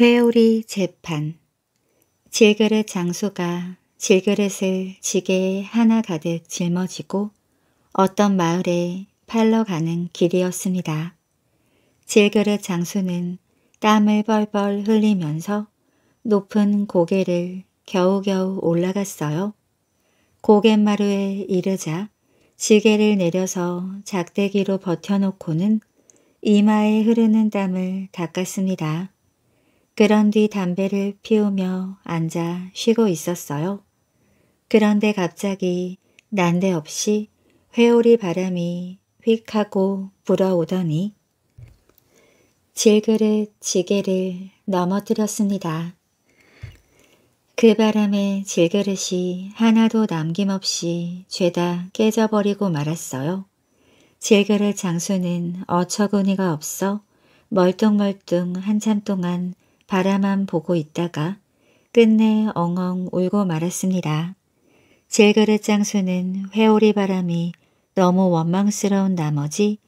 회오리 재판 질그릇 장수가 질그릇을 지게에 하나 가득 짊어지고 어떤 마을에 팔러 가는 길이었습니다. 질그릇 장수는 땀을 벌벌 흘리면서 높은 고개를 겨우겨우 올라갔어요. 고갯마루에 이르자 지게를 내려서 작대기로 버텨놓고는 이마에 흐르는 땀을 닦았습니다. 그런 뒤 담배를 피우며 앉아 쉬고 있었어요. 그런데 갑자기 난데없이 회오리 바람이 휙 하고 불어오더니 질그릇 지게를 넘어뜨렸습니다. 그 바람에 질그릇이 하나도 남김없이 죄다 깨져버리고 말았어요. 질그릇 장수는 어처구니가 없어 멀뚱멀뚱 한참 동안 바라만 보고 있다가 끝내 엉엉 울고 말았습니다. 질그릇 장수는 회오리 바람이 너무 원망스러운 나머지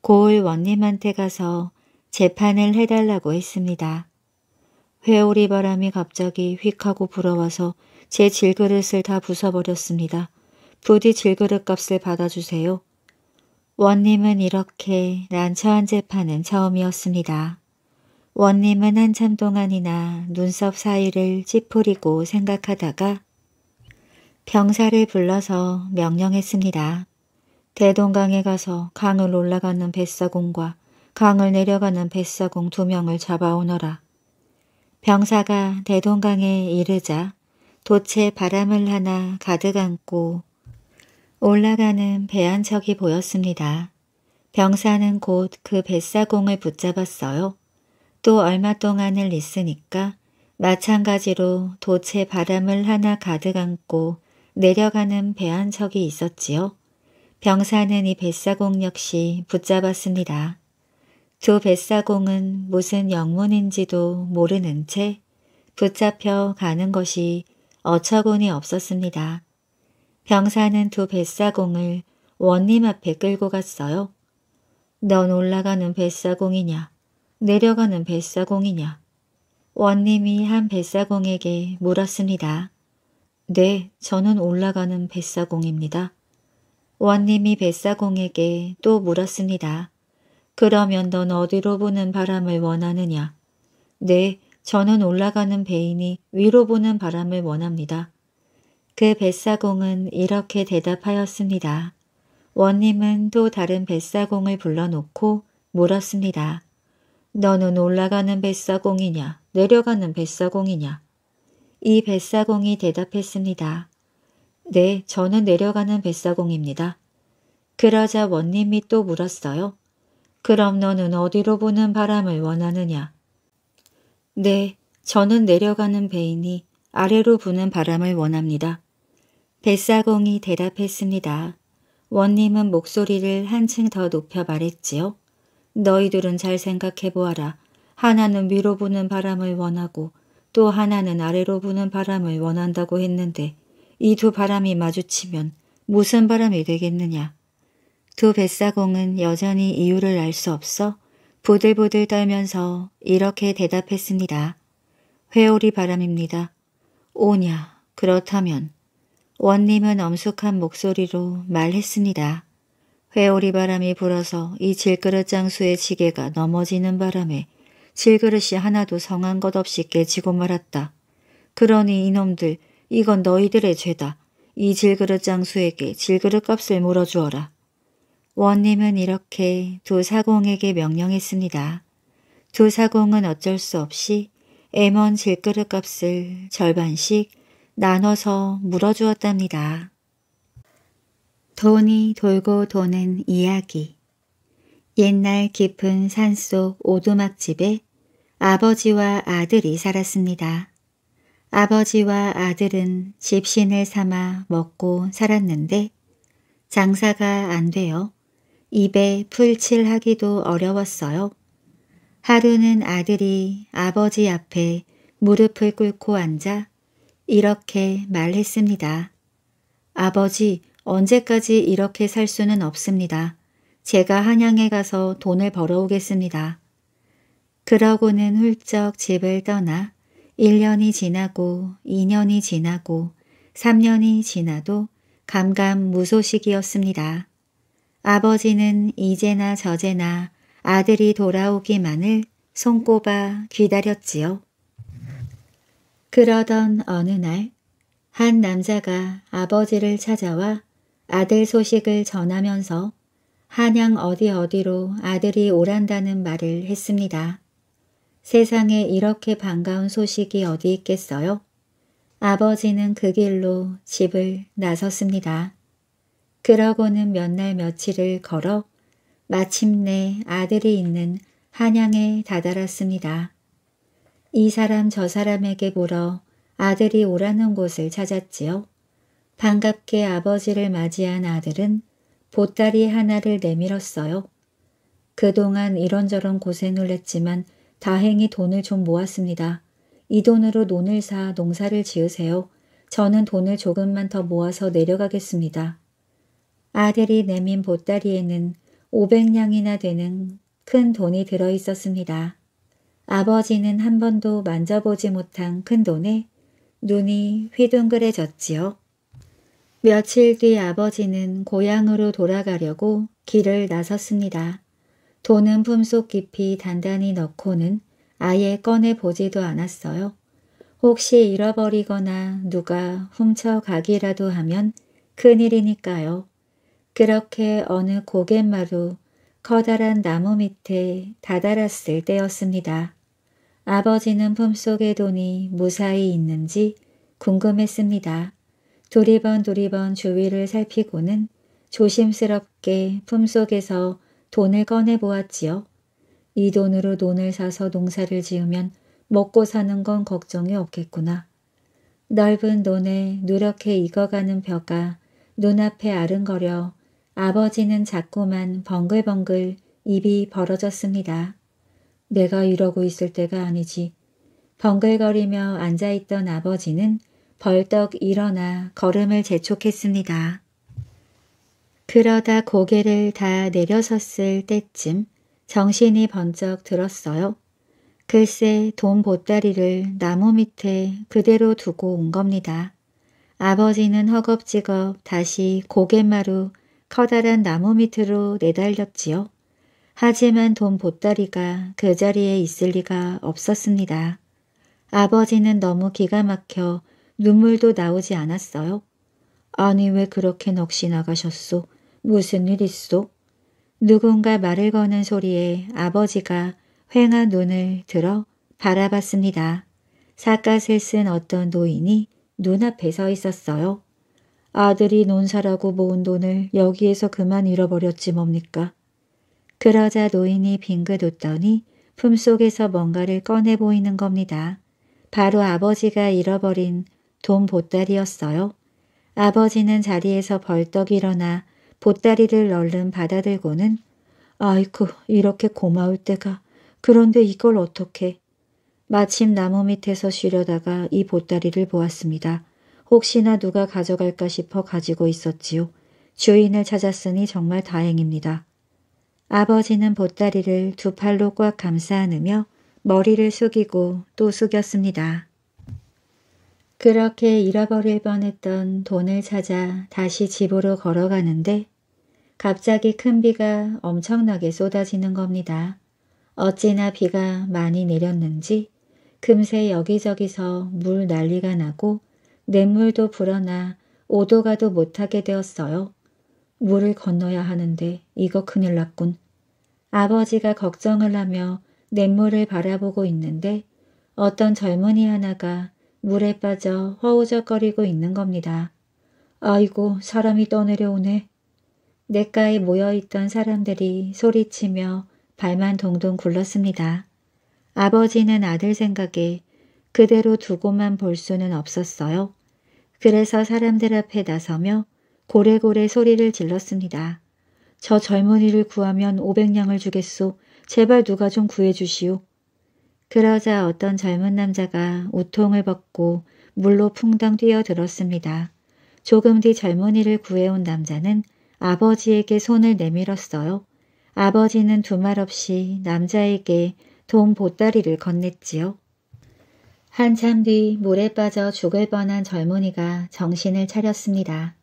고을 원님한테 가서 재판을 해달라고 했습니다. 회오리 바람이 갑자기 휙 하고 불어와서 제 질그릇을 다 부숴버렸습니다. 부디 질그릇 값을 받아주세요. 원님은 이렇게 난처한 재판은 처음이었습니다. 원님은 한참 동안이나 눈썹 사이를 찌푸리고 생각하다가 병사를 불러서 명령했습니다. 대동강에 가서 강을 올라가는 뱃사공과 강을 내려가는 뱃사공 두 명을 잡아오너라. 병사가 대동강에 이르자 도체 바람을 하나 가득 안고 올라가는 배 한 척이 보였습니다. 병사는 곧 그 뱃사공을 붙잡았어요. 또 얼마 동안을 있으니까 마찬가지로 도체 바람을 하나 가득 안고 내려가는 배 한 척이 있었지요. 병사는 이 뱃사공 역시 붙잡았습니다. 두 뱃사공은 무슨 영문인지도 모르는 채 붙잡혀 가는 것이 어처구니 없었습니다. 병사는 두 뱃사공을 원님 앞에 끌고 갔어요. 넌 올라가는 뱃사공이냐? 내려가는 뱃사공이냐? 원님이 한 뱃사공에게 물었습니다. 네, 저는 올라가는 뱃사공입니다. 원님이 뱃사공에게 또 물었습니다. 그러면 넌 어디로 부는 바람을 원하느냐? 네, 저는 올라가는 배인이 위로 부는 바람을 원합니다. 그 뱃사공은 이렇게 대답하였습니다. 원님은 또 다른 뱃사공을 불러놓고 물었습니다. 너는 올라가는 뱃사공이냐 내려가는 뱃사공이냐 이 뱃사공이 대답했습니다. 네, 저는 내려가는 뱃사공입니다. 그러자 원님이 또 물었어요. 그럼 너는 어디로 부는 바람을 원하느냐? 네, 저는 내려가는 배이니 아래로 부는 바람을 원합니다. 뱃사공이 대답했습니다. 원님은 목소리를 한층 더 높여 말했지요. 너희들은 잘 생각해 보아라. 하나는 위로 부는 바람을 원하고 또 하나는 아래로 부는 바람을 원한다고 했는데 이 두 바람이 마주치면 무슨 바람이 되겠느냐. 두 뱃사공은 여전히 이유를 알 수 없어 부들부들 떨면서 이렇게 대답했습니다. 회오리 바람입니다. 오냐 그렇다면 원님은 엄숙한 목소리로 말했습니다. 회오리 바람이 불어서 이 질그릇 장수의 지게가 넘어지는 바람에 질그릇이 하나도 성한 것 없이 깨지고 말았다. 그러니 이놈들 이건 너희들의 죄다. 이 질그릇 장수에게 질그릇 값을 물어주어라. 원님은 이렇게 두 사공에게 명령했습니다. 두 사공은 어쩔 수 없이 M1 질그릇 값을 절반씩 나눠서 물어주었답니다. 돈이 돌고 도는 이야기 옛날 깊은 산속 오두막집에 아버지와 아들이 살았습니다. 아버지와 아들은 집신을 삼아 먹고 살았는데 장사가 안 되어 입에 풀칠하기도 어려웠어요. 하루는 아들이 아버지 앞에 무릎을 꿇고 앉아 이렇게 말했습니다. 아버지, 언제까지 이렇게 살 수는 없습니다. 제가 한양에 가서 돈을 벌어오겠습니다. 그러고는 훌쩍 집을 떠나 1년이 지나고 2년이 지나고 3년이 지나도 감감무소식이었습니다. 아버지는 이제나 저제나 아들이 돌아오기만을 손꼽아 기다렸지요. 그러던 어느 날 한 남자가 아버지를 찾아와 아들 소식을 전하면서 한양 어디 어디로 아들이 오란다는 말을 했습니다. 세상에 이렇게 반가운 소식이 어디 있겠어요? 아버지는 그 길로 집을 나섰습니다. 그러고는 몇 날 며칠을 걸어 마침내 아들이 있는 한양에 다다랐습니다. 이 사람 저 사람에게 물어 아들이 오라는 곳을 찾았지요. 반갑게 아버지를 맞이한 아들은 보따리 하나를 내밀었어요. 그동안 이런저런 고생을 했지만 다행히 돈을 좀 모았습니다. 이 돈으로 논을 사 농사를 지으세요. 저는 돈을 조금만 더 모아서 내려가겠습니다. 아들이 내민 보따리에는 500냥이나 되는 큰 돈이 들어 있었습니다. 아버지는 한 번도 만져보지 못한 큰 돈에 눈이 휘둥그레졌지요. 며칠 뒤 아버지는 고향으로 돌아가려고 길을 나섰습니다. 돈은 품속 깊이 단단히 넣고는 아예 꺼내보지도 않았어요. 혹시 잃어버리거나 누가 훔쳐가기라도 하면 큰일이니까요. 그렇게 어느 고갯마루 커다란 나무 밑에 다다랐을 때였습니다. 아버지는 품속의 돈이 무사히 있는지 궁금했습니다. 두리번두리번 주위를 살피고는 조심스럽게 품속에서 돈을 꺼내 보았지요. 이 돈으로 논을 사서 농사를 지으면 먹고 사는 건 걱정이 없겠구나. 넓은 논에 누렇게 익어가는 벼가 눈앞에 아른거려 아버지는 자꾸만 벙글벙글 입이 벌어졌습니다. 내가 이러고 있을 때가 아니지. 벙글거리며 앉아있던 아버지는 벌떡 일어나 걸음을 재촉했습니다. 그러다 고개를 다 내려섰을 때쯤 정신이 번쩍 들었어요. 글쎄 돈 보따리를 나무 밑에 그대로 두고 온 겁니다. 아버지는 허겁지겁 다시 고갯마루 커다란 나무 밑으로 내달렸지요. 하지만 돈 보따리가 그 자리에 있을 리가 없었습니다. 아버지는 너무 기가 막혀 눈물도 나오지 않았어요. 아니 왜 그렇게 넋이 나가셨소? 무슨 일 있소? 누군가 말을 거는 소리에 아버지가 횡한 눈을 들어 바라봤습니다. 사갓을 쓴 어떤 노인이 눈앞에 서 있었어요. 아들이 논사라고 모은 돈을 여기에서 그만 잃어버렸지 뭡니까? 그러자 노인이 빙긋 웃더니 품속에서 뭔가를 꺼내 보이는 겁니다. 바로 아버지가 잃어버린 돈 보따리였어요. 아버지는 자리에서 벌떡 일어나 보따리를 얼른 받아들고는 아이쿠 이렇게 고마울 때가 그런데 이걸 어떻게 마침 나무 밑에서 쉬려다가 이 보따리를 보았습니다. 혹시나 누가 가져갈까 싶어 가지고 있었지요. 주인을 찾았으니 정말 다행입니다. 아버지는 보따리를 두 팔로 꽉 감싸 안으며 머리를 숙이고 또 숙였습니다. 그렇게 잃어버릴 뻔했던 돈을 찾아 다시 집으로 걸어가는데 갑자기 큰 비가 엄청나게 쏟아지는 겁니다. 어찌나 비가 많이 내렸는지 금세 여기저기서 물 난리가 나고 냇물도 불어나 오도가도 못하게 되었어요. 물을 건너야 하는데 이거 큰일 났군. 아버지가 걱정을 하며 냇물을 바라보고 있는데 어떤 젊은이 하나가 물에 빠져 허우적거리고 있는 겁니다. 아이고 사람이 떠내려오네. 냇가에 모여있던 사람들이 소리치며 발만 동동 굴렀습니다. 아버지는 아들 생각에 그대로 두고만 볼 수는 없었어요. 그래서 사람들 앞에 나서며 고래고래 소리를 질렀습니다. 저 젊은이를 구하면 500냥을 주겠소. 제발 누가 좀 구해주시오. 그러자 어떤 젊은 남자가 옷통을 벗고 물로 풍덩 뛰어들었습니다. 조금 뒤 젊은이를 구해온 남자는 아버지에게 손을 내밀었어요. 아버지는 두 말 없이 남자에게 돈 보따리를 건넸지요. 한참 뒤 물에 빠져 죽을 뻔한 젊은이가 정신을 차렸습니다.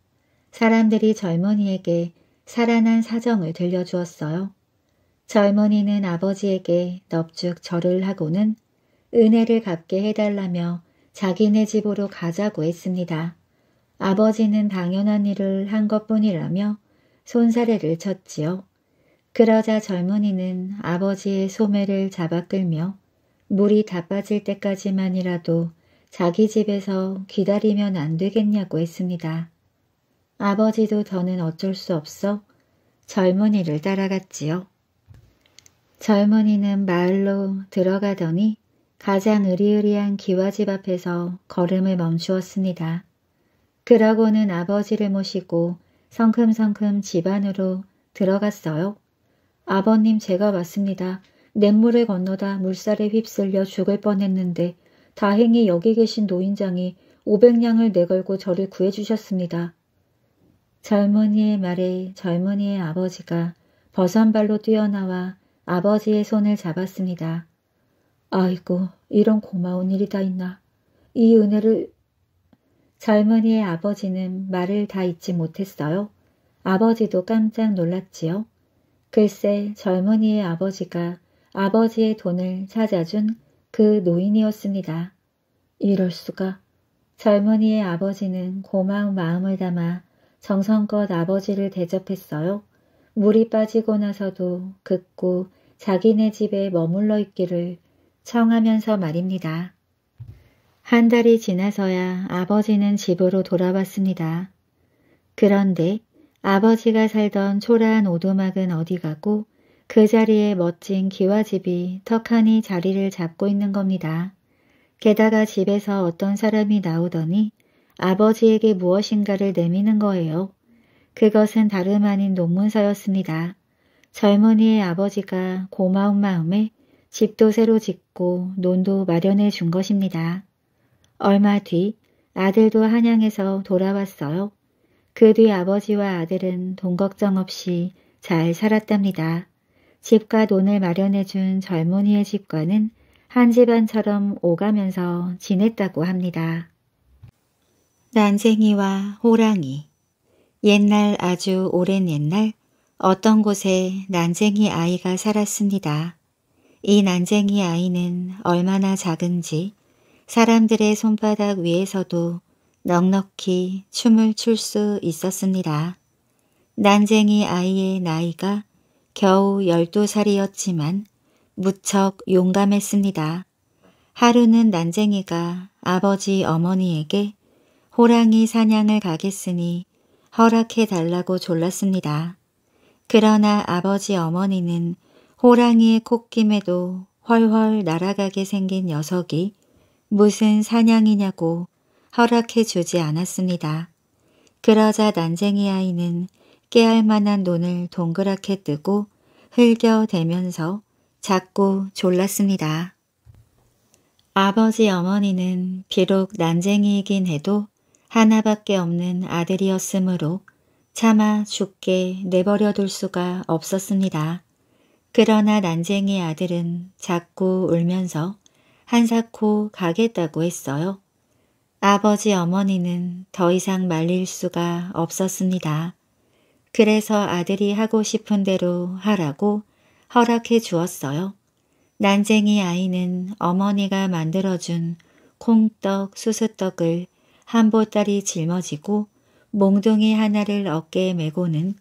사람들이 젊은이에게 살아난 사정을 들려주었어요. 젊은이는 아버지에게 넙죽 절을 하고는 은혜를 갚게 해달라며 자기네 집으로 가자고 했습니다. 아버지는 당연한 일을 한 것뿐이라며 손사래를 쳤지요. 그러자 젊은이는 아버지의 소매를 잡아 끌며 물이 다 빠질 때까지만이라도 자기 집에서 기다리면 안 되겠냐고 했습니다. 아버지도 더는 어쩔 수 없어 젊은이를 따라갔지요. 젊은이는 마을로 들어가더니 가장 으리으리한 기와집 앞에서 걸음을 멈추었습니다. 그러고는 아버지를 모시고 성큼성큼 집 안으로 들어갔어요. 아버님 제가 왔습니다. 냇물을 건너다 물살에 휩쓸려 죽을 뻔했는데 다행히 여기 계신 노인장이 500냥을 내걸고 저를 구해주셨습니다. 젊은이의 말에 젊은이의 아버지가 버선발로 뛰어나와 아버지의 손을 잡았습니다. 아이고, 이런 고마운 일이 다 있나. 이 은혜를... 젊은이의 아버지는 말을 다 잊지 못했어요. 아버지도 깜짝 놀랐지요. 글쎄 젊은이의 아버지가 아버지의 돈을 찾아준 그 노인이었습니다. 이럴 수가. 젊은이의 아버지는 고마운 마음을 담아 정성껏 아버지를 대접했어요. 물이 빠지고 나서도 극고 자기네 집에 머물러 있기를 청하면서 말입니다. 한 달이 지나서야 아버지는 집으로 돌아왔습니다. 그런데 아버지가 살던 초라한 오두막은 어디 가고 그 자리에 멋진 기와집이 턱하니 자리를 잡고 있는 겁니다. 게다가 집에서 어떤 사람이 나오더니 아버지에게 무엇인가를 내미는 거예요. 그것은 다름 아닌 논문서였습니다. 젊은이의 아버지가 고마운 마음에 집도 새로 짓고 논도 마련해 준 것입니다. 얼마 뒤 아들도 한양에서 돌아왔어요. 그 뒤 아버지와 아들은 돈 걱정 없이 잘 살았답니다. 집과 돈을 마련해 준 젊은이의 집과는 한 집안처럼 오가면서 지냈다고 합니다. 난쟁이와 호랑이 옛날 아주 오랜 옛날 어떤 곳에 난쟁이 아이가 살았습니다. 이 난쟁이 아이는 얼마나 작은지 사람들의 손바닥 위에서도 넉넉히 춤을 출 수 있었습니다. 난쟁이 아이의 나이가 겨우 12살이었지만 무척 용감했습니다. 하루는 난쟁이가 아버지 어머니에게 호랑이 사냥을 가겠으니 허락해 달라고 졸랐습니다. 그러나 아버지 어머니는 호랑이의 콧김에도 훨훨 날아가게 생긴 녀석이 무슨 사냥이냐고 허락해 주지 않았습니다. 그러자 난쟁이 아이는 깨알 만한 눈을 동그랗게 뜨고 흘겨대면서 자꾸 졸랐습니다. 아버지 어머니는 비록 난쟁이이긴 해도 하나밖에 없는 아들이었으므로 차마 죽게 내버려 둘 수가 없었습니다. 그러나 난쟁이 아들은 자꾸 울면서 한사코 가겠다고 했어요. 아버지 어머니는 더 이상 말릴 수가 없었습니다. 그래서 아들이 하고 싶은 대로 하라고 허락해 주었어요. 난쟁이 아이는 어머니가 만들어준 콩떡 수수떡을 한 보따리 짊어지고 몽둥이 하나를 어깨에 메고는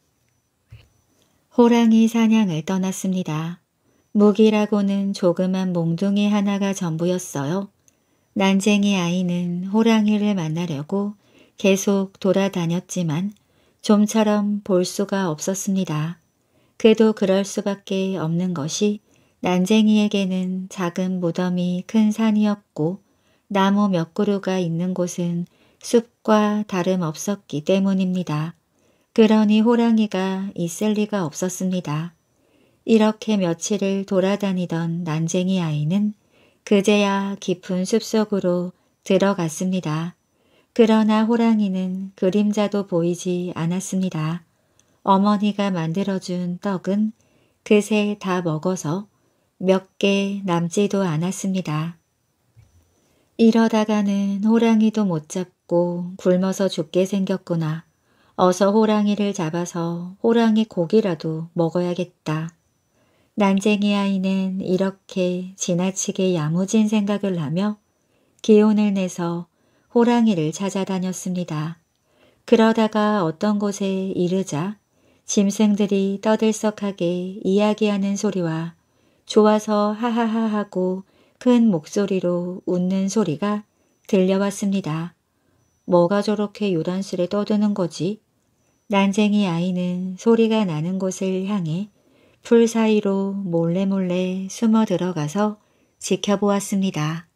호랑이 사냥을 떠났습니다. 무기라고는 조그만 몽둥이 하나가 전부였어요. 난쟁이 아이는 호랑이를 만나려고 계속 돌아다녔지만 좀처럼 볼 수가 없었습니다. 그도 그럴 수밖에 없는 것이 난쟁이에게는 작은 무덤이 큰 산이었고 나무 몇 그루가 있는 곳은 숲과 다름없었기 때문입니다. 그러니 호랑이가 있을 리가 없었습니다. 이렇게 며칠을 돌아다니던 난쟁이 아이는 그제야 깊은 숲속으로 들어갔습니다. 그러나 호랑이는 그림자도 보이지 않았습니다. 어머니가 만들어준 떡은 그새 다 먹어서 몇 개 남지도 않았습니다. 이러다가는 호랑이도 못 잡고 없고 굶어서 죽게 생겼구나. 어서 호랑이를 잡아서 호랑이 고기라도 먹어야겠다. 난쟁이 아이는 이렇게 지나치게 야무진 생각을 하며 기운을 내서 호랑이를 찾아다녔습니다. 그러다가 어떤 곳에 이르자 짐승들이 떠들썩하게 이야기하는 소리와 좋아서 하하하 하고 큰 목소리로 웃는 소리가 들려왔습니다. 뭐가 저렇게 요단스레 떠드는 거지? 난쟁이 아이는 소리가 나는 곳을 향해 풀 사이로 몰래 몰래 숨어 들어가서 지켜보았습니다.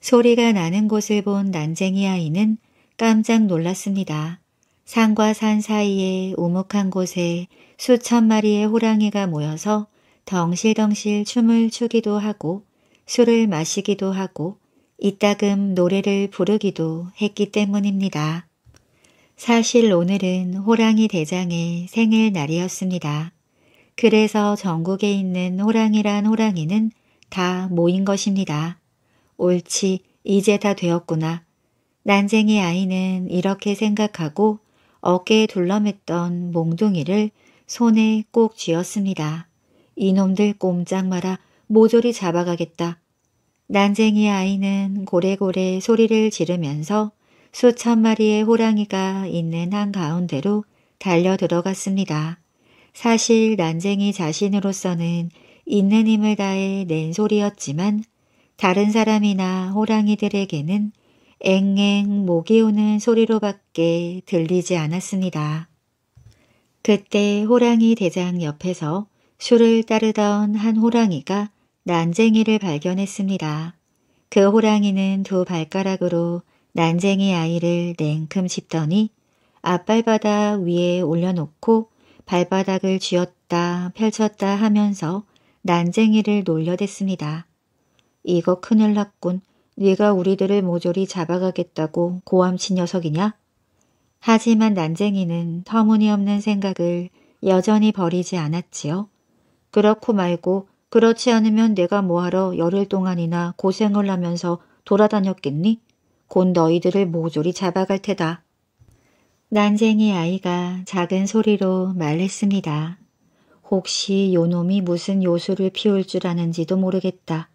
소리가 나는 곳을 본 난쟁이 아이는 깜짝 놀랐습니다. 산과 산 사이에 우묵한 곳에 수천 마리의 호랑이가 모여서 덩실덩실 춤을 추기도 하고 술을 마시기도 하고 이따금 노래를 부르기도 했기 때문입니다. 사실 오늘은 호랑이 대장의 생일 날이었습니다. 그래서 전국에 있는 호랑이란 호랑이는 다 모인 것입니다. 옳지, 이제 다 되었구나. 난쟁이 아이는 이렇게 생각하고 어깨에 둘러맸던 몽둥이를 손에 꼭 쥐었습니다. 이놈들 꼼짝 마라 모조리 잡아가겠다. 난쟁이 아이는 고래고래 소리를 지르면서 수천 마리의 호랑이가 있는 한가운데로 달려 들어갔습니다. 사실 난쟁이 자신으로서는 있는 힘을 다해 낸 소리였지만 다른 사람이나 호랑이들에게는 앵앵 목이 오는 소리로밖에 들리지 않았습니다. 그때 호랑이 대장 옆에서 술을 따르던 한 호랑이가 난쟁이를 발견했습니다. 그 호랑이는 두 발가락으로 난쟁이 아이를 냉큼 짚더니 앞발바닥 위에 올려놓고 발바닥을 쥐었다 펼쳤다 하면서 난쟁이를 놀려댔습니다. 이거 큰일 났군. 네가 우리들을 모조리 잡아가겠다고 고함친 녀석이냐? 하지만 난쟁이는 터무니없는 생각을 여전히 버리지 않았지요. 그렇고 말고 그렇지 않으면 내가 뭐하러 열흘 동안이나 고생을 하면서 돌아다녔겠니? 곧 너희들을 모조리 잡아갈 테다. 난쟁이 아이가 작은 소리로 말했습니다. 혹시 요놈이 무슨 요술을 피울 줄 아는지도 모르겠다.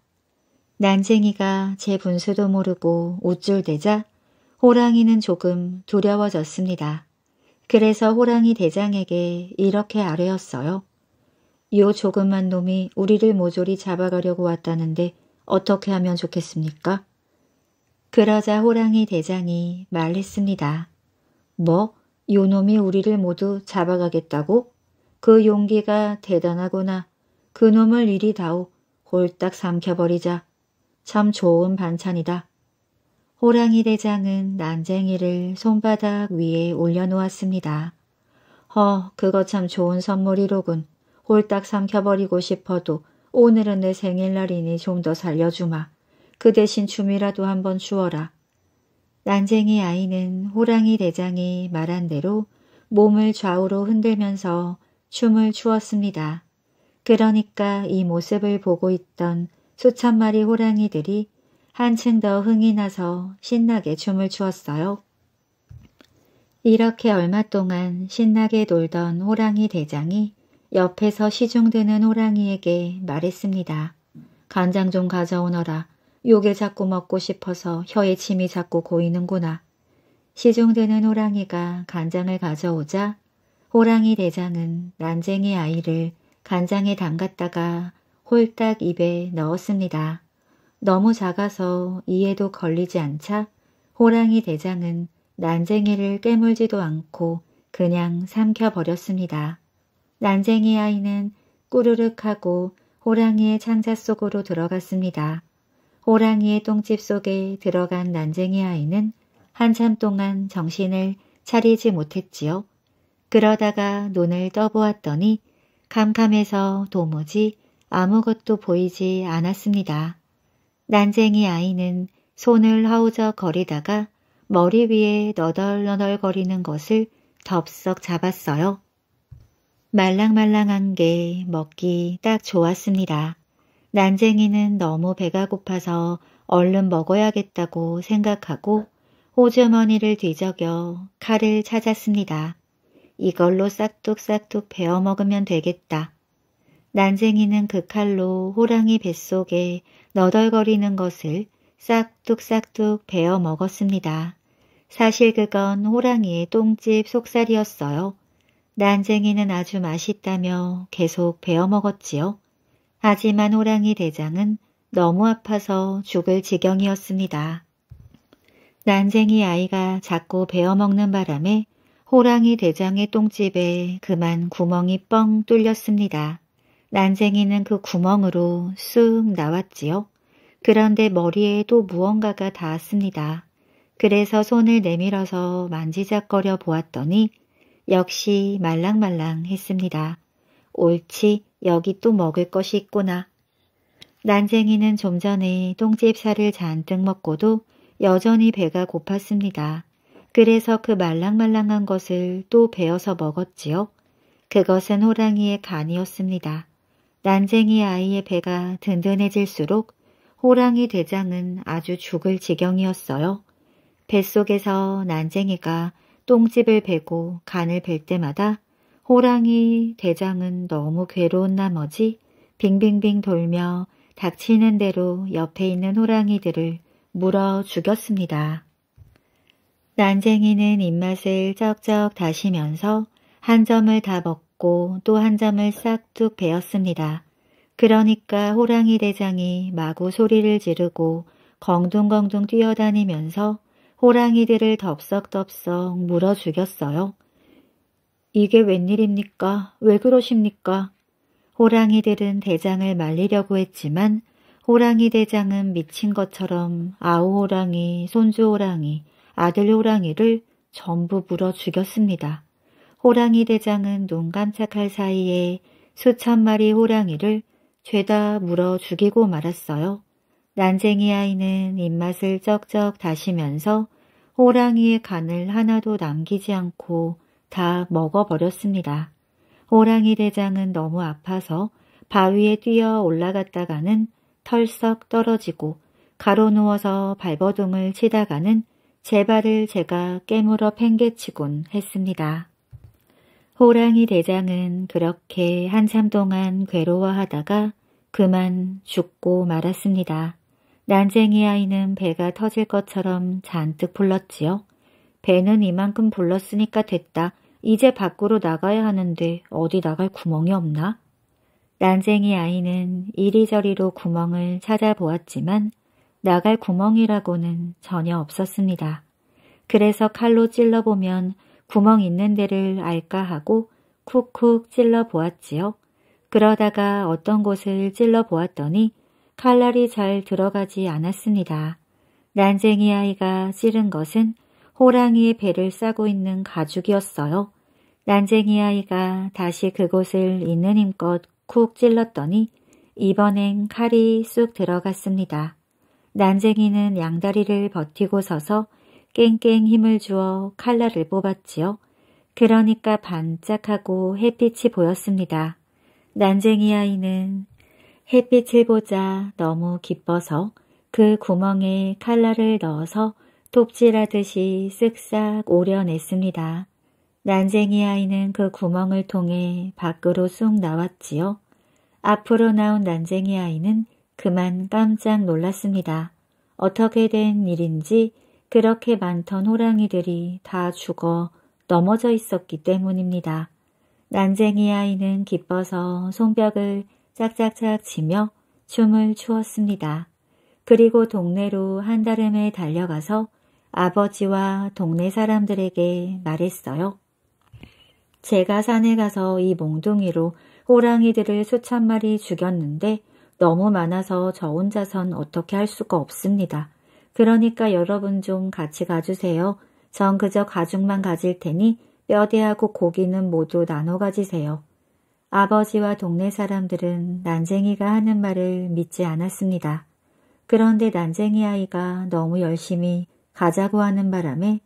난쟁이가 제 분수도 모르고 우쭐대자 호랑이는 조금 두려워졌습니다. 그래서 호랑이 대장에게 이렇게 아뢰었어요. 요 조그만 놈이 우리를 모조리 잡아가려고 왔다는데 어떻게 하면 좋겠습니까? 그러자 호랑이 대장이 말했습니다. 뭐? 요 놈이 우리를 모두 잡아가겠다고? 그 용기가 대단하구나. 그 놈을 이리 다오. 홀딱 삼켜버리자. 참 좋은 반찬이다. 호랑이 대장은 난쟁이를 손바닥 위에 올려놓았습니다. 허, 그거 참 좋은 선물이로군. 홀딱 삼켜버리고 싶어도 오늘은 내 생일날이니 좀 더 살려주마. 그 대신 춤이라도 한번 추어라. 난쟁이 아이는 호랑이 대장이 말한 대로 몸을 좌우로 흔들면서 춤을 추었습니다. 그러니까 이 모습을 보고 있던 수천 마리 호랑이들이 한층 더 흥이 나서 신나게 춤을 추었어요. 이렇게 얼마 동안 신나게 놀던 호랑이 대장이 옆에서 시중되는 호랑이에게 말했습니다. 간장 좀 가져오너라. 요게 자꾸 먹고 싶어서 혀에 침이 자꾸 고이는구나. 시중되는 호랑이가 간장을 가져오자 호랑이 대장은 난쟁이 아이를 간장에 담갔다가 홀딱 입에 넣었습니다. 너무 작아서 이에도 걸리지 않자 호랑이 대장은 난쟁이를 깨물지도 않고 그냥 삼켜버렸습니다. 난쟁이 아이는 꾸르륵하고 호랑이의 창자 속으로 들어갔습니다. 호랑이의 똥집 속에 들어간 난쟁이 아이는 한참 동안 정신을 차리지 못했지요. 그러다가 눈을 떠보았더니 캄캄해서 도무지 아무것도 보이지 않았습니다. 난쟁이 아이는 손을 허우적거리다가 머리 위에 너덜너덜거리는 것을 덥석 잡았어요. 말랑말랑한 게 먹기 딱 좋았습니다. 난쟁이는 너무 배가 고파서 얼른 먹어야겠다고 생각하고 호주머니를 뒤적여 칼을 찾았습니다. 이걸로 싹둑싹둑 베어 먹으면 되겠다. 난쟁이는 그 칼로 호랑이 뱃속에 너덜거리는 것을 싹둑싹둑 베어 먹었습니다. 사실 그건 호랑이의 똥집 속살이었어요. 난쟁이는 아주 맛있다며 계속 베어 먹었지요. 하지만 호랑이 대장은 너무 아파서 죽을 지경이었습니다. 난쟁이 아이가 자꾸 베어먹는 바람에 호랑이 대장의 똥집에 그만 구멍이 뻥 뚫렸습니다. 난쟁이는 그 구멍으로 쑥 나왔지요. 그런데 머리에 또 무언가가 닿았습니다. 그래서 손을 내밀어서 만지작거려 보았더니 역시 말랑말랑했습니다. 옳지 여기 또 먹을 것이 있구나. 난쟁이는 좀 전에 똥집살을 잔뜩 먹고도 여전히 배가 고팠습니다. 그래서 그 말랑말랑한 것을 또 베어서 먹었지요. 그것은 호랑이의 간이었습니다. 난쟁이 아이의 배가 든든해질수록 호랑이 대장은 아주 죽을 지경이었어요. 뱃속에서 난쟁이가 똥집을 베고 간을 벨 때마다 호랑이 대장은 너무 괴로운 나머지 빙빙빙 돌며 닥치는 대로 옆에 있는 호랑이들을 물어 죽였습니다. 난쟁이는 입맛을 쩍쩍 다시면서 한 점을 다 먹고 또 한 점을 싹둑 베었습니다. 그러니까 호랑이 대장이 마구 소리를 지르고 엉둥엉둥 뛰어다니면서 호랑이들을 덥석덥석 물어 죽였어요. 이게 웬일입니까? 왜 그러십니까? 호랑이들은 대장을 말리려고 했지만 호랑이 대장은 미친 것처럼 아우 호랑이, 손주 호랑이, 아들 호랑이를 전부 물어 죽였습니다. 호랑이 대장은 눈 깜짝할 사이에 수천 마리 호랑이를 죄다 물어 죽이고 말았어요. 난쟁이 아이는 입맛을 쩍쩍 다시면서 호랑이의 간을 하나도 남기지 않고 다 먹어버렸습니다. 호랑이 대장은 너무 아파서 바위에 뛰어 올라갔다가는 털썩 떨어지고 가로누워서 발버둥을 치다가는 제 발을 제가 깨물어 팽개치곤 했습니다. 호랑이 대장은 그렇게 한참 동안 괴로워하다가 그만 죽고 말았습니다. 난쟁이 아이는 배가 터질 것처럼 잔뜩 불렀지요. 배는 이만큼 불렀으니까 됐다. 이제 밖으로 나가야 하는데 어디 나갈 구멍이 없나? 난쟁이 아이는 이리저리로 구멍을 찾아보았지만 나갈 구멍이라고는 전혀 없었습니다. 그래서 칼로 찔러보면 구멍 있는 데를 알까 하고 쿡쿡 찔러보았지요. 그러다가 어떤 곳을 찔러보았더니 칼날이 잘 들어가지 않았습니다. 난쟁이 아이가 찌른 것은 호랑이의 배를 싸고 있는 가죽이었어요. 난쟁이 아이가 다시 그곳을 있는 힘껏 쿡 찔렀더니 이번엔 칼이 쑥 들어갔습니다. 난쟁이는 양다리를 버티고 서서 깽깽 힘을 주어 칼날을 뽑았지요. 그러니까 반짝하고 햇빛이 보였습니다. 난쟁이 아이는 햇빛을 보자 너무 기뻐서 그 구멍에 칼날을 넣어서 톱질하듯이 쓱싹 오려냈습니다. 난쟁이 아이는 그 구멍을 통해 밖으로 쑥 나왔지요. 앞으로 나온 난쟁이 아이는 그만 깜짝 놀랐습니다. 어떻게 된 일인지 그렇게 많던 호랑이들이 다 죽어 넘어져 있었기 때문입니다. 난쟁이 아이는 기뻐서 손벽을 짝짝짝 치며 춤을 추었습니다. 그리고 동네로 한달음에 달려가서 아버지와 동네 사람들에게 말했어요. 제가 산에 가서 이 몽둥이로 호랑이들을 수천 마리 죽였는데 너무 많아서 저 혼자선 어떻게 할 수가 없습니다. 그러니까 여러분 좀 같이 가주세요. 전 그저 가죽만 가질 테니 뼈대하고 고기는 모두 나눠 가지세요. 아버지와 동네 사람들은 난쟁이가 하는 말을 믿지 않았습니다. 그런데 난쟁이 아이가 너무 열심히 가자고 하는 바람에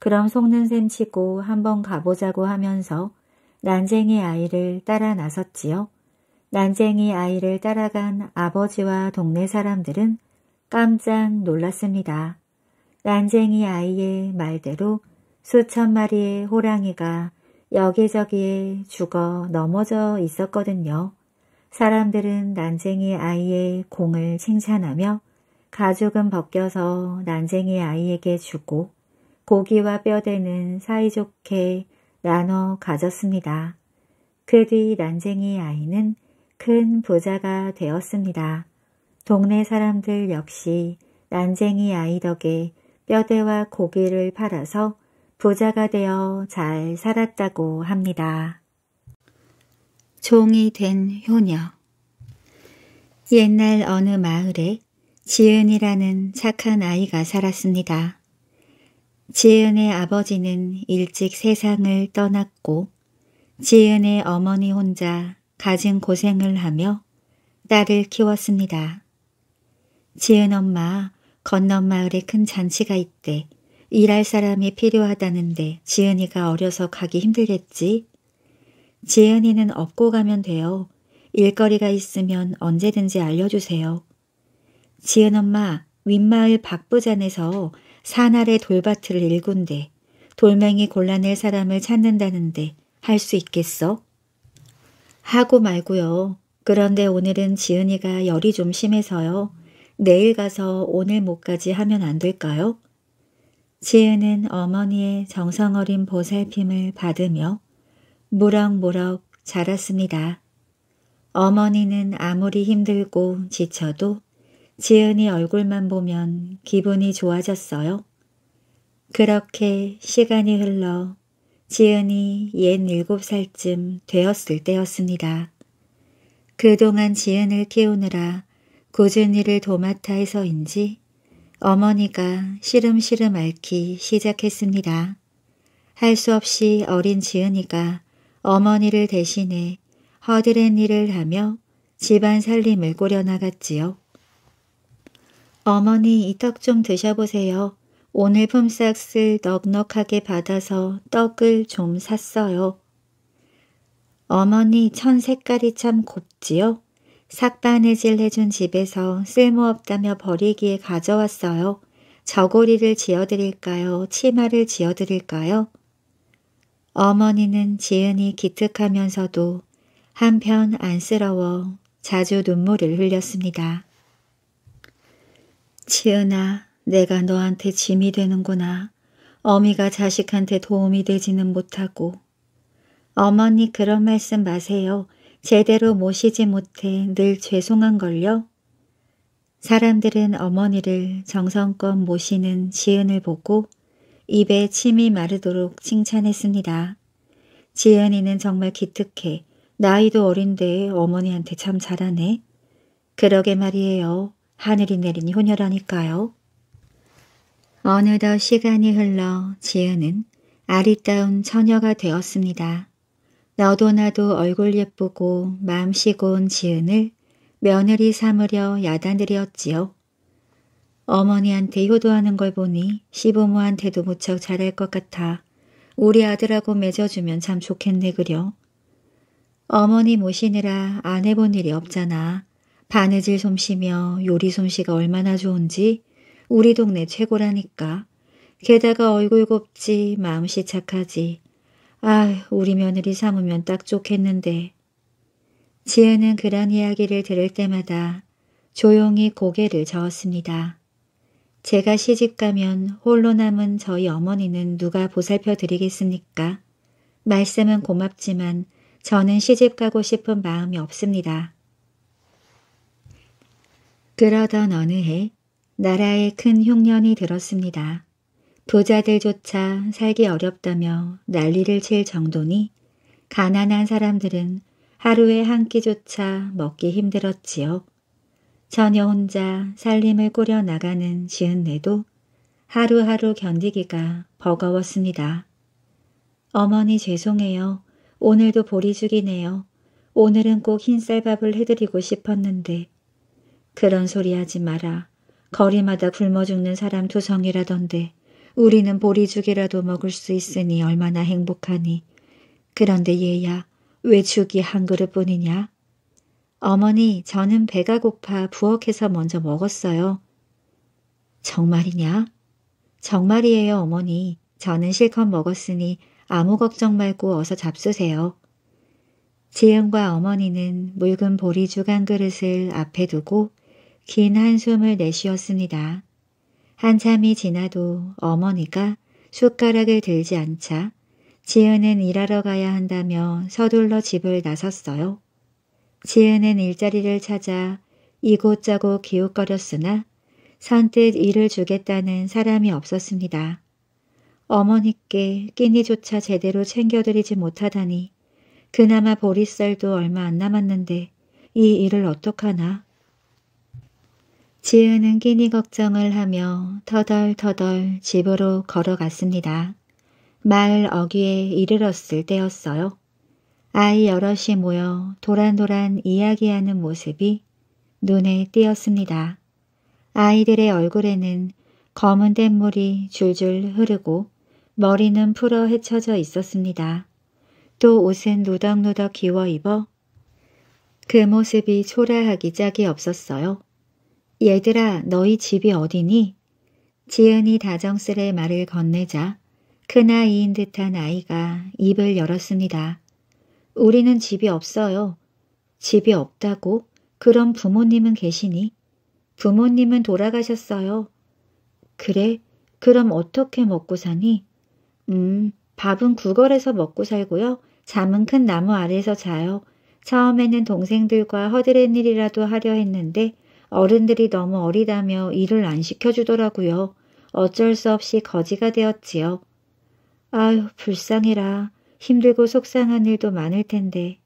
그럼 속는 셈 치고 한번 가보자고 하면서 난쟁이 아이를 따라 나섰지요. 난쟁이 아이를 따라간 아버지와 동네 사람들은 깜짝 놀랐습니다. 난쟁이 아이의 말대로 수천 마리의 호랑이가 여기저기에 죽어 넘어져 있었거든요. 사람들은 난쟁이 아이의 공을 칭찬하며 가죽은 벗겨서 난쟁이 아이에게 주고 고기와 뼈대는 사이좋게 나눠 가졌습니다. 그 뒤 난쟁이 아이는 큰 부자가 되었습니다. 동네 사람들 역시 난쟁이 아이 덕에 뼈대와 고기를 팔아서 부자가 되어 잘 살았다고 합니다. 종이 된 효녀 옛날 어느 마을에 지은이라는 착한 아이가 살았습니다. 지은의 아버지는 일찍 세상을 떠났고 지은의 어머니 혼자 가진 고생을 하며 딸을 키웠습니다. 지은 엄마 건넌 마을에 큰 잔치가 있대 일할 사람이 필요하다는데 지은이가 어려서 가기 힘들겠지? 지은이는 업고 가면 돼요. 일거리가 있으면 언제든지 알려주세요. 지은 엄마, 윗마을 박부잔에서 산아래 돌밭을 일군데 돌멩이 골라낼 사람을 찾는다는데 할 수 있겠어? 하고 말고요. 그런데 오늘은 지은이가 열이 좀 심해서요. 내일 가서 오늘 못까지 하면 안 될까요? 지은은 어머니의 정성어린 보살핌을 받으며 무럭무럭 자랐습니다. 어머니는 아무리 힘들고 지쳐도 지은이 얼굴만 보면 기분이 좋아졌어요. 그렇게 시간이 흘러 지은이 옛 7살쯤 되었을 때였습니다. 그동안 지은을 키우느라 꾸준히를 도맡아 해서인지 어머니가 시름시름 앓기 시작했습니다. 할 수 없이 어린 지은이가 어머니를 대신해 허드렛 일을 하며 집안 살림을 꾸려나갔지요. 어머니 이 떡 좀 드셔보세요. 오늘 품삯을 넉넉하게 받아서 떡을 좀 샀어요. 어머니 천 색깔이 참 곱지요? 삭바느질 해준 집에서 쓸모없다며 버리기에 가져왔어요. 저고리를 지어드릴까요? 치마를 지어드릴까요? 어머니는 지은이 기특하면서도 한편 안쓰러워 자주 눈물을 흘렸습니다. 지은아, 내가 너한테 짐이 되는구나. 어미가 자식한테 도움이 되지는 못하고. 어머니 그런 말씀 마세요. 제대로 모시지 못해 늘 죄송한걸요. 사람들은 어머니를 정성껏 모시는 지은을 보고 입에 침이 마르도록 칭찬했습니다. 지은이는 정말 기특해. 나이도 어린데 어머니한테 참 잘하네. 그러게 말이에요. 하늘이 내린 혼혈하니까요. 어느덧 시간이 흘러 지은은 아리따운 처녀가 되었습니다. 너도 나도 얼굴 예쁘고 마음 시곤 지은을 며느리 삼으려 야단들이었지요. 어머니한테 효도하는 걸 보니 시부모한테도 무척 잘할 것 같아 우리 아들하고 맺어주면 참 좋겠네 그려. 어머니 모시느라 안 해본 일이 없잖아. 바느질 솜씨며 요리 솜씨가 얼마나 좋은지 우리 동네 최고라니까. 게다가 얼굴 곱지 마음씨 착하지. 아, 우리 며느리 삼으면 딱 좋겠는데. 지혜는 그런 이야기를 들을 때마다 조용히 고개를 저었습니다. 제가 시집 가면 홀로 남은 저희 어머니는 누가 보살펴 드리겠습니까? 말씀은 고맙지만 저는 시집 가고 싶은 마음이 없습니다. 그러던 어느 해 나라에 큰 흉년이 들었습니다. 부자들조차 살기 어렵다며 난리를 칠 정도니 가난한 사람들은 하루에 한 끼조차 먹기 힘들었지요. 전혀 혼자 살림을 꾸려 나가는 지은내도 하루하루 견디기가 버거웠습니다. 어머니 죄송해요. 오늘도 보리죽이네요. 오늘은 꼭 흰쌀밥을 해드리고 싶었는데. 그런 소리 하지 마라. 거리마다 굶어 죽는 사람 두성이라던데. 우리는 보리죽이라도 먹을 수 있으니 얼마나 행복하니. 그런데 얘야, 왜 죽이 한 그릇뿐이냐? 어머니, 저는 배가 고파 부엌에서 먼저 먹었어요. 정말이냐? 정말이에요, 어머니. 저는 실컷 먹었으니 아무 걱정 말고 어서 잡수세요. 지은과 어머니는 묽은 보리죽 한 그릇을 앞에 두고 긴 한숨을 내쉬었습니다. 한참이 지나도 어머니가 숟가락을 들지 않자 지은은 일하러 가야 한다며 서둘러 집을 나섰어요. 지은은 일자리를 찾아 이곳저곳 기웃거렸으나 선뜻 일을 주겠다는 사람이 없었습니다. 어머니께 끼니조차 제대로 챙겨드리지 못하다니 그나마 보리쌀도 얼마 안 남았는데 이 일을 어떡하나 지은은 끼니 걱정을 하며 터덜터덜 집으로 걸어갔습니다. 마을 어귀에 이르렀을 때였어요. 아이 여럿이 모여 도란도란 이야기하는 모습이 눈에 띄었습니다. 아이들의 얼굴에는 검은 뗏물이 줄줄 흐르고 머리는 풀어 헤쳐져 있었습니다. 또 옷은 누덕누덕 기워 입어 그 모습이 초라하기 짝이 없었어요. 얘들아, 너희 집이 어디니? 지은이 다정스레 말을 건네자 큰아이인 듯한 아이가 입을 열었습니다. 우리는 집이 없어요. 집이 없다고? 그럼 부모님은 계시니? 부모님은 돌아가셨어요. 그래? 그럼 어떻게 먹고 사니? 음, 밥은 구걸해서 먹고 살고요. 잠은 큰 나무 아래서 자요. 처음에는 동생들과 허드렛 일이라도 하려 했는데 어른들이 너무 어리다며 일을 안 시켜주더라고요. 어쩔 수 없이 거지가 되었지요. 아휴 불쌍해라. 힘들고 속상한 일도 많을 텐데.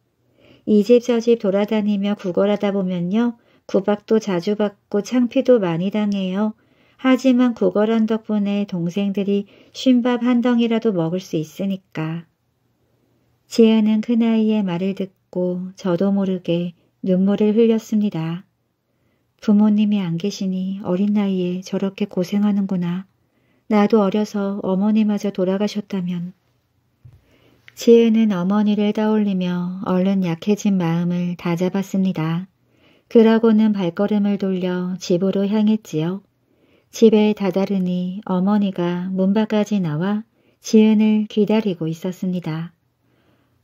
이 집 저 집 돌아다니며 구걸하다 보면요. 구박도 자주 받고 창피도 많이 당해요. 하지만 구걸한 덕분에 동생들이 쉰밥 한 덩이라도 먹을 수 있으니까. 지은은 큰아이의 말을 듣고 저도 모르게 눈물을 흘렸습니다. 부모님이 안 계시니 어린 나이에 저렇게 고생하는구나. 나도 어려서 어머니마저 돌아가셨다면. 지혜는 어머니를 떠올리며 얼른 약해진 마음을 다잡았습니다. 그러고는 발걸음을 돌려 집으로 향했지요. 집에 다다르니 어머니가 문 밖까지 나와 지은을 기다리고 있었습니다.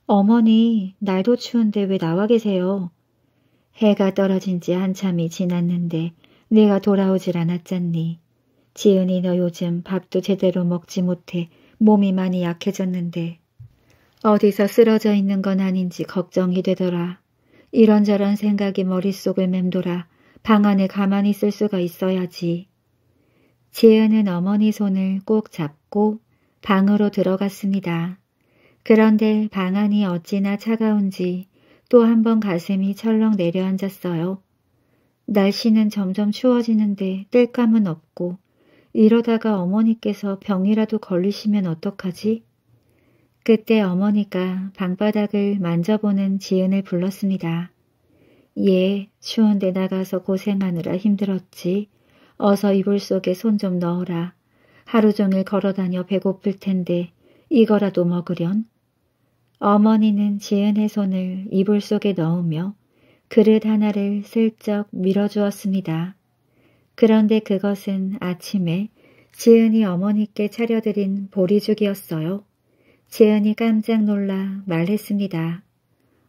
어머니, 날도 추운데 왜 나와 계세요? 해가 떨어진 지 한참이 지났는데 내가 돌아오질 않았잖니. 지은이 너 요즘 밥도 제대로 먹지 못해 몸이 많이 약해졌는데 어디서 쓰러져 있는 건 아닌지 걱정이 되더라. 이런저런 생각이 머릿속을 맴돌아 방 안에 가만히 있을 수가 있어야지. 지은은 어머니 손을 꼭 잡고 방으로 들어갔습니다. 그런데 방 안이 어찌나 차가운지 또한번 가슴이 철렁 내려앉았어요. 날씨는 점점 추워지는데 땔감은 없고 이러다가 어머니께서 병이라도 걸리시면 어떡하지? 그때 어머니가 방바닥을 만져보는 지은을 불렀습니다. 예, 추운데 나가서 고생하느라 힘들었지. 어서 이불 속에 손 좀 넣어라. 하루 종일 걸어다녀 배고플 텐데 이거라도 먹으련? 어머니는 지은의 손을 이불 속에 넣으며 그릇 하나를 슬쩍 밀어주었습니다. 그런데 그것은 아침에 지은이 어머니께 차려드린 보리죽이었어요. 지은이 깜짝 놀라 말했습니다.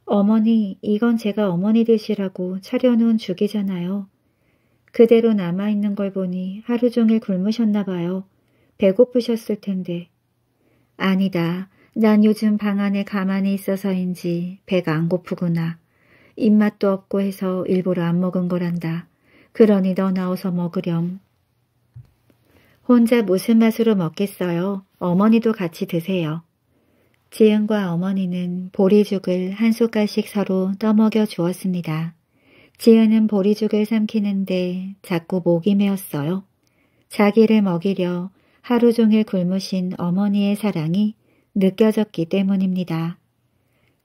어머니, 이건 제가 어머니 드시라고 차려놓은 죽이잖아요. 그대로 남아있는 걸 보니 하루 종일 굶으셨나 봐요. 배고프셨을 텐데. 아니다. 난 요즘 방 안에 가만히 있어서인지 배가 안 고프구나. 입맛도 없고 해서 일부러 안 먹은 거란다. 그러니 너 나와서 먹으렴. 혼자 무슨 맛으로 먹겠어요? 어머니도 같이 드세요. 지은과 어머니는 보리죽을 한 숟갈씩 서로 떠먹여 주었습니다. 지은은 보리죽을 삼키는데 자꾸 목이 메었어요. 자기를 먹이려 하루 종일 굶으신 어머니의 사랑이 느껴졌기 때문입니다.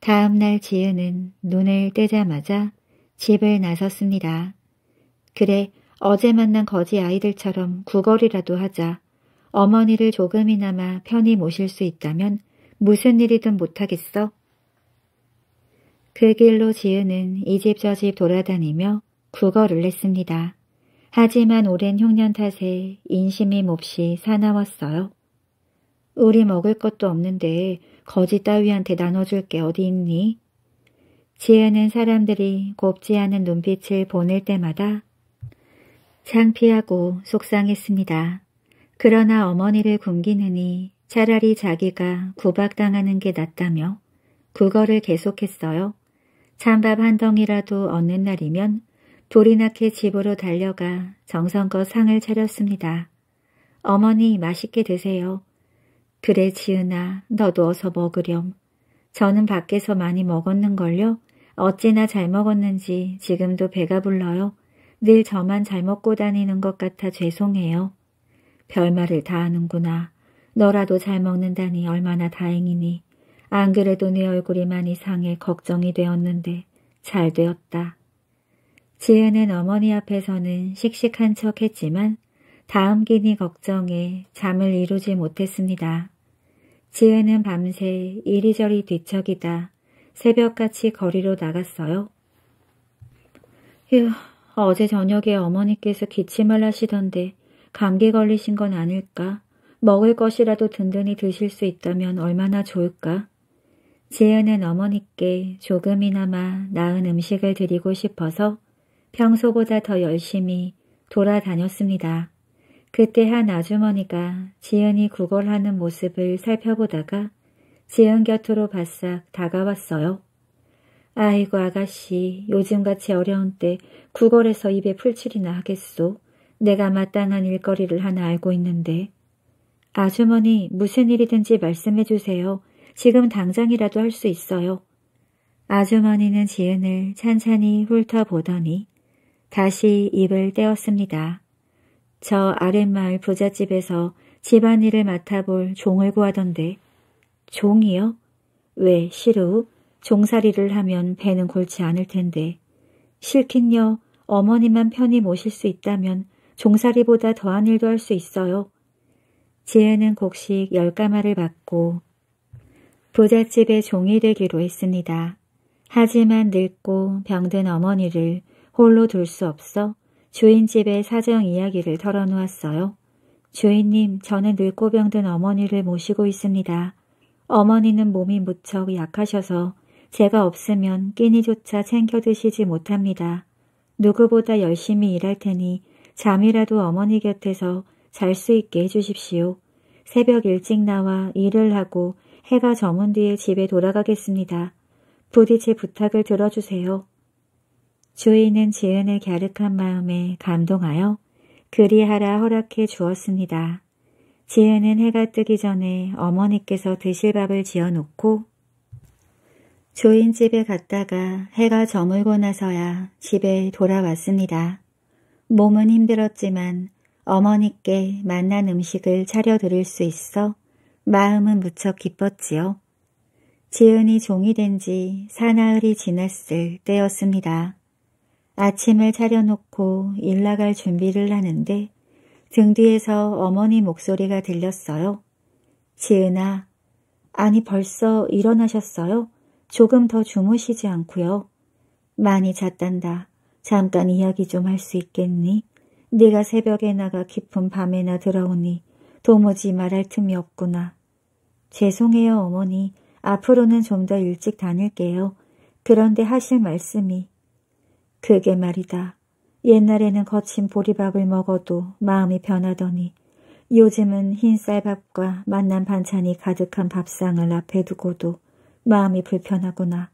다음날 지은은 눈을 뜨자마자 집을 나섰습니다. 그래 어제 만난 거지 아이들처럼 구걸이라도 하자. 어머니를 조금이나마 편히 모실 수 있다면 무슨 일이든 못하겠어? 그 길로 지은은 이 집 저 집 돌아다니며 구걸을 했습니다. 하지만 오랜 흉년 탓에 인심이 몹시 사나웠어요. 우리 먹을 것도 없는데 거지 따위한테 나눠줄 게 어디 있니? 지혜는 사람들이 곱지 않은 눈빛을 보낼 때마다 창피하고 속상했습니다. 그러나 어머니를 굶기느니 차라리 자기가 구박당하는 게 낫다며 그거를 계속했어요. 찬밥 한 덩이라도 얻는 날이면 돌이 나게 집으로 달려가 정성껏 상을 차렸습니다. 어머니 맛있게 드세요. 그래 지은아 너도 어서 먹으렴. 저는 밖에서 많이 먹었는걸요. 어찌나 잘 먹었는지 지금도 배가 불러요. 늘 저만 잘 먹고 다니는 것 같아 죄송해요. 별말을 다 하는구나. 너라도 잘 먹는다니 얼마나 다행이니. 안 그래도 네 얼굴이 많이 상해 걱정이 되었는데 잘 되었다. 지은은 어머니 앞에서는 씩씩한 척 했지만 다음 기니 걱정에 잠을 이루지 못했습니다. 지혜는 밤새 이리저리 뒤척이다 새벽같이 거리로 나갔어요. 휴, 어제 저녁에 어머니께서 기침을 하시던데 감기 걸리신 건 아닐까? 먹을 것이라도 든든히 드실 수 있다면 얼마나 좋을까? 지혜는 어머니께 조금이나마 나은 음식을 드리고 싶어서 평소보다 더 열심히 돌아다녔습니다. 그때 한 아주머니가 지은이 구걸하는 모습을 살펴보다가 지은 곁으로 바싹 다가왔어요. 아이고 아가씨 요즘같이 어려운 때 구걸해서 입에 풀칠이나 하겠소. 내가 마땅한 일거리를 하나 알고 있는데. 아주머니 무슨 일이든지 말씀해 주세요. 지금 당장이라도 할 수 있어요. 아주머니는 지은을 찬찬히 훑어보더니 다시 입을 떼었습니다. 저 아랫마을 부잣집에서 집안일을 맡아볼 종을 구하던데. 종이요? 왜, 싫어? 종살이를 하면 배는 골치 않을 텐데. 싫긴요. 어머니만 편히 모실 수 있다면 종살이보다 더한 일도 할 수 있어요. 지혜는 곡식 열 가마를 받고 부잣집의 종이 되기로 했습니다. 하지만 늙고 병든 어머니를 홀로 둘 수 없어 주인집의 사정 이야기를 털어놓았어요. 주인님, 저는 늙고 병든 어머니를 모시고 있습니다. 어머니는 몸이 무척 약하셔서 제가 없으면 끼니조차 챙겨 드시지 못합니다. 누구보다 열심히 일할 테니 잠이라도 어머니 곁에서 잘 수 있게 해주십시오. 새벽 일찍 나와 일을 하고 해가 저문 뒤에 집에 돌아가겠습니다. 부디 제 부탁을 들어주세요. 주인은 지은의 갸륵한 마음에 감동하여 그리하라 허락해 주었습니다. 지은은 해가 뜨기 전에 어머니께서 드실 밥을 지어놓고 주인 집에 갔다가 해가 저물고 나서야 집에 돌아왔습니다. 몸은 힘들었지만 어머니께 맛난 음식을 차려드릴 수 있어 마음은 무척 기뻤지요. 지은이 종이 된 지 사나흘이 지났을 때였습니다. 아침을 차려놓고 일 나갈 준비를 하는데 등 뒤에서 어머니 목소리가 들렸어요. 지은아, 아니 벌써 일어나셨어요? 조금 더 주무시지 않고요. 많이 잤단다. 잠깐 이야기 좀 할 수 있겠니? 네가 새벽에 나가 깊은 밤에나 들어오니 도무지 말할 틈이 없구나. 죄송해요 어머니. 앞으로는 좀 더 일찍 다닐게요. 그런데 하실 말씀이 그게 말이다. 옛날에는 거친 보리밥을 먹어도 마음이 변하더니 요즘은 흰쌀밥과 만난 반찬이 가득한 밥상을 앞에 두고도 마음이 불편하구나.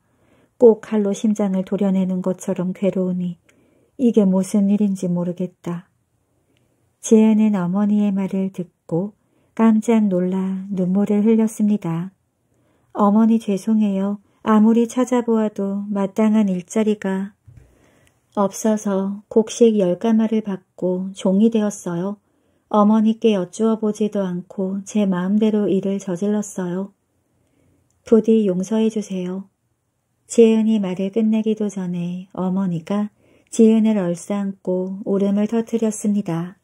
꼭 칼로 심장을 도려내는 것처럼 괴로우니 이게 무슨 일인지 모르겠다. 지혜는 어머니의 말을 듣고 깜짝 놀라 눈물을 흘렸습니다. 어머니 죄송해요. 아무리 찾아보아도 마땅한 일자리가 없어서 곡식 열가마를 받고 종이 되었어요. 어머니께 여쭈어 보지도 않고 제 마음대로 일을 저질렀어요. 부디 용서해 주세요. 지은이 말을 끝내기도 전에 어머니가 지은을 얼싸안고 울음을 터뜨렸습니다.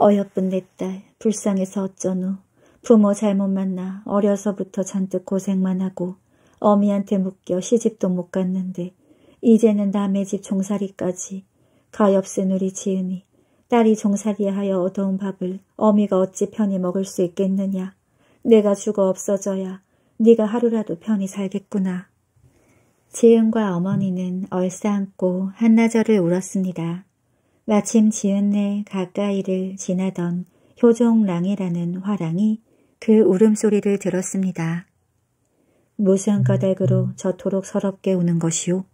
어여쁜 내 딸, 불쌍해서 어쩌노. 부모 잘못 만나 어려서부터 잔뜩 고생만 하고 어미한테 묶여 시집도 못 갔는데 이제는 남의 집 종사리까지 가엾은 우리 지은이 딸이 종사리에 하여 얻어온 밥을 어미가 어찌 편히 먹을 수 있겠느냐. 내가 죽어 없어져야 네가 하루라도 편히 살겠구나. 지은과 어머니는 얼싸안고 한나절을 울었습니다. 마침 지은네 가까이를 지나던 효종랑이라는 화랑이 그 울음소리를 들었습니다. 무슨 까닭으로 저토록 서럽게 우는 것이오?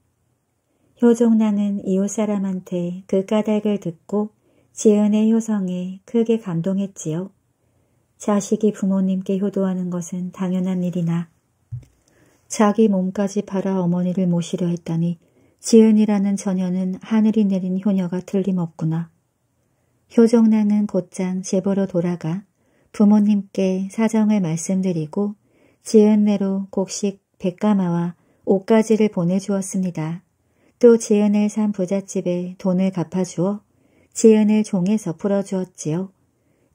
효종랑은 이웃 사람한테 그 까닭을 듣고 지은의 효성에 크게 감동했지요. 자식이 부모님께 효도하는 것은 당연한 일이나 자기 몸까지 팔아 어머니를 모시려 했다니 지은이라는 처녀는 하늘이 내린 효녀가 틀림없구나. 효종랑은 곧장 집으로 돌아가 부모님께 사정을 말씀드리고 지은내로 곡식 백가마와 옷가지를 보내주었습니다. 또 지은을 산 부잣집에 돈을 갚아주어 지은을 종에서 풀어주었지요.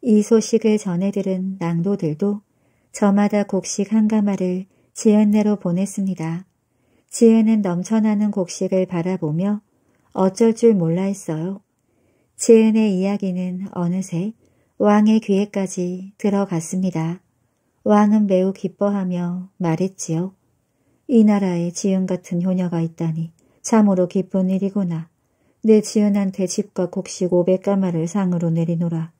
이 소식을 전해들은 낭도들도 저마다 곡식 한 가마를 지은내로 보냈습니다. 지은은 넘쳐나는 곡식을 바라보며 어쩔 줄 몰라 했어요. 지은의 이야기는 어느새 왕의 귀에까지 들어갔습니다. 왕은 매우 기뻐하며 말했지요. 이 나라에 지은 같은 효녀가 있다니 참으로 기쁜 일이구나. 내 지은한테 집과 곡식 500가마를 상으로 내리노라.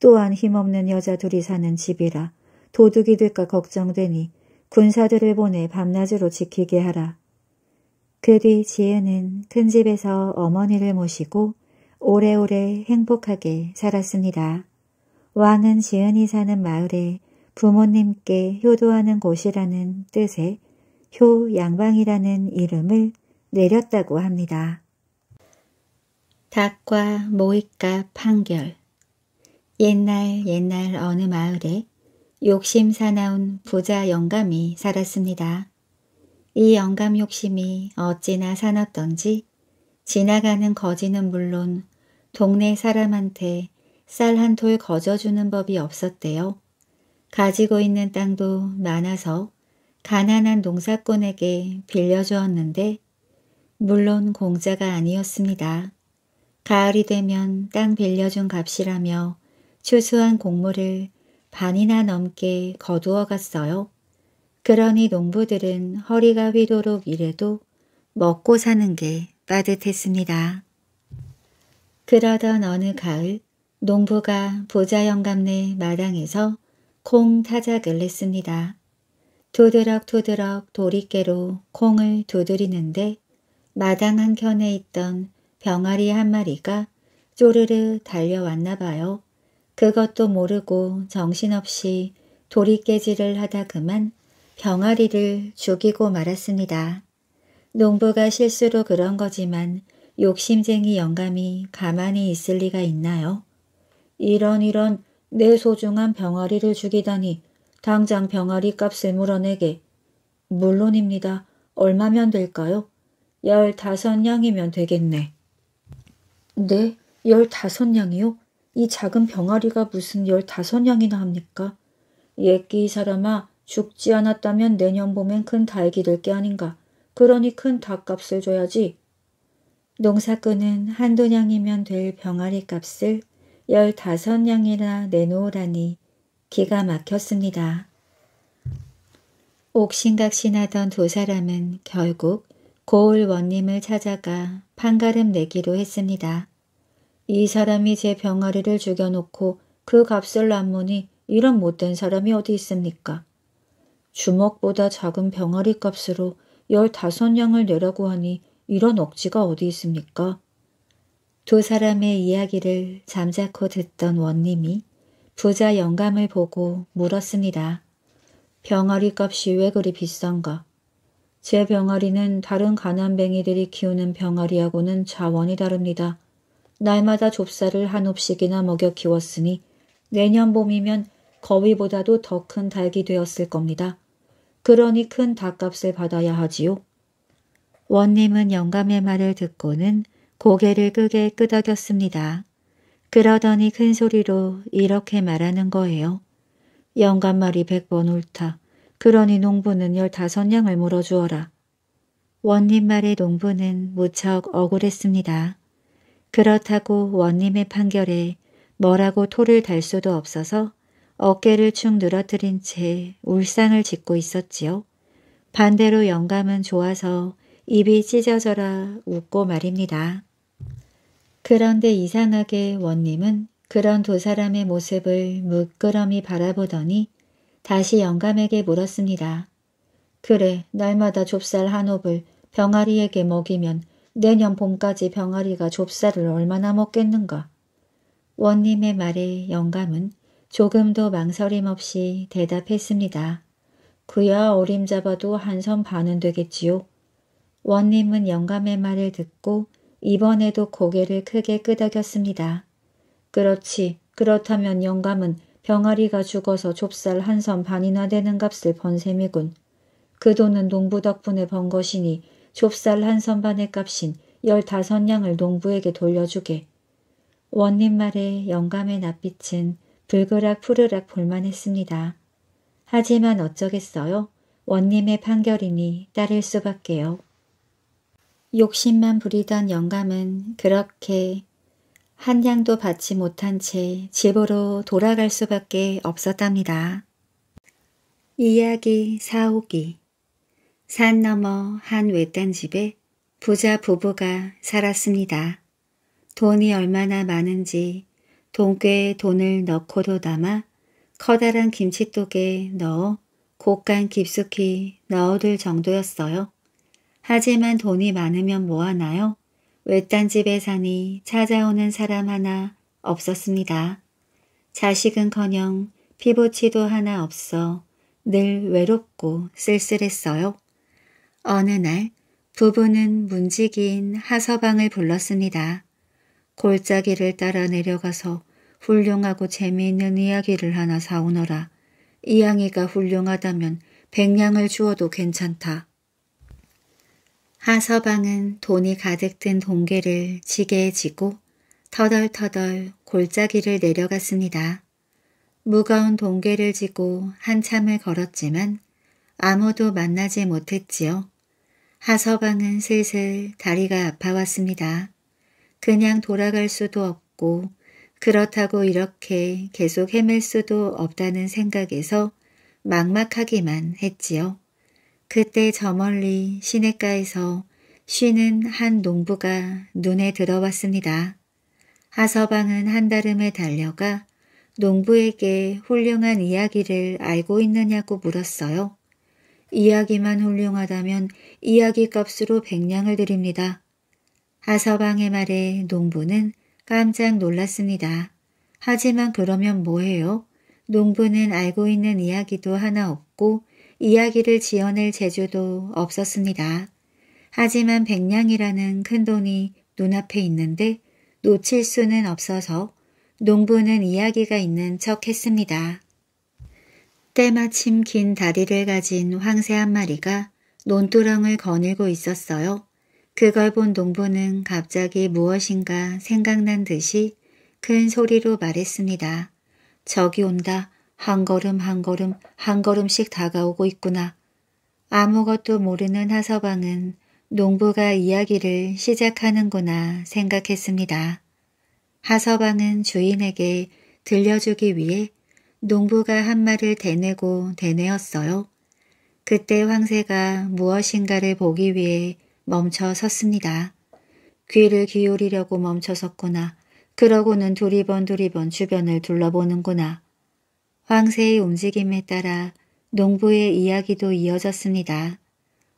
또한 힘없는 여자 둘이 사는 집이라 도둑이 될까 걱정되니 군사들을 보내 밤낮으로 지키게 하라. 그 뒤지은은큰 집에서 어머니를 모시고 오래오래 행복하게 살았습니다. 왕은 지은이 사는 마을에 부모님께 효도하는 곳이라는 뜻의 효양방이라는 이름을 내렸다고 합니다. 닭과 모잇값 판결 옛날 옛날 어느 마을에 욕심 사나운 부자 영감이 살았습니다. 이 영감 욕심이 어찌나 사납던지 지나가는 거지는 물론 동네 사람한테 쌀 한 톨 거저주는 법이 없었대요. 가지고 있는 땅도 많아서 가난한 농사꾼에게 빌려주었는데 물론 공짜가 아니었습니다. 가을이 되면 땅 빌려준 값이라며 추수한 곡물을 반이나 넘게 거두어 갔어요. 그러니 농부들은 허리가 휘도록 일해도 먹고 사는 게 빠듯했습니다. 그러던 어느 가을 농부가 부자 영감네 마당에서 콩 타작을 냈습니다. 두드럭두드럭 도리깨로 콩을 두드리는데 마당 한켠에 있던 병아리 한 마리가 쪼르르 달려왔나 봐요. 그것도 모르고 정신없이 도리깨질을 하다 그만 병아리를 죽이고 말았습니다. 농부가 실수로 그런 거지만 욕심쟁이 영감이 가만히 있을 리가 있나요? 이런 이런 내 소중한 병아리를 죽이다니 당장 병아리 값을 물어내게. 물론입니다. 얼마면 될까요? 열다섯 냥이면 되겠네. 네, 열다섯 냥이요? 이 작은 병아리가 무슨 열다섯 냥이나 합니까? 예끼 이 사람아, 죽지 않았다면 내년 봄엔 큰 닭이 될 게 아닌가. 그러니 큰 닭값을 줘야지. 농사꾼은 한두 냥이면 될 병아리 값을 열다섯 냥이나 내놓으라니 기가 막혔습니다. 옥신각신하던 두 사람은 결국 고을 원님을 찾아가 판가름 내기로 했습니다. 이 사람이 제 병아리를 죽여놓고 그 값을 남무니 이런 못된 사람이 어디 있습니까? 주먹보다 작은 병아리 값으로 열다섯 양을 내라고 하니 이런 억지가 어디 있습니까? 두 사람의 이야기를 잠자코 듣던 원님이 부자 영감을 보고 물었습니다. 병아리 값이 왜 그리 비싼가? 제 병아리는 다른 가난뱅이들이 키우는 병아리하고는 자원이 다릅니다. 날마다 좁쌀을 한홉씩이나 먹여 키웠으니 내년 봄이면 거위보다도 더 큰 닭이 되었을 겁니다. 그러니 큰 닭값을 받아야 하지요. 원님은 영감의 말을 듣고는 고개를 끄게 끄덕였습니다. 그러더니 큰 소리로 이렇게 말하는 거예요. 영감 말이 백 번 옳다. 그러니 농부는 열다섯 냥을 물어주어라. 원님 말에 농부는 무척 억울했습니다. 그렇다고 원님의 판결에 뭐라고 토를 달 수도 없어서 어깨를 축 늘어뜨린 채 울상을 짓고 있었지요. 반대로 영감은 좋아서 입이 찢어져라 웃고 말입니다. 그런데 이상하게 원님은 그런 두 사람의 모습을 무끄러미 바라보더니 다시 영감에게 물었습니다. 그래, 날마다 좁쌀 한 홉을 병아리에게 먹이면 내년 봄까지 병아리가 좁쌀을 얼마나 먹겠는가. 원님의 말에 영감은 조금도 망설임 없이 대답했습니다. 그야 어림 잡아도 한 섬 반은 되겠지요. 원님은 영감의 말을 듣고 이번에도 고개를 크게 끄덕였습니다. 그렇지, 그렇다면 영감은 병아리가 죽어서 좁쌀 한 섬 반이나 되는 값을 번 셈이군. 그 돈은 농부 덕분에 번 것이니 좁쌀 한 섬 반의 값인 열다섯 냥을 농부에게 돌려주게. 원님 말에 영감의 낯빛은 불그락 푸르락 볼만했습니다. 하지만 어쩌겠어요. 원님의 판결이니 따를 수밖에요. 욕심만 부리던 영감은 그렇게 한양도 받지 못한 채 집으로 돌아갈 수밖에 없었답니다. 이야기 사오기 산 너머 한 외딴 집에 부자 부부가 살았습니다. 돈이 얼마나 많은지 돈깨에 돈을 넣고도 남아 커다란 김치독에 넣어 곡간 깊숙이 넣어둘 정도였어요. 하지만 돈이 많으면 뭐하나요? 외딴 집에 사니 찾아오는 사람 하나 없었습니다. 자식은커녕 피부치도 하나 없어 늘 외롭고 쓸쓸했어요. 어느 날 부부는 문지기인 하서방을 불렀습니다. 골짜기를 따라 내려가서 훌륭하고 재미있는 이야기를 하나 사오너라. 이양이가 훌륭하다면 백냥을 주어도 괜찮다. 하서방은 돈이 가득 든 동계를 지게 지고 터덜터덜 골짜기를 내려갔습니다. 무거운 동계를 지고 한참을 걸었지만 아무도 만나지 못했지요. 하서방은 슬슬 다리가 아파왔습니다. 그냥 돌아갈 수도 없고 그렇다고 이렇게 계속 헤맬 수도 없다는 생각에서 막막하기만 했지요. 그때 저 멀리 시냇가에서 쉬는 한 농부가 눈에 들어왔습니다. 하서방은 한다름에 달려가 농부에게 훌륭한 이야기를 알고 있느냐고 물었어요. 이야기만 훌륭하다면 이야기 값으로 백냥을 드립니다. 하서방의 말에 농부는 깜짝 놀랐습니다. 하지만 그러면 뭐해요? 농부는 알고 있는 이야기도 하나 없고 이야기를 지어낼 재주도 없었습니다. 하지만 백냥이라는 큰돈이 눈앞에 있는데 놓칠 수는 없어서 농부는 이야기가 있는 척 했습니다. 때마침 긴 다리를 가진 황새 한 마리가 논두렁을 거닐고 있었어요. 그걸 본 농부는 갑자기 무엇인가 생각난 듯이 큰 소리로 말했습니다. 적이 온다. 한 걸음 한 걸음 한 걸음씩 다가오고 있구나. 아무것도 모르는 하서방은 농부가 이야기를 시작하는구나 생각했습니다. 하서방은 주인에게 들려주기 위해 농부가 한 말을 대내고 대내었어요. 그때 황새가 무엇인가를 보기 위해 멈춰 섰습니다. 귀를 기울이려고 멈춰 섰구나. 그러고는 두리번 두리번 주변을 둘러보는구나. 황새의 움직임에 따라 농부의 이야기도 이어졌습니다.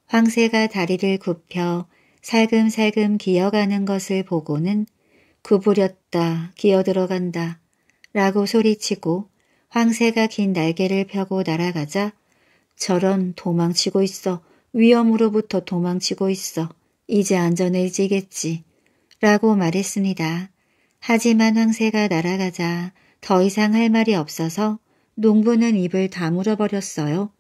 황새가 다리를 굽혀 살금살금 기어가는 것을 보고는 구부렸다, 기어들어간다 라고 소리치고 황새가 긴 날개를 펴고 날아가자 저런 도망치고 있어, 위험으로부터 도망치고 있어, 이제 안전해지겠지 라고 말했습니다. 하지만 황새가 날아가자 더 이상 할 말이 없어서 농부는 입을 다물어 버렸어요.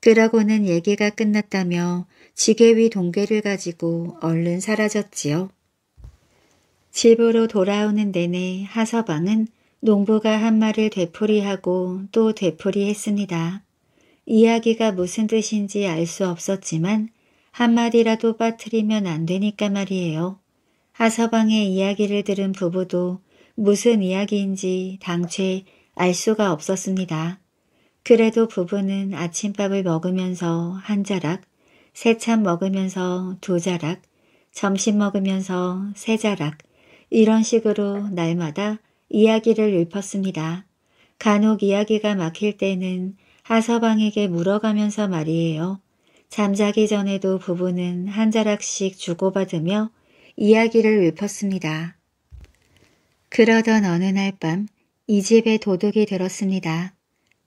그러고는 얘기가 끝났다며 지게 위 동계를 가지고 얼른 사라졌지요. 집으로 돌아오는 내내 하서방은 농부가 한 말을 되풀이하고 또 되풀이했습니다. 이야기가 무슨 뜻인지 알 수 없었지만 한마디라도 빠뜨리면 안 되니까 말이에요. 하서방의 이야기를 들은 부부도 무슨 이야기인지 당최 알 수가 없었습니다. 그래도 부부는 아침밥을 먹으면서 한 자락, 세참 먹으면서 두 자락, 점심 먹으면서 세 자락, 이런 식으로 날마다 이야기를 읊었습니다. 간혹 이야기가 막힐 때는 하서방에게 물어가면서 말이에요. 잠자기 전에도 부부는 한 자락씩 주고받으며 이야기를 읊었습니다. 그러던 어느 날밤 이집의 도둑이 들었습니다.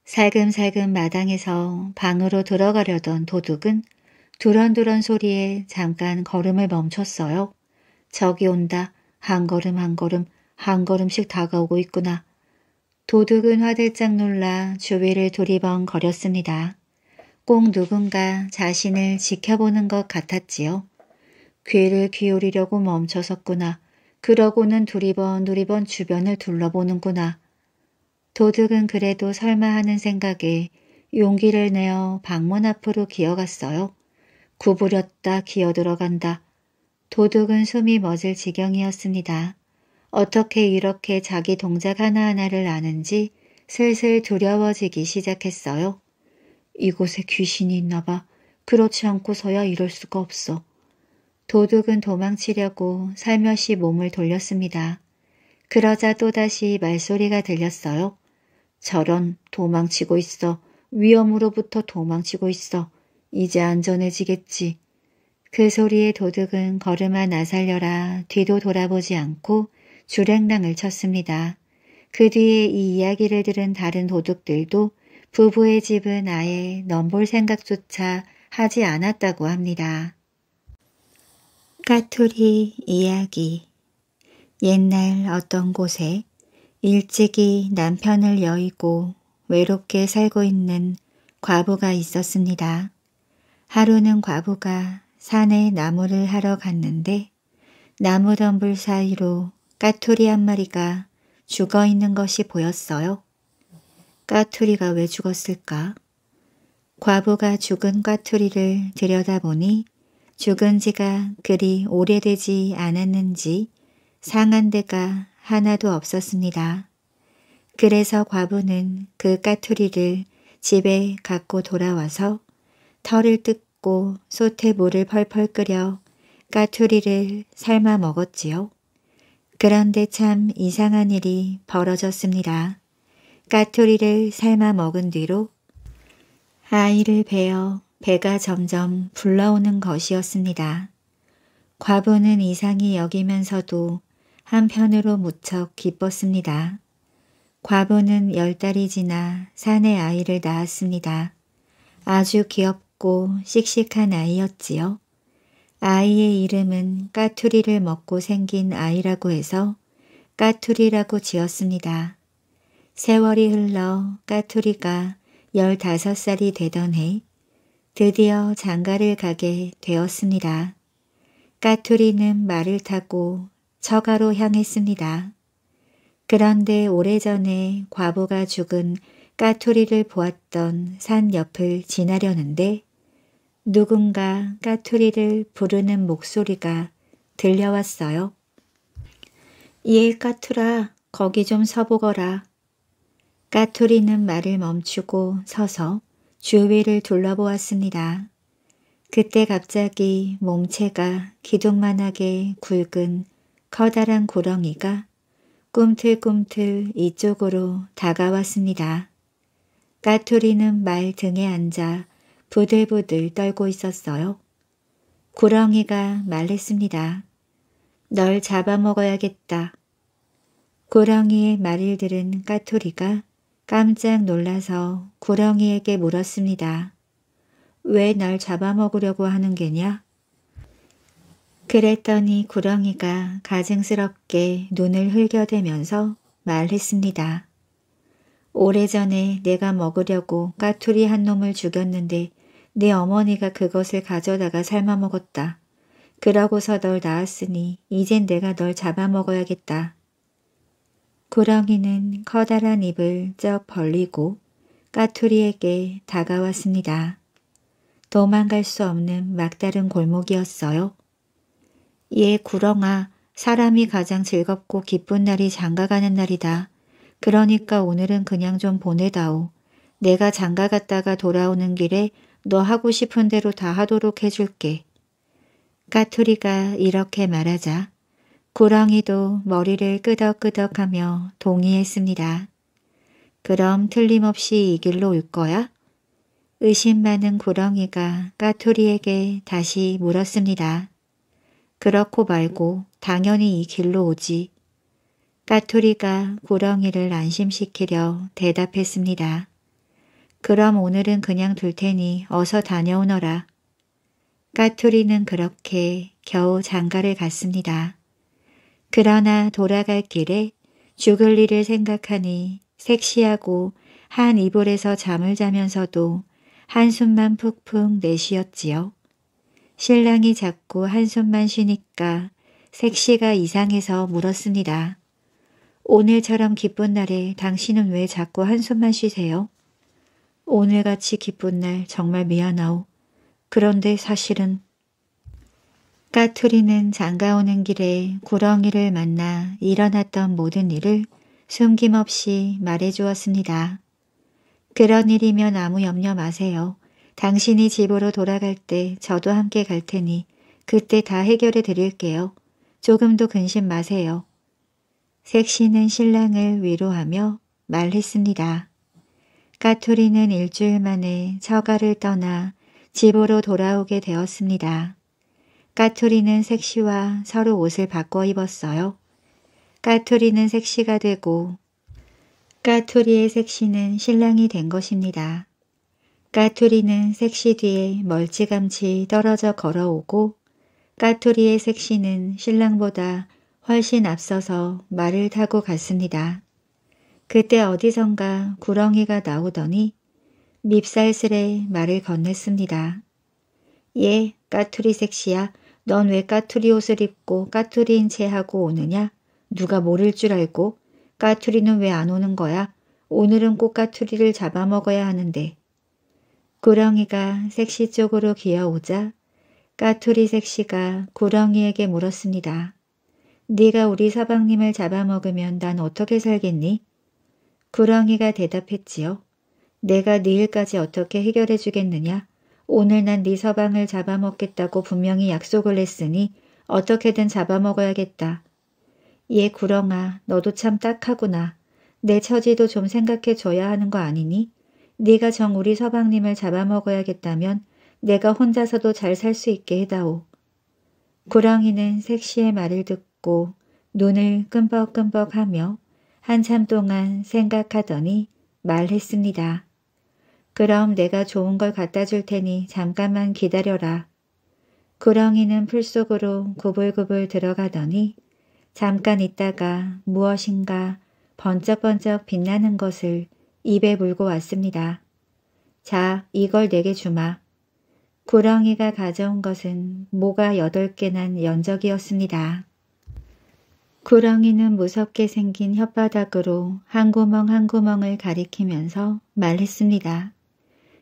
살금살금 마당에서 방으로 들어가려던 도둑은 두런두런 소리에 잠깐 걸음을 멈췄어요. 저기 온다. 한 걸음 한 걸음 한 걸음씩 다가오고 있구나. 도둑은 화들짝 놀라 주위를 두리번 거렸습니다. 꼭 누군가 자신을 지켜보는 것 같았지요. 귀를 기울이려고 멈춰섰구나. 그러고는 두리번 두리번 주변을 둘러보는구나. 도둑은 그래도 설마 하는 생각에 용기를 내어 방문 앞으로 기어갔어요. 구부렸다 기어들어간다. 도둑은 숨이 멎을 지경이었습니다. 어떻게 이렇게 자기 동작 하나하나를 아는지 슬슬 두려워지기 시작했어요. 이곳에 귀신이 있나 봐. 그렇지 않고서야 이럴 수가 없어. 도둑은 도망치려고 살며시 몸을 돌렸습니다. 그러자 또다시 말소리가 들렸어요. 저런 도망치고 있어. 위험으로부터 도망치고 있어. 이제 안전해지겠지. 그 소리에 도둑은 걸음아 나살려라 뒤도 돌아보지 않고 주랭랑을 쳤습니다. 그 뒤에 이 이야기를 들은 다른 도둑들도 부부의 집은 아예 넘볼 생각조차 하지 않았다고 합니다. 까투리 이야기 옛날 어떤 곳에 일찍이 남편을 여의고 외롭게 살고 있는 과부가 있었습니다. 하루는 과부가 산에 나무를 하러 갔는데 나무 덤불 사이로 까투리 한 마리가 죽어 있는 것이 보였어요. 까투리가 왜 죽었을까? 과부가 죽은 까투리를 들여다보니 죽은 지가 그리 오래되지 않았는지 상한 데가 하나도 없었습니다. 그래서 과부는 그 까투리를 집에 갖고 돌아와서 털을 뜯고 솥에 물을 펄펄 끓여 까투리를 삶아 먹었지요. 그런데 참 이상한 일이 벌어졌습니다. 까투리를 삶아 먹은 뒤로 아이를 베어 배가 점점 불러오는 것이었습니다. 과부는 이상히 여기면서도 한편으로 무척 기뻤습니다. 과부는 열 달이 지나 산에 아이를 낳았습니다. 아주 귀엽고 씩씩한 아이였지요. 아이의 이름은 까투리를 먹고 생긴 아이라고 해서 까투리라고 지었습니다. 세월이 흘러 까투리가 열다섯 살이 되던 해 드디어 장가를 가게 되었습니다. 까투리는 말을 타고 처가로 향했습니다. 그런데 오래전에 과부가 죽은 까투리를 보았던 산 옆을 지나려는데 누군가 까투리를 부르는 목소리가 들려왔어요. 예, 까투라, 거기 좀 서보거라. 까투리는 말을 멈추고 서서 주위를 둘러보았습니다. 그때 갑자기 몸체가 기둥만하게 굵은 커다란 고렁이가 꿈틀꿈틀 이쪽으로 다가왔습니다. 까투리는 말 등에 앉아 부들부들 떨고 있었어요. 고렁이가 말했습니다. 널 잡아먹어야겠다. 고렁이의 말을 들은 까투리가 깜짝 놀라서 고렁이에게 물었습니다. 왜 날 잡아먹으려고 하는 게냐? 그랬더니 구렁이가 가증스럽게 눈을 흘겨대면서 말했습니다. 오래전에 내가 먹으려고 까투리 한 놈을 죽였는데 네 어머니가 그것을 가져다가 삶아먹었다. 그러고서 널 낳았으니 이젠 내가 널 잡아먹어야겠다. 구렁이는 커다란 입을 쩍 벌리고 까투리에게 다가왔습니다. 도망갈 수 없는 막다른 골목이었어요. 예 구렁아 사람이 가장 즐겁고 기쁜 날이 장가가는 날이다. 그러니까 오늘은 그냥 좀 보내다오. 내가 장가갔다가 돌아오는 길에 너 하고 싶은 대로 다 하도록 해줄게. 까투리가 이렇게 말하자 구렁이도 머리를 끄덕끄덕하며 동의했습니다. 그럼 틀림없이 이 길로 올 거야? 의심 많은 구렁이가 까투리에게 다시 물었습니다. 그렇고 말고 당연히 이 길로 오지. 까투리가 구렁이를 안심시키려 대답했습니다. 그럼 오늘은 그냥 둘 테니 어서 다녀오너라. 까투리는 그렇게 겨우 장가를 갔습니다. 그러나 돌아갈 길에 죽을 일을 생각하니 섹시하고 한 이불에서 잠을 자면서도 한숨만 푹푹 내쉬었지요. 신랑이 자꾸 한숨만 쉬니까 색시가 이상해서 물었습니다. 오늘처럼 기쁜 날에 당신은 왜 자꾸 한숨만 쉬세요? 오늘같이 기쁜 날 정말 미안하오. 그런데 사실은 까투리는 장가오는 길에 구렁이를 만나 일어났던 모든 일을 숨김없이 말해주었습니다. 그런 일이면 아무 염려 마세요. 당신이 집으로 돌아갈 때 저도 함께 갈 테니 그때 다 해결해 드릴게요. 조금도 근심 마세요. 색시는 신랑을 위로하며 말했습니다. 까투리는 일주일 만에 처가를 떠나 집으로 돌아오게 되었습니다. 까투리는 색시와 서로 옷을 바꿔 입었어요. 까투리는 색시가 되고 까투리의 색시는 신랑이 된 것입니다. 까투리는 색시 뒤에 멀찌감치 떨어져 걸어오고 까투리의 색시는 신랑보다 훨씬 앞서서 말을 타고 갔습니다. 그때 어디선가 구렁이가 나오더니 밉살스레 말을 건넸습니다. 예, 까투리 색시야. 넌 왜 까투리 옷을 입고 까투리인 채 하고 오느냐? 누가 모를 줄 알고 까투리는 왜 안 오는 거야? 오늘은 꼭 까투리를 잡아먹어야 하는데 구렁이가 색시 쪽으로 기어오자 까투리 색시가 구렁이에게 물었습니다. 네가 우리 서방님을 잡아먹으면 난 어떻게 살겠니? 구렁이가 대답했지요. 내가 네 일까지 어떻게 해결해 주겠느냐? 오늘 난 네 서방을 잡아먹겠다고 분명히 약속을 했으니 어떻게든 잡아먹어야겠다. 얘 구렁아, 너도 참 딱하구나. 내 처지도 좀 생각해 줘야 하는 거 아니니? 네가 정 우리 서방님을 잡아먹어야겠다면 내가 혼자서도 잘 살 수 있게 해다오. 고랑이는 색시의 말을 듣고 눈을 끔벅끔벅하며 한참 동안 생각하더니 말했습니다. 그럼 내가 좋은 걸 갖다 줄 테니 잠깐만 기다려라. 구렁이는 풀 속으로 구불구불 들어가더니 잠깐 있다가 무엇인가 번쩍번쩍 빛나는 것을 입에 물고 왔습니다. 자, 이걸 내게 주마. 구렁이가 가져온 것은 모가 여덟 개난 연적이었습니다. 구렁이는 무섭게 생긴 혓바닥으로 한 구멍 한 구멍을 가리키면서 말했습니다.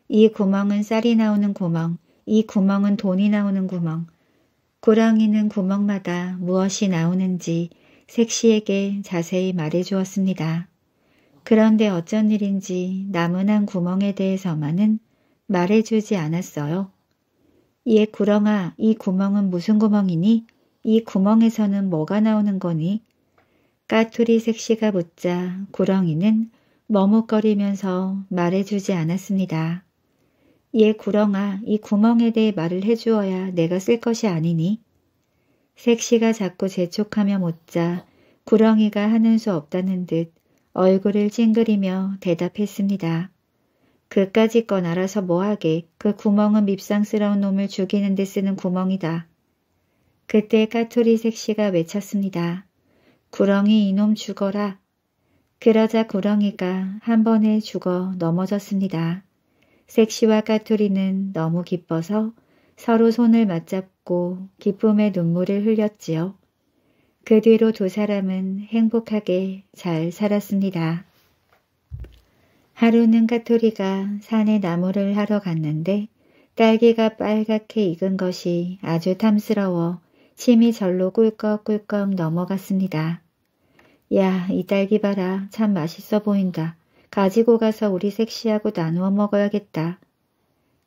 이 구멍은 쌀이 나오는 구멍, 이 구멍은 돈이 나오는 구멍. 구렁이는 구멍마다 무엇이 나오는지 색시에게 자세히 말해주었습니다. 그런데 어쩐 일인지 나무난 구멍에 대해서만은 말해주지 않았어요. 얘 예, 구렁아, 이 구멍은 무슨 구멍이니? 이 구멍에서는 뭐가 나오는 거니? 까투리 색시가 묻자 구렁이는 머뭇거리면서 말해주지 않았습니다. 얘 예, 구렁아, 이 구멍에 대해 말을 해주어야 내가 쓸 것이 아니니? 색시가 자꾸 재촉하며 묻자 구렁이가 하는 수 없다는 듯 얼굴을 찡그리며 대답했습니다. 그까짓 건 알아서 뭐하게 그 구멍은 밉상스러운 놈을 죽이는 데 쓰는 구멍이다. 그때 까투리 색시가 외쳤습니다. 구렁이 이놈 죽어라. 그러자 구렁이가 한 번에 죽어 넘어졌습니다. 색시와 까투리는 너무 기뻐서 서로 손을 맞잡고 기쁨의 눈물을 흘렸지요. 그 뒤로 두 사람은 행복하게 잘 살았습니다. 하루는 카토리가 산에 나무를 하러 갔는데 딸기가 빨갛게 익은 것이 아주 탐스러워 침이 절로 꿀꺽꿀꺽 넘어갔습니다. 야, 이 딸기 봐라. 참 맛있어 보인다. 가지고 가서 우리 섹시하고 나누어 먹어야겠다.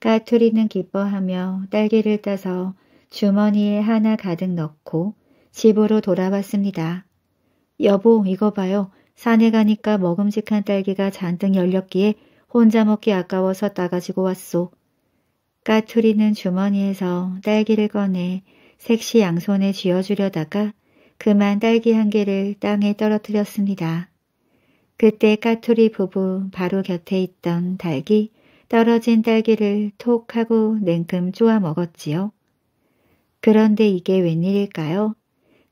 까투리는 기뻐하며 딸기를 따서 주머니에 하나 가득 넣고 집으로 돌아왔습니다. 여보, 이거 봐요. 산에 가니까 먹음직한 딸기가 잔뜩 열렸기에 혼자 먹기 아까워서 따가지고 왔소. 까투리는 주머니에서 딸기를 꺼내 색시 양손에 쥐어주려다가 그만 딸기 한 개를 땅에 떨어뜨렸습니다. 그때 까투리 부부 바로 곁에 있던 딸기 떨어진 딸기를 톡 하고 냉큼 쪼아 먹었지요. 그런데 이게 웬일일까요?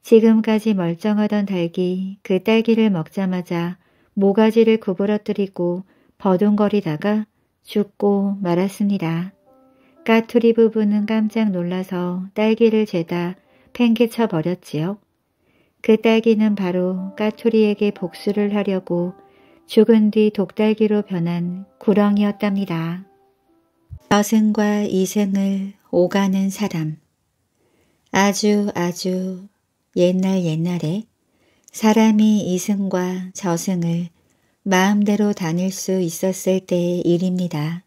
지금까지 멀쩡하던 달기 그 딸기를 먹자마자 모가지를 구부러뜨리고 버둥거리다가 죽고 말았습니다. 까투리 부부는 깜짝 놀라서 딸기를 죄다 팽개쳐 버렸지요. 그 딸기는 바로 까투리에게 복수를 하려고 죽은 뒤 독딸기로 변한 구렁이였답니다여승과 이승을 오가는 사람 아주 아주 옛날 옛날에 사람이 이승과 저승을 마음대로 다닐 수 있었을 때의 일입니다.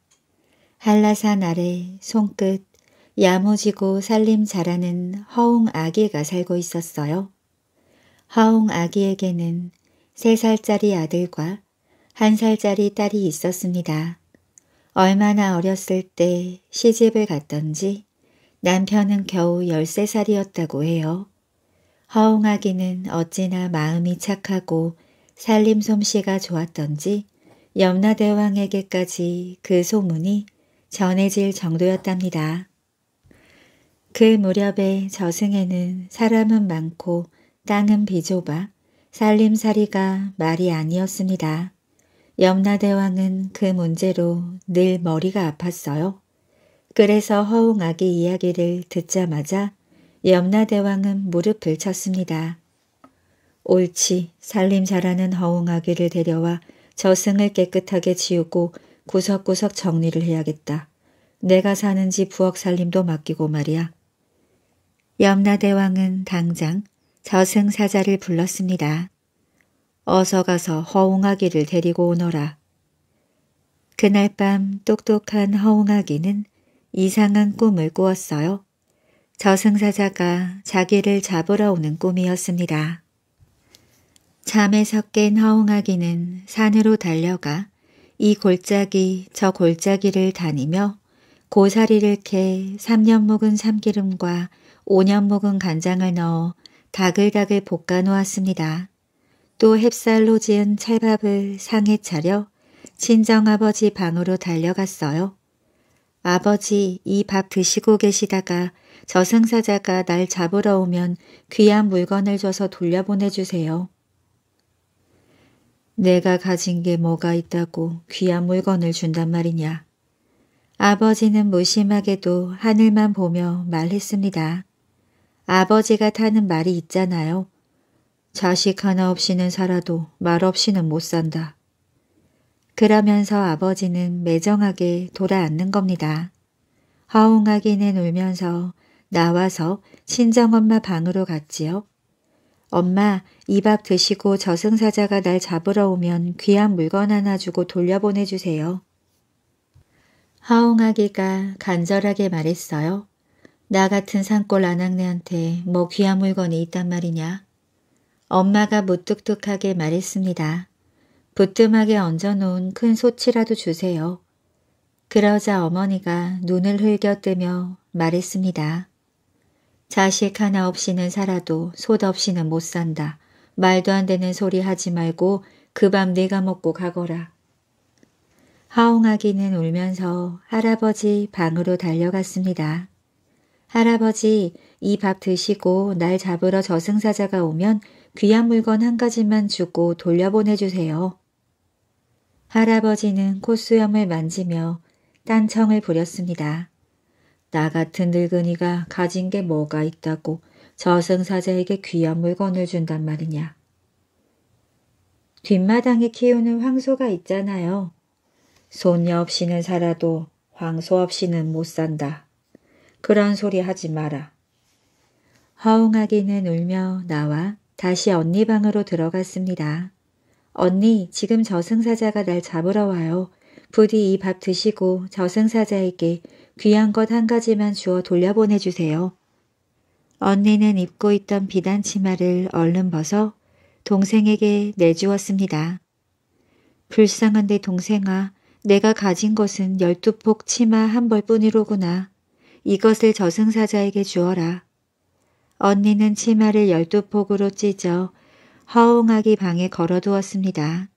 한라산 아래 손끝 야무지고 살림 잘하는 허웅 아기가 살고 있었어요. 허웅 아기에게는 세살짜리 아들과 한살짜리 딸이 있었습니다. 얼마나 어렸을 때 시집을 갔던지 남편은 겨우 13살이었다고 해요. 허웅하기는 어찌나 마음이 착하고 살림 솜씨가 좋았던지 염라대왕에게까지 그 소문이 전해질 정도였답니다. 그 무렵에 저승에는 사람은 많고 땅은 비좁아 살림살이가 말이 아니었습니다. 염라대왕은 그 문제로 늘 머리가 아팠어요. 그래서 허웅아기 이야기를 듣자마자 염라대왕은 무릎을 쳤습니다. 옳지 살림 잘하는 허웅아귀를 데려와 저승을 깨끗하게 지우고 구석구석 정리를 해야겠다. 내가 사는 지 부엌 살림도 맡기고 말이야. 염라대왕은 당장 저승사자를 불렀습니다. 어서 가서 허웅아기를 데리고 오너라. 그날 밤 똑똑한 허웅아기는 이상한 꿈을 꾸었어요. 저승사자가 자기를 잡으러 오는 꿈이었습니다. 잠에서 깬 허웅아기는 산으로 달려가 이 골짜기 저 골짜기를 다니며 고사리를 캐 3년 묵은 삼기름과 5년 묵은 간장을 넣어 다글다글 볶아 놓았습니다. 또 햅쌀로 지은 찰밥을 상에 차려 친정아버지 방으로 달려갔어요. 아버지 이 밥 드시고 계시다가 저승사자가 날 잡으러 오면 귀한 물건을 줘서 돌려보내주세요. 내가 가진 게 뭐가 있다고 귀한 물건을 준단 말이냐. 아버지는 무심하게도 하늘만 보며 말했습니다. 아버지가 타는 말이 있잖아요. 자식 하나 없이는 살아도 말 없이는 못 산다. 그러면서 아버지는 매정하게 돌아앉는 겁니다. 허웅하기는 울면서 나와서 친정엄마 방으로 갔지요. 엄마, 이 밥 드시고 저승사자가 날 잡으러 오면 귀한 물건 하나 주고 돌려보내주세요. 하옹아기가 간절하게 말했어요. 나 같은 산골 아낙네한테 뭐 귀한 물건이 있단 말이냐. 엄마가 무뚝뚝하게 말했습니다. 부뜸하게 얹어놓은 큰 소치라도 주세요. 그러자 어머니가 눈을 흘겨뜨며 말했습니다. 자식 하나 없이는 살아도 솥 없이는 못 산다. 말도 안 되는 소리 하지 말고 그 밤 내가 먹고 가거라. 하옹아기는 울면서 할아버지 방으로 달려갔습니다. 할아버지 이 밥 드시고 날 잡으러 저승사자가 오면 귀한 물건 한 가지만 주고 돌려보내주세요. 할아버지는 콧수염을 만지며 딴청을 부렸습니다. 나 같은 늙은이가 가진 게 뭐가 있다고 저승사자에게 귀한 물건을 준단 말이냐. 뒷마당에 키우는 황소가 있잖아요. 손녀 없이는 살아도 황소 없이는 못 산다. 그런 소리 하지 마라. 허웅하기는 울며 나와 다시 언니 방으로 들어갔습니다. 언니, 지금 저승사자가 날 잡으러 와요. 부디 이 밥 드시고 저승사자에게 귀한 것 한 가지만 주어 돌려보내주세요. 언니는 입고 있던 비단 치마를 얼른 벗어 동생에게 내주었습니다. 불쌍한데 동생아, 내가 가진 것은 열두 폭 치마 한 벌뿐이로구나. 이것을 저승사자에게 주어라. 언니는 치마를 열두 폭으로 찢어 허웅하기 방에 걸어두었습니다.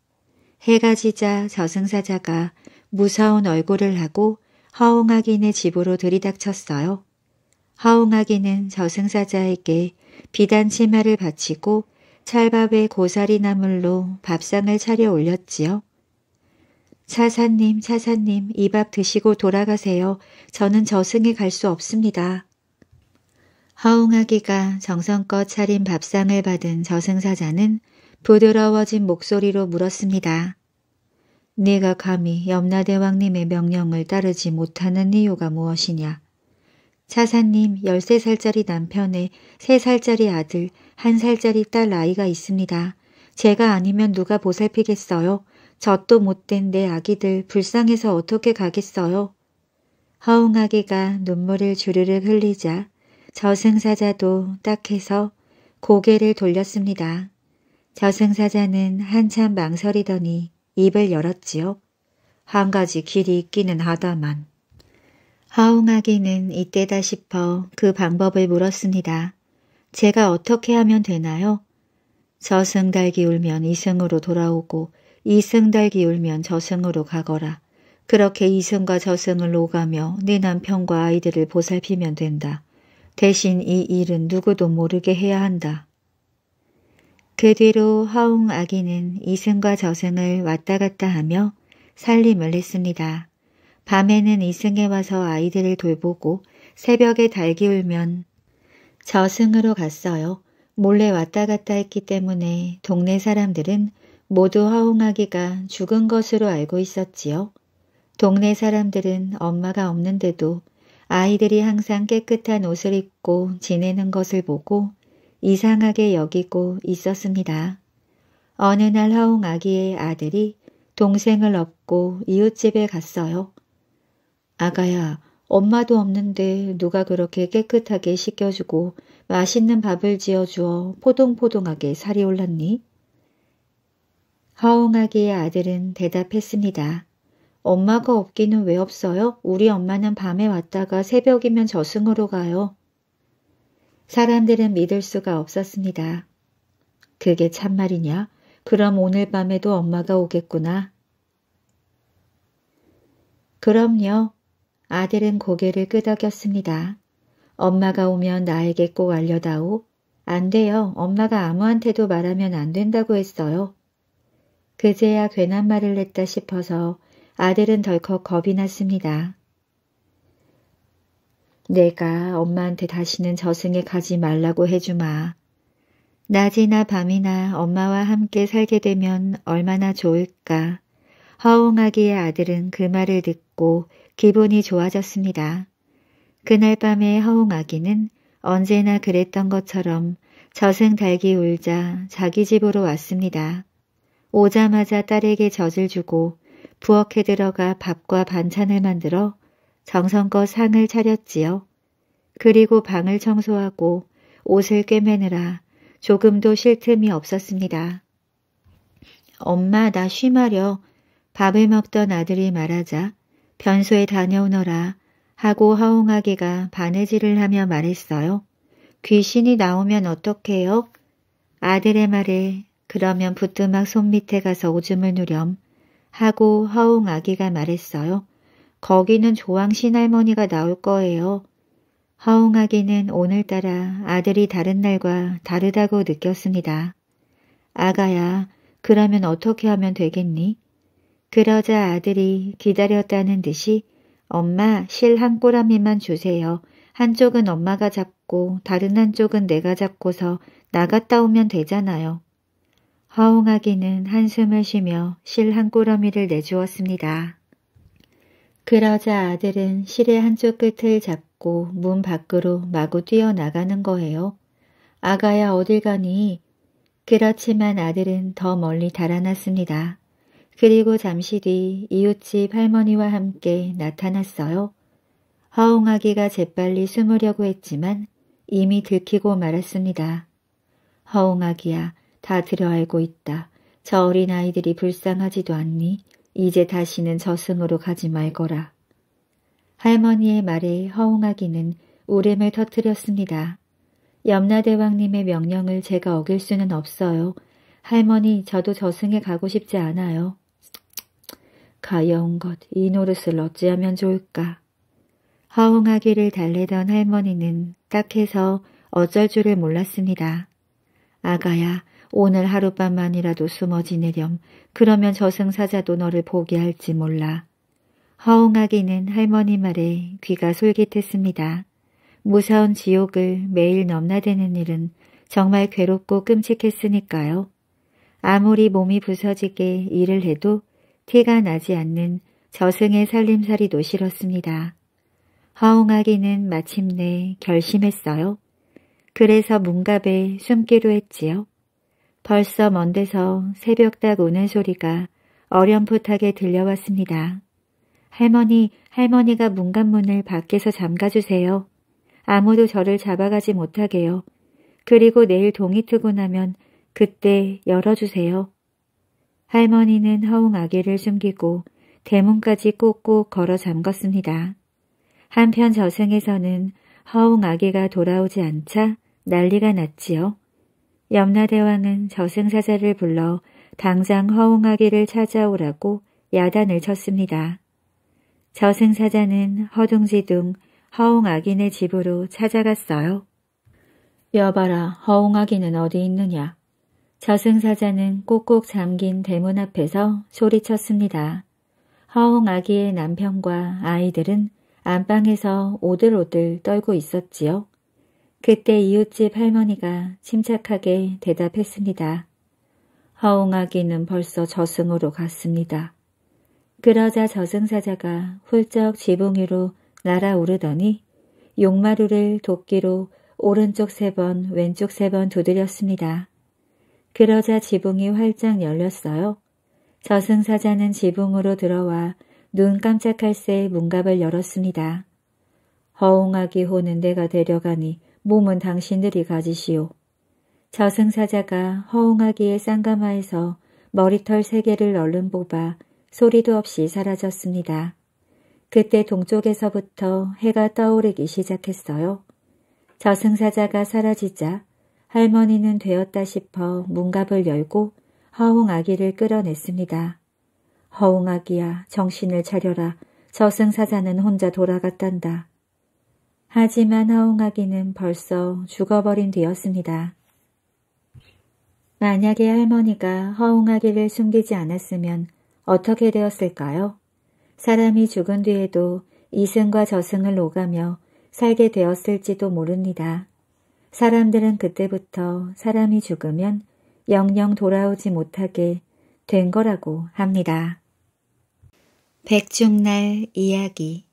해가 지자 저승사자가 무서운 얼굴을 하고 허웅하기네 집으로 들이닥쳤어요. 허웅하기는 저승사자에게 비단 치마를 바치고 찰밥에 고사리 나물로 밥상을 차려 올렸지요. 차사님, 차사님, 이 밥 드시고 돌아가세요. 저는 저승에 갈 수 없습니다. 허웅아기가 정성껏 차린 밥상을 받은 저승사자는 부드러워진 목소리로 물었습니다. 네가 감히 염라대왕님의 명령을 따르지 못하는 이유가 무엇이냐. 차사님 13살짜리 남편에 3살짜리 아들, 1살짜리 딸 아이가 있습니다. 제가 아니면 누가 보살피겠어요? 젖도 못된 내 아기들 불쌍해서 어떻게 가겠어요? 허웅아기가 눈물을 주르륵 흘리자 저승사자도 딱해서 고개를 돌렸습니다. 저승사자는 한참 망설이더니 입을 열었지요. 한 가지 길이 있기는 하다만. 하웅아기는 이때다 싶어 그 방법을 물었습니다. 제가 어떻게 하면 되나요? 저승달기 울면 이승으로 돌아오고 이승달기 울면 저승으로 가거라. 그렇게 이승과 저승을 오가며 네 남편과 아이들을 보살피면 된다. 대신 이 일은 누구도 모르게 해야 한다. 그 뒤로 허웅 아기는 이승과 저승을 왔다 갔다 하며 살림을 했습니다. 밤에는 이승에 와서 아이들을 돌보고 새벽에 달기 울면 저승으로 갔어요. 몰래 왔다 갔다 했기 때문에 동네 사람들은 모두 허웅아기가 죽은 것으로 알고 있었지요. 동네 사람들은 엄마가 없는데도 아이들이 항상 깨끗한 옷을 입고 지내는 것을 보고 이상하게 여기고 있었습니다. 어느 날 하옹 아기의 아들이 동생을 업고 이웃집에 갔어요. 아가야, 엄마도 없는데 누가 그렇게 깨끗하게 씻겨주고 맛있는 밥을 지어주어 포동포동하게 살이 올랐니? 하옹아기의 아들은 대답했습니다. 엄마가 없기는 왜 없어요? 우리 엄마는 밤에 왔다가 새벽이면 저승으로 가요. 사람들은 믿을 수가 없었습니다. 그게 참말이냐? 그럼 오늘 밤에도 엄마가 오겠구나. 그럼요. 아들은 고개를 끄덕였습니다. 엄마가 오면 나에게 꼭 알려다오. 안 돼요. 엄마가 아무한테도 말하면 안 된다고 했어요. 그제야 괜한 말을 했다 싶어서 아들은 덜컥 겁이 났습니다. 내가 엄마한테 다시는 저승에 가지 말라고 해주마. 낮이나 밤이나 엄마와 함께 살게 되면 얼마나 좋을까. 허웅아기의 아들은 그 말을 듣고 기분이 좋아졌습니다. 그날 밤에 허웅아기는 언제나 그랬던 것처럼 저승 달기 울자 자기 집으로 왔습니다. 오자마자 딸에게 젖을 주고 부엌에 들어가 밥과 반찬을 만들어 정성껏 상을 차렸지요. 그리고 방을 청소하고 옷을 꿰매느라 조금도 쉴 틈이 없었습니다. 엄마 나 쉬마려 밥을 먹던 아들이 말하자 변소에 다녀오너라 하고 허웅하기가 바느질을 하며 말했어요. 귀신이 나오면 어떡해요? 아들의 말에 그러면 부뚜막 손 밑에 가서 오줌을 누렴 하고 허웅아기가 말했어요. 거기는 조왕 신할머니가 나올 거예요. 허웅하기는 오늘따라 아들이 다른 날과 다르다고 느꼈습니다. 아가야, 그러면 어떻게 하면 되겠니? 그러자 아들이 기다렸다는 듯이 엄마 실 한 꼬라미만 주세요. 한쪽은 엄마가 잡고 다른 한쪽은 내가 잡고서 나갔다 오면 되잖아요. 허웅하기는 한숨을 쉬며 실 한 꼬라미를 내주었습니다. 그러자 아들은 실의 한쪽 끝을 잡고 문 밖으로 마구 뛰어나가는 거예요. 아가야 어딜 가니? 그렇지만 아들은 더 멀리 달아났습니다. 그리고 잠시 뒤 이웃집 할머니와 함께 나타났어요. 허웅아기가 재빨리 숨으려고 했지만 이미 들키고 말았습니다. 허웅아기야 다 들여 알고 있다. 저 어린아이들이 불쌍하지도 않니? 이제 다시는 저승으로 가지 말거라. 할머니의 말에 허웅하기는 울음을 터뜨렸습니다. 염라대왕님의 명령을 제가 어길 수는 없어요. 할머니, 저도 저승에 가고 싶지 않아요. 가여운 것, 이 노릇을 어찌하면 좋을까. 허웅하기를 달래던 할머니는 딱해서 어쩔 줄을 몰랐습니다. 아가야, 오늘 하룻밤만이라도 숨어 지내렴. 그러면 저승사자도 너를 보게 할지 몰라. 허웅하기는 할머니 말에 귀가 솔깃했습니다. 무서운 지옥을 매일 넘나드는 일은 정말 괴롭고 끔찍했으니까요. 아무리 몸이 부서지게 일을 해도 티가 나지 않는 저승의 살림살이도 싫었습니다. 허웅하기는 마침내 결심했어요. 그래서 문갑에 숨기로 했지요. 벌써 먼 데서 새벽닭 우는 소리가 어렴풋하게 들려왔습니다. 할머니, 할머니가 문간문을 밖에서 잠가주세요. 아무도 저를 잡아가지 못하게요. 그리고 내일 동이 트고 나면 그때 열어주세요. 할머니는 허웅 아기를 숨기고 대문까지 꼭꼭 걸어 잠갔습니다. 한편 저승에서는 허웅 아기가 돌아오지 않자 난리가 났지요. 염라대왕은 저승사자를 불러 당장 허웅하기를 찾아오라고 야단을 쳤습니다. 저승사자는 허둥지둥 허웅아기네 집으로 찾아갔어요. 여봐라 허웅아기는 어디 있느냐. 저승사자는 꼭꼭 잠긴 대문 앞에서 소리쳤습니다. 허웅아기의 남편과 아이들은 안방에서 오들오들 떨고 있었지요. 그때 이웃집 할머니가 침착하게 대답했습니다. 허웅아기는 벌써 저승으로 갔습니다. 그러자 저승사자가 훌쩍 지붕 위로 날아오르더니 용마루를 도끼로 오른쪽 세 번, 왼쪽 세 번 두드렸습니다. 그러자 지붕이 활짝 열렸어요. 저승사자는 지붕으로 들어와 눈 깜짝할 새 문갑을 열었습니다. 허웅아기 호는 내가 데려가니 몸은 당신들이 가지시오. 저승사자가 허웅하기에 쌍가마에서 머리털 세 개를 얼른 뽑아 소리도 없이 사라졌습니다. 그때 동쪽에서부터 해가 떠오르기 시작했어요. 저승사자가 사라지자 할머니는 되었다 싶어 문갑을 열고 허웅아기를 끌어냈습니다. 허웅아기야 정신을 차려라. 저승사자는 혼자 돌아갔단다. 하지만 허웅아기는 벌써 죽어버린 뒤였습니다. 만약에 할머니가 허웅아기를 숨기지 않았으면 어떻게 되었을까요? 사람이 죽은 뒤에도 이승과 저승을 오가며 살게 되었을지도 모릅니다. 사람들은 그때부터 사람이 죽으면 영영 돌아오지 못하게 된 거라고 합니다. 백중날 이야기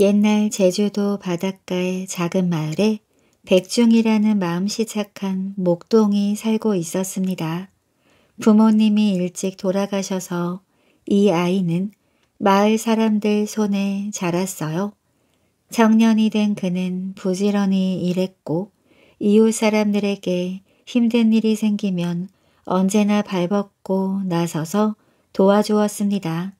옛날 제주도 바닷가의 작은 마을에 백중이라는 마음씨 착한 목동이 살고 있었습니다. 부모님이 일찍 돌아가셔서 이 아이는 마을 사람들 손에 자랐어요. 청년이 된 그는 부지런히 일했고 이웃 사람들에게 힘든 일이 생기면 언제나 발벗고 나서서 도와주었습니다.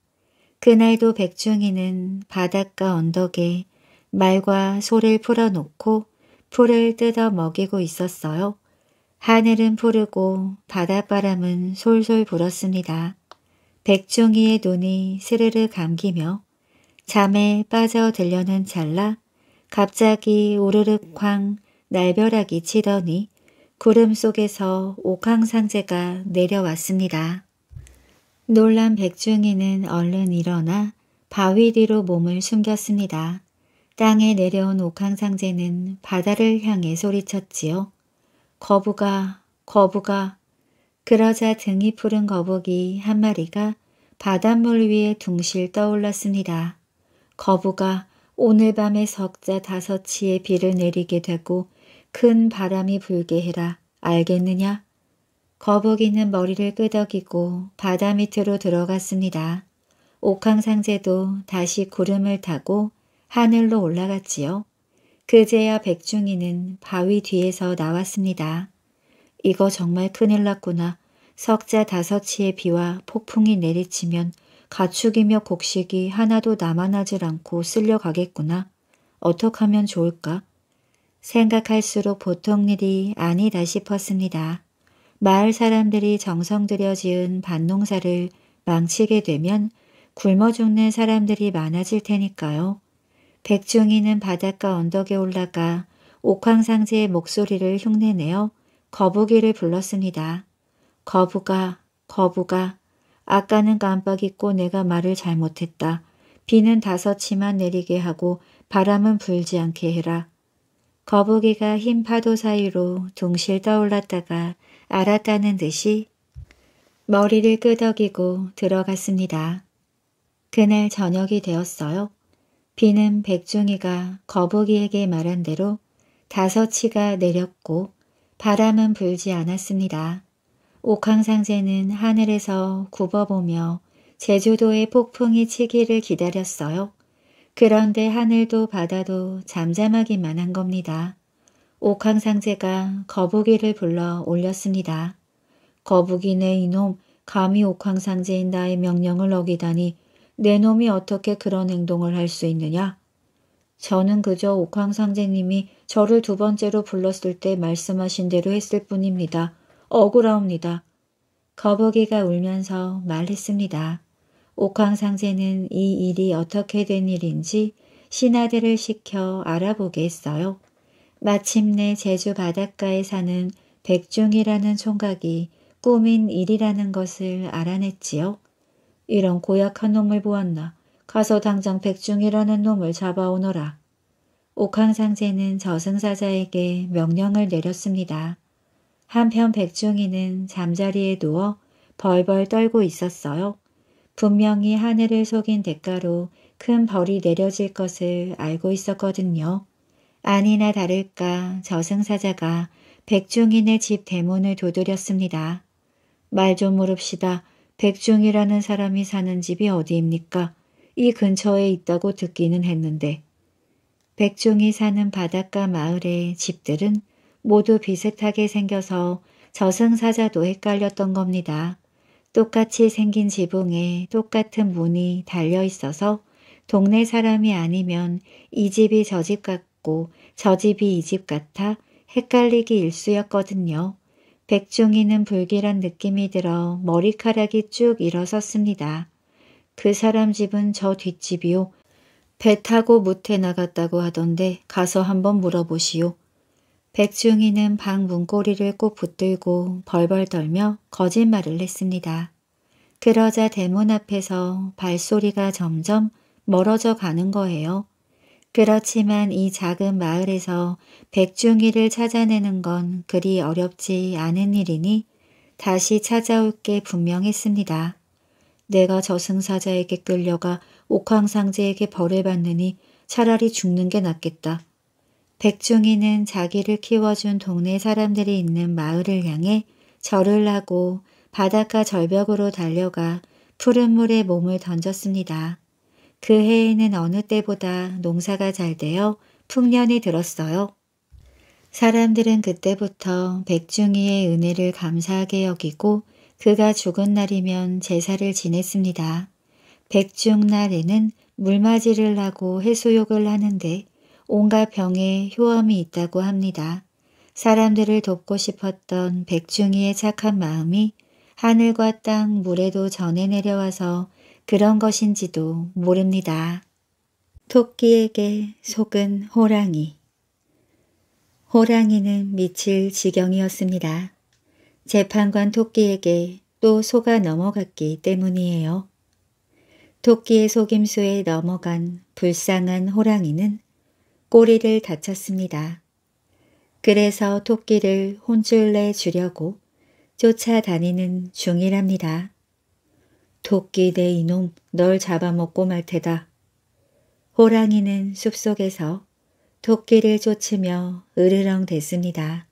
그날도 백중이는 바닷가 언덕에 말과 소를 풀어놓고 풀을 뜯어 먹이고 있었어요. 하늘은 푸르고 바닷바람은 솔솔 불었습니다. 백중이의 눈이 스르르 감기며 잠에 빠져들려는 찰나 갑자기 오르륵 쾅 날벼락이 치더니 구름 속에서 옥황상제가 내려왔습니다. 놀란 백중이는 얼른 일어나 바위 뒤로 몸을 숨겼습니다. 땅에 내려온 옥황상제는 바다를 향해 소리쳤지요. 거북아, 거북아. 그러자 등이 푸른 거북이 한 마리가 바닷물 위에 둥실 떠올랐습니다. 거북아, 오늘 밤에 석자 다섯치의 비를 내리게 되고 큰 바람이 불게 해라. 알겠느냐? 거북이는 머리를 끄덕이고 바다 밑으로 들어갔습니다. 옥황상제도 다시 구름을 타고 하늘로 올라갔지요. 그제야 백중이는 바위 뒤에서 나왔습니다. 이거 정말 큰일 났구나. 석자 다섯치의 비와 폭풍이 내리치면 가축이며 곡식이 하나도 남아나질 않고 쓸려가겠구나. 어떡 하면 좋을까? 생각할수록 보통 일이 아니다 싶었습니다. 마을 사람들이 정성 들여 지은 밭농사를 망치게 되면 굶어 죽는 사람들이 많아질 테니까요. 백중이는 바닷가 언덕에 올라가 옥황상제의 목소리를 흉내내어 거북이를 불렀습니다. 거북아, 거북아, 아까는 깜빡 잊고 내가 말을 잘못했다. 비는 다섯치만 내리게 하고 바람은 불지 않게 해라. 거북이가 흰 파도 사이로 둥실 떠올랐다가 알았다는 듯이 머리를 끄덕이고 들어갔습니다. 그날 저녁이 되었어요. 비는 백종이가 거북이에게 말한 대로 다섯 치가 내렸고 바람은 불지 않았습니다. 옥황상제는 하늘에서 굽어보며 제주도에 폭풍이 치기를 기다렸어요. 그런데 하늘도 바다도 잠잠하기만 한 겁니다. 옥황상제가 거북이를 불러 올렸습니다. 거북이네 이놈 감히 옥황상제인 나의 명령을 어기다니 내 놈이 어떻게 그런 행동을 할 수 있느냐? 저는 그저 옥황상제님이 저를 두 번째로 불렀을 때 말씀하신 대로 했을 뿐입니다. 억울하옵니다. 거북이가 울면서 말했습니다. 옥황상제는 이 일이 어떻게 된 일인지 신하들을 시켜 알아보게 했어요. 마침내 제주 바닷가에 사는 백중이라는 총각이 꾸민 일이라는 것을 알아냈지요. 이런 고약한 놈을 보았나. 가서 당장 백중이라는 놈을 잡아오너라. 옥황상제는 저승사자에게 명령을 내렸습니다. 한편 백중이는 잠자리에 누워 벌벌 떨고 있었어요. 분명히 하늘을 속인 대가로 큰 벌이 내려질 것을 알고 있었거든요. 아니나 다를까 저승사자가 백종인의 집 대문을 두드렸습니다. 말 좀 물읍시다. 백종이라는 사람이 사는 집이 어디입니까? 이 근처에 있다고 듣기는 했는데. 백종이 사는 바닷가 마을의 집들은 모두 비슷하게 생겨서 저승사자도 헷갈렸던 겁니다. 똑같이 생긴 지붕에 똑같은 문이 달려 있어서 동네 사람이 아니면 이 집이 저 집 같고 같고 저 집이 이 집 같아 헷갈리기 일쑤였거든요. 백종이는 불길한 느낌이 들어 머리카락이 쭉 일어섰습니다. 그 사람 집은 저 뒷집이요. 배 타고 무태 나갔다고 하던데 가서 한번 물어보시오. 백중이는 방 문고리를 꼭 붙들고 벌벌 떨며 거짓말을 했습니다. 그러자 대문 앞에서 발소리가 점점 멀어져 가는 거예요. 그렇지만 이 작은 마을에서 백종이를 찾아내는 건 그리 어렵지 않은 일이니 다시 찾아올 게 분명했습니다. 내가 저승사자에게 끌려가 옥황상제에게 벌을 받느니 차라리 죽는 게 낫겠다. 백종이는 자기를 키워준 동네 사람들이 있는 마을을 향해 절을 하고 바닷가 절벽으로 달려가 푸른 물에 몸을 던졌습니다. 그 해에는 어느 때보다 농사가 잘 되어 풍년이 들었어요. 사람들은 그때부터 백중이의 은혜를 감사하게 여기고 그가 죽은 날이면 제사를 지냈습니다. 백중날에는 물맞이를 하고 해수욕을 하는데 온갖 병에 효험이 있다고 합니다. 사람들을 돕고 싶었던 백중이의 착한 마음이 하늘과 땅, 물에도 전해 내려와서 그런 것인지도 모릅니다. 토끼에게 속은 호랑이 호랑이는 미칠 지경이었습니다. 재판관 토끼에게 또 속아 넘어갔기 때문이에요. 토끼의 속임수에 넘어간 불쌍한 호랑이는 꼬리를 다쳤습니다. 그래서 토끼를 혼쭐내 주려고 쫓아다니는 중이랍니다. 토끼 내 이놈 널 잡아먹고 말 테다. 호랑이는 숲속에서 토끼를 쫓으며 으르렁 댔습니다.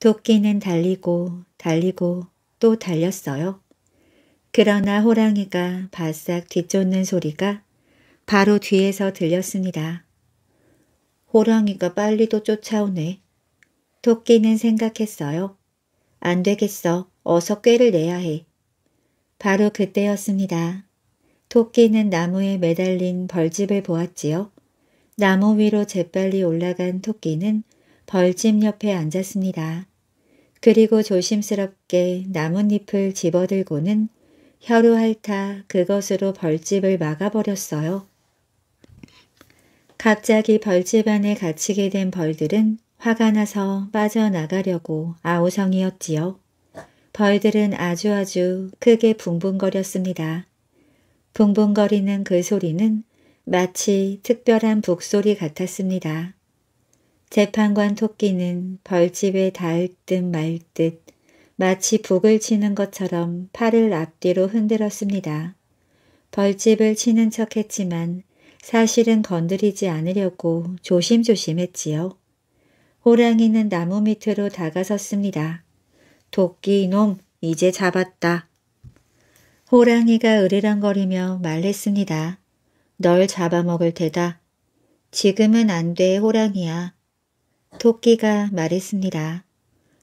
토끼는 달리고 달리고 또 달렸어요. 그러나 호랑이가 바싹 뒤쫓는 소리가 바로 뒤에서 들렸습니다. 호랑이가 빨리도 쫓아오네. 토끼는 생각했어요. 안 되겠어. 어서 꾀를 내야 해. 바로 그때였습니다. 토끼는 나무에 매달린 벌집을 보았지요. 나무 위로 재빨리 올라간 토끼는 벌집 옆에 앉았습니다. 그리고 조심스럽게 나뭇잎을 집어들고는 혀로 핥아 그것으로 벌집을 막아버렸어요. 갑자기 벌집 안에 갇히게 된 벌들은 화가 나서 빠져나가려고 아우성이었지요. 벌들은 아주 아주 크게 붕붕거렸습니다. 붕붕거리는 그 소리는 마치 특별한 북소리 같았습니다. 재판관 토끼는 벌집에 닿을 듯 말 듯 마치 북을 치는 것처럼 팔을 앞뒤로 흔들었습니다. 벌집을 치는 척 했지만 사실은 건드리지 않으려고 조심조심 했지요. 호랑이는 나무 밑으로 다가섰습니다. 도끼놈 이제 잡았다. 호랑이가 으르렁거리며 말했습니다. 널 잡아먹을 테다. 지금은 안 돼, 호랑이야. 토끼가 말했습니다.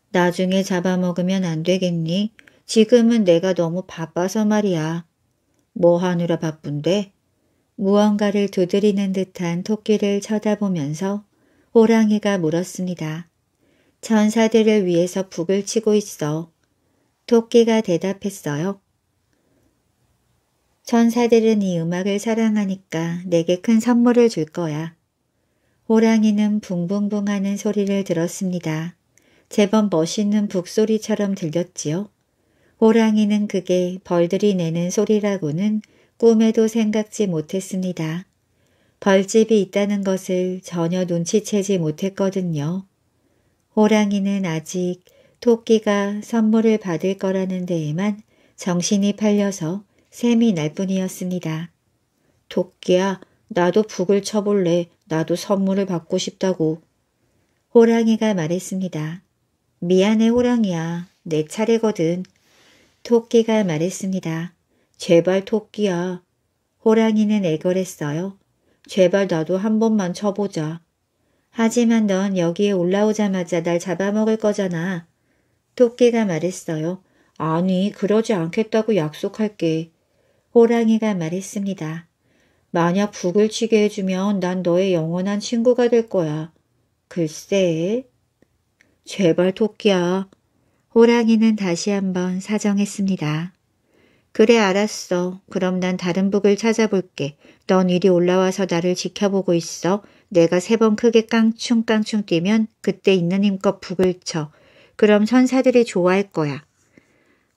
나중에 잡아먹으면 안 되겠니? 지금은 내가 너무 바빠서 말이야. 뭐 하느라 바쁜데? 무언가를 두드리는 듯한 토끼를 쳐다보면서 호랑이가 물었습니다. 천사들을 위해서 북을 치고 있어. 토끼가 대답했어요. 천사들은 이 음악을 사랑하니까 내게 큰 선물을 줄 거야. 호랑이는 붕붕붕 하는 소리를 들었습니다. 제법 멋있는 북소리처럼 들렸지요. 호랑이는 그게 벌들이 내는 소리라고는 꿈에도 생각지 못했습니다. 벌집이 있다는 것을 전혀 눈치채지 못했거든요. 호랑이는 아직 토끼가 선물을 받을 거라는 데에만 정신이 팔려서 셈이 날 뿐이었습니다. 토끼야, 나도 북을 쳐볼래. 나도 선물을 받고 싶다고. 호랑이가 말했습니다. 미안해 호랑이야. 내 차례거든. 토끼가 말했습니다. 제발 토끼야. 호랑이는 애걸했어요. 제발 나도 한 번만 쳐보자. 하지만 넌 여기에 올라오자마자 날 잡아먹을 거잖아. 토끼가 말했어요. 아니, 그러지 않겠다고 약속할게. 호랑이가 말했습니다. 만약 북을 치게 해주면 난 너의 영원한 친구가 될 거야. 글쎄. 제발 토끼야. 호랑이는 다시 한번 사정했습니다. 그래 알았어. 그럼 난 다른 북을 찾아볼게. 넌 이리 올라와서 나를 지켜보고 있어. 내가 세 번 크게 깡충깡충 뛰면 그때 있는 힘껏 북을 쳐. 그럼 천사들이 좋아할 거야.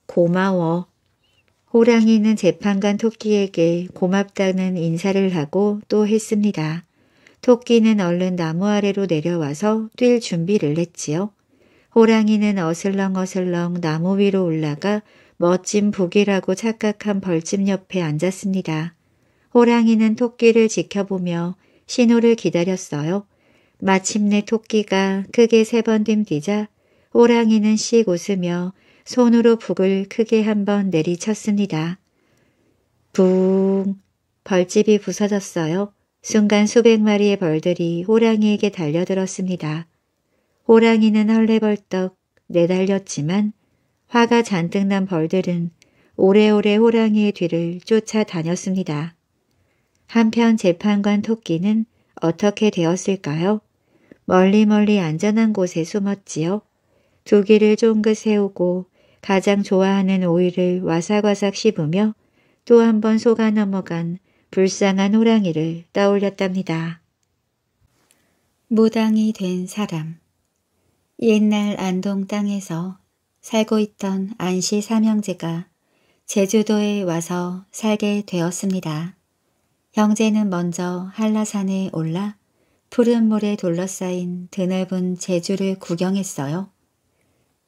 고마워. 호랑이는 재판관 토끼에게 고맙다는 인사를 하고 또 했습니다. 토끼는 얼른 나무 아래로 내려와서 뛸 준비를 했지요. 호랑이는 어슬렁어슬렁 나무 위로 올라가 멋진 북이라고 착각한 벌집 옆에 앉았습니다. 호랑이는 토끼를 지켜보며 신호를 기다렸어요. 마침내 토끼가 크게 세번 뒹뛰자 호랑이는 씩 웃으며 손으로 북을 크게 한 번 내리쳤습니다. 붕! 벌집이 부서졌어요. 순간 수백 마리의 벌들이 호랑이에게 달려들었습니다. 호랑이는 헐레벌떡 내달렸지만 화가 잔뜩 난 벌들은 오래오래 호랑이의 뒤를 쫓아다녔습니다. 한편 재판관 토끼는 어떻게 되었을까요? 멀리 멀리 안전한 곳에 숨었지요. 두기를 쫑긋 세우고 가장 좋아하는 오이를 와삭와삭 씹으며 또 한 번 속아 넘어간 불쌍한 호랑이를 떠올렸답니다. 무당이 된 사람 옛날 안동 땅에서 살고 있던 안씨 삼형제가 제주도에 와서 살게 되었습니다. 형제는 먼저 한라산에 올라 푸른 물에 둘러싸인 드넓은 제주를 구경했어요.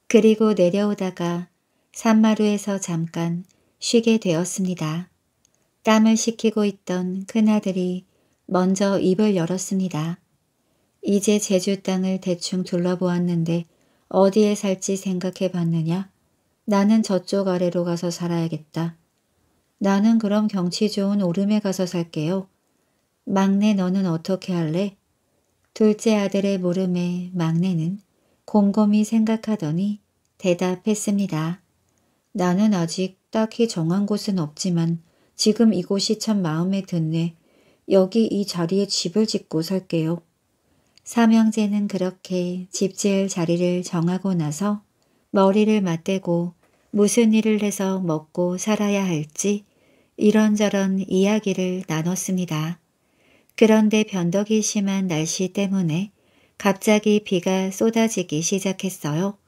그리고 내려오다가 산마루에서 잠깐 쉬게 되었습니다. 땀을 식히고 있던 큰아들이 먼저 입을 열었습니다. 이제 제주 땅을 대충 둘러보았는데 어디에 살지 생각해 봤느냐? 나는 저쪽 아래로 가서 살아야겠다. 나는 그럼 경치 좋은 오름에 가서 살게요. 막내 너는 어떻게 할래? 둘째 아들의 물음에 막내는 곰곰이 생각하더니 대답했습니다. 나는 아직 딱히 정한 곳은 없지만 지금 이곳이 참 마음에 드네. 여기 이 자리에 집을 짓고 살게요. 삼형제는 그렇게 집 지을 자리를 정하고 나서 머리를 맞대고 무슨 일을 해서 먹고 살아야 할지 이런저런 이야기를 나눴습니다. 그런데 변덕이 심한 날씨 때문에 갑자기 비가 쏟아지기 시작했어요.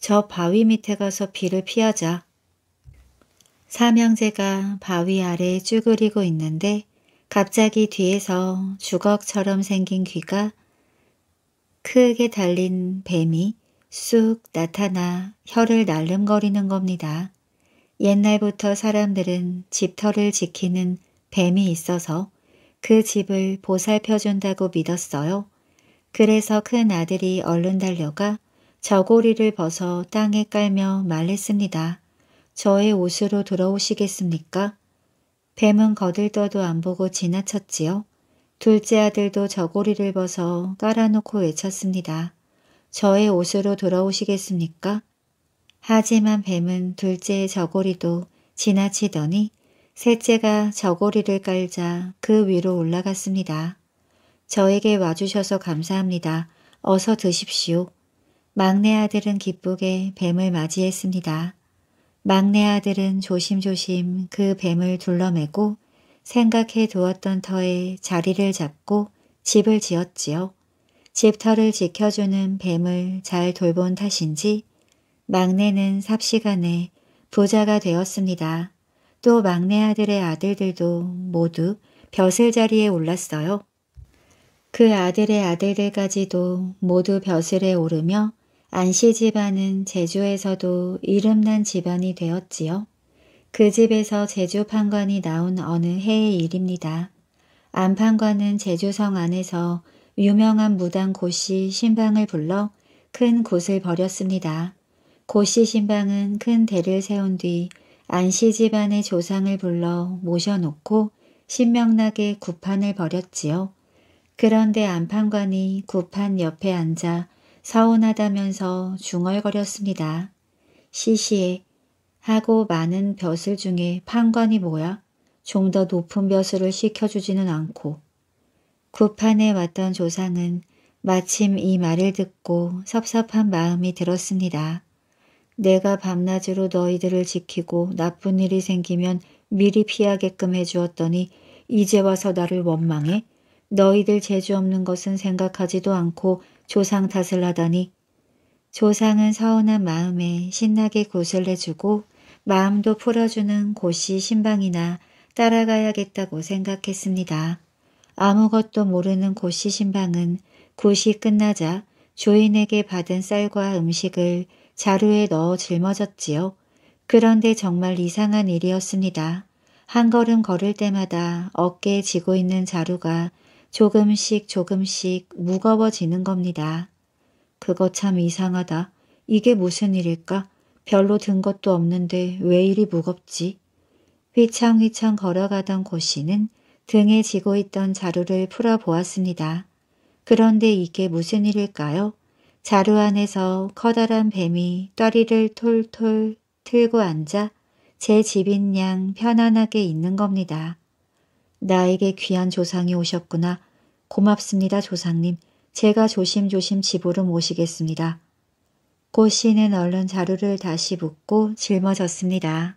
저 바위 밑에 가서 비를 피하자. 삼형제가 바위 아래 쭈그리고 있는데 갑자기 뒤에서 주걱처럼 생긴 귀가 크게 달린 뱀이 쑥 나타나 혀를 날름거리는 겁니다. 옛날부터 사람들은 집터를 지키는 뱀이 있어서 그 집을 보살펴준다고 믿었어요. 그래서 큰 아들이 얼른 달려가 저고리를 벗어 땅에 깔며 말했습니다. 저의 옷으로 돌아오시겠습니까 뱀은 거들떠도 안 보고 지나쳤지요. 둘째 아들도 저고리를 벗어 깔아놓고 외쳤습니다. 저의 옷으로 돌아오시겠습니까 하지만 뱀은 둘째의 저고리도 지나치더니 셋째가 저고리를 깔자 그 위로 올라갔습니다. 저에게 와주셔서 감사합니다. 어서 드십시오. 막내 아들은 기쁘게 뱀을 맞이했습니다. 막내 아들은 조심조심 그 뱀을 둘러매고 생각해 두었던 터에 자리를 잡고 집을 지었지요. 집터를 지켜주는 뱀을 잘 돌본 탓인지 막내는 삽시간에 부자가 되었습니다. 또 막내 아들의 아들들도 모두 벼슬 자리에 올랐어요. 그 아들의 아들들까지도 모두 벼슬에 오르며 안씨 집안은 제주에서도 이름난 집안이 되었지요. 그 집에서 제주 판관이 나온 어느 해의 일입니다. 안 판관은 제주성 안에서 유명한 무당 고씨 신방을 불러 큰 곳을 벌였습니다. 고씨 신방은 큰 대를 세운 뒤 안씨 집안의 조상을 불러 모셔놓고 신명나게 구판을 벌였지요. 그런데 안판관이 구판 옆에 앉아 서운하다면서 중얼거렸습니다. 시시해 하고 많은 벼슬 중에 판관이 뭐야? 좀 더 높은 벼슬을 시켜주지는 않고 구판에 왔던 조상은 마침 이 말을 듣고 섭섭한 마음이 들었습니다. 내가 밤낮으로 너희들을 지키고 나쁜 일이 생기면 미리 피하게끔 해주었더니 이제 와서 나를 원망해? 너희들 재주없는 것은 생각하지도 않고 조상 탓을 하다니. 조상은 서운한 마음에 신나게 곳을 내주고 마음도 풀어주는 곳이 신방이나 따라가야겠다고 생각했습니다. 아무것도 모르는 고시 신방은 굿이 끝나자 주인에게 받은 쌀과 음식을 자루에 넣어 짊어졌지요. 그런데 정말 이상한 일이었습니다. 한 걸음 걸을 때마다 어깨에 지고 있는 자루가 조금씩 조금씩 무거워지는 겁니다. 그거 참 이상하다. 이게 무슨 일일까? 별로 든 것도 없는데 왜 이리 무겁지? 휘청휘청 걸어가던 고씨는 등에 지고 있던 자루를 풀어보았습니다. 그런데 이게 무슨 일일까요? 자루 안에서 커다란 뱀이 떠리를 톨톨 틀고 앉아 제 집인 양 편안하게 있는 겁니다. 나에게 귀한 조상이 오셨구나. 고맙습니다, 조상님. 제가 조심조심 집으로 모시겠습니다. 꽃 씨는 얼른 자루를 다시 붓고 짊어졌습니다.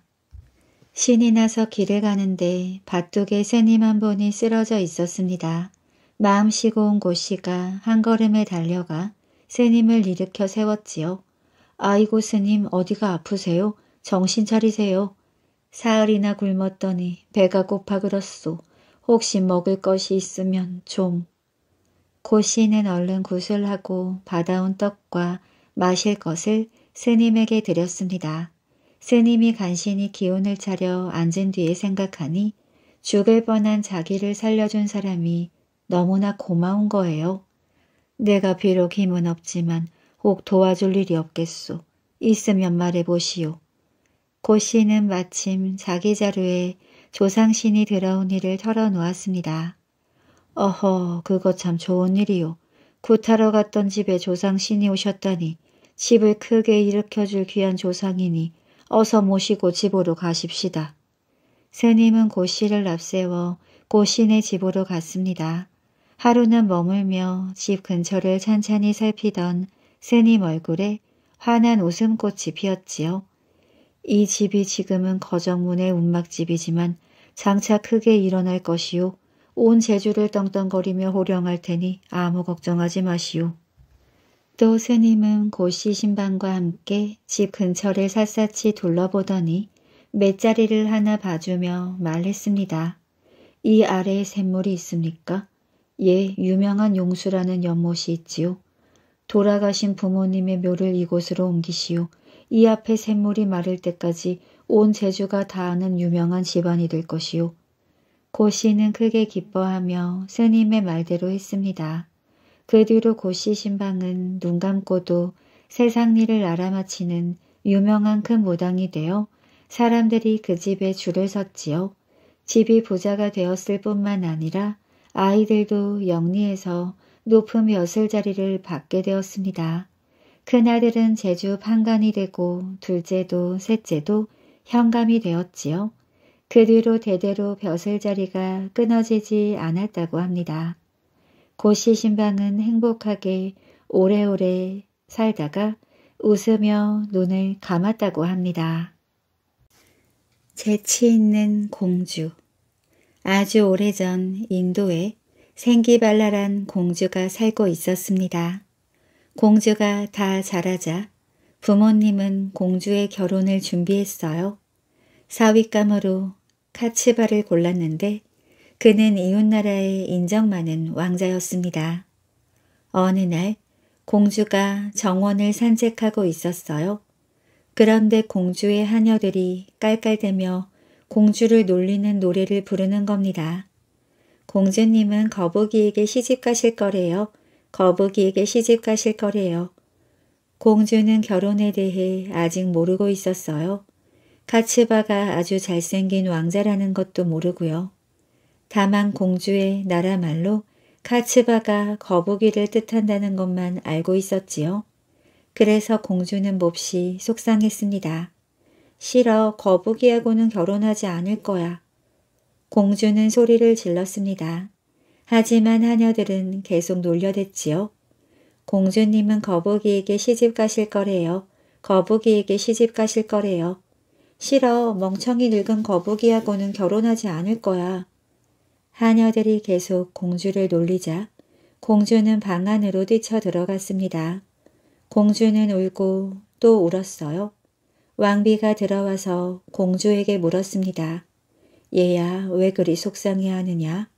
신이 나서 길을 가는데 밭둑에 새님 한 분이 쓰러져 있었습니다. 마음 시고 온고 씨가 한 걸음에 달려가 스님을 일으켜 세웠지요. 아이고 스님 어디가 아프세요? 정신 차리세요. 사흘이나 굶었더니 배가 고파 그렇소. 혹시 먹을 것이 있으면 좀. 고씨는 얼른 구슬하고 받아온 떡과 마실 것을 스님에게 드렸습니다. 스님이 간신히 기운을 차려 앉은 뒤에 생각하니 죽을 뻔한 자기를 살려준 사람이 너무나 고마운 거예요. 내가 비록 힘은 없지만 혹 도와줄 일이 없겠소. 있으면 말해보시오. 고 씨는 마침 자기 자루에 조상신이 들어온 일을 털어놓았습니다. 어허, 그거 참 좋은 일이오 구타러 갔던 집에 조상신이 오셨다니 집을 크게 일으켜줄 귀한 조상이니 어서 모시고 집으로 가십시다. 스님은 고 씨를 앞세워 고 씨네 집으로 갔습니다. 하루는 머물며 집 근처를 찬찬히 살피던 스님 얼굴에 환한 웃음꽃이 피었지요. 이 집이 지금은 거정문의 운막집이지만 장차 크게 일어날 것이요. 온 제주를 떵떵거리며 호령할 테니 아무 걱정하지 마시오. 또 스님은 고시 신방과 함께 집 근처를 샅샅이 둘러보더니 맷자리를 하나 봐주며 말했습니다. 이 아래에 샘물이 있습니까? 예, 유명한 용수라는 연못이 있지요. 돌아가신 부모님의 묘를 이곳으로 옮기시오. 이 앞에 샘물이 마를 때까지 온 제주가 다 아는 유명한 집안이 될 것이오. 고씨는 크게 기뻐하며 스님의 말대로 했습니다. 그 뒤로 고씨 신방은 눈 감고도 세상 일을 알아맞히는 유명한 큰 무당이 되어 사람들이 그 집에 줄을 섰지요. 집이 부자가 되었을 뿐만 아니라 아이들도 영리해서 높은 벼슬 자리를 받게 되었습니다. 큰아들은 제주 판관이 되고 둘째도 셋째도 현감이 되었지요. 그 뒤로 대대로 벼슬 자리가 끊어지지 않았다고 합니다. 고시 신방은 행복하게 오래오래 살다가 웃으며 눈을 감았다고 합니다. 재치 있는 공주 아주 오래전 인도에 생기발랄한 공주가 살고 있었습니다. 공주가 다 자라자 부모님은 공주의 결혼을 준비했어요. 사윗감으로 카츠바를 골랐는데 그는 이웃나라에 인정많은 왕자였습니다. 어느 날 공주가 정원을 산책하고 있었어요. 그런데 공주의 하녀들이 깔깔대며 공주를 놀리는 노래를 부르는 겁니다. 공주님은 거북이에게 시집 가실 거래요. 거북이에게 시집 가실 거래요. 공주는 결혼에 대해 아직 모르고 있었어요. 카츠바가 아주 잘생긴 왕자라는 것도 모르고요. 다만 공주의 나라 말로 카츠바가 거북이를 뜻한다는 것만 알고 있었지요. 그래서 공주는 몹시 속상했습니다. 싫어 거북이하고는 결혼하지 않을 거야. 공주는 소리를 질렀습니다. 하지만 하녀들은 계속 놀려댔지요. 공주님은 거북이에게 시집 가실 거래요. 거북이에게 시집 가실 거래요. 싫어 멍청이 늙은 거북이하고는 결혼하지 않을 거야. 하녀들이 계속 공주를 놀리자 공주는 방 안으로 뛰쳐 들어갔습니다. 공주는 울고 또 울었어요. 왕비가 들어와서 공주에게 물었습니다. 얘야 왜 그리 속상해하느냐?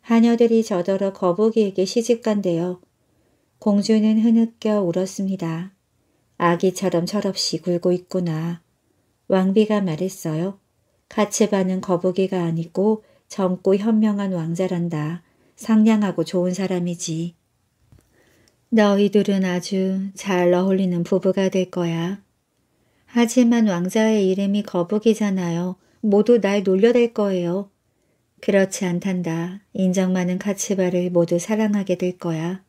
하녀들이 저더러 거북이에게 시집간대요. 공주는 흐느껴 울었습니다. 아기처럼 철없이 굴고 있구나. 왕비가 말했어요. 가치반는 거북이가 아니고 젊고 현명한 왕자란다. 상냥하고 좋은 사람이지. 너희들은 아주 잘 어울리는 부부가 될 거야. 하지만 왕자의 이름이 거북이잖아요. 모두 날 놀려댈 거예요. 그렇지 않단다. 인정 많은 카츠바를 모두 사랑하게 될 거야.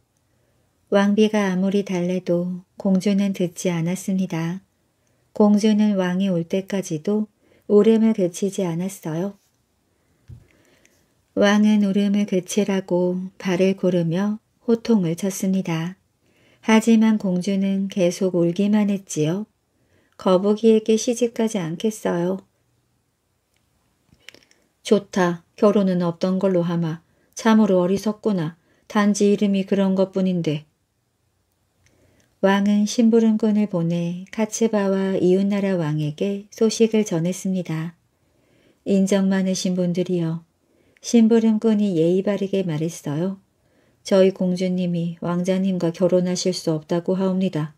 왕비가 아무리 달래도 공주는 듣지 않았습니다. 공주는 왕이 올 때까지도 울음을 그치지 않았어요. 왕은 울음을 그치라고 발을 고르며 호통을 쳤습니다. 하지만 공주는 계속 울기만 했지요. 거북이에게 시집가지 않겠어요. 좋다. 결혼은 없던 걸로 하마. 참으로 어리석구나. 단지 이름이 그런 것뿐인데. 왕은 심부름꾼을 보내 카츠바와 이웃나라 왕에게 소식을 전했습니다. 인정 많으신 분들이여. 심부름꾼이 예의 바르게 말했어요. 저희 공주님이 왕자님과 결혼하실 수 없다고 하옵니다.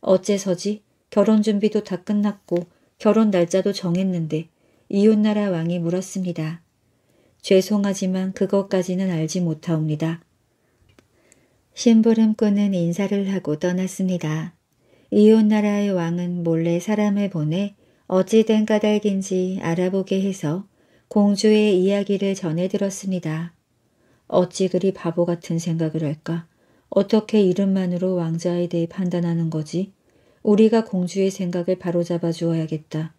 어째서지? 결혼 준비도 다 끝났고 결혼 날짜도 정했는데 이웃나라 왕이 물었습니다. 죄송하지만 그것까지는 알지 못하옵니다. 심부름 꾼은 인사를 하고 떠났습니다. 이웃나라의 왕은 몰래 사람을 보내 어찌된 까닭인지 알아보게 해서 공주의 이야기를 전해 들었습니다. 어찌 그리 바보 같은 생각을 할까? 어떻게 이름만으로 왕자에 대해 판단하는 거지? 우리가 공주의 생각을 바로잡아 주어야겠다.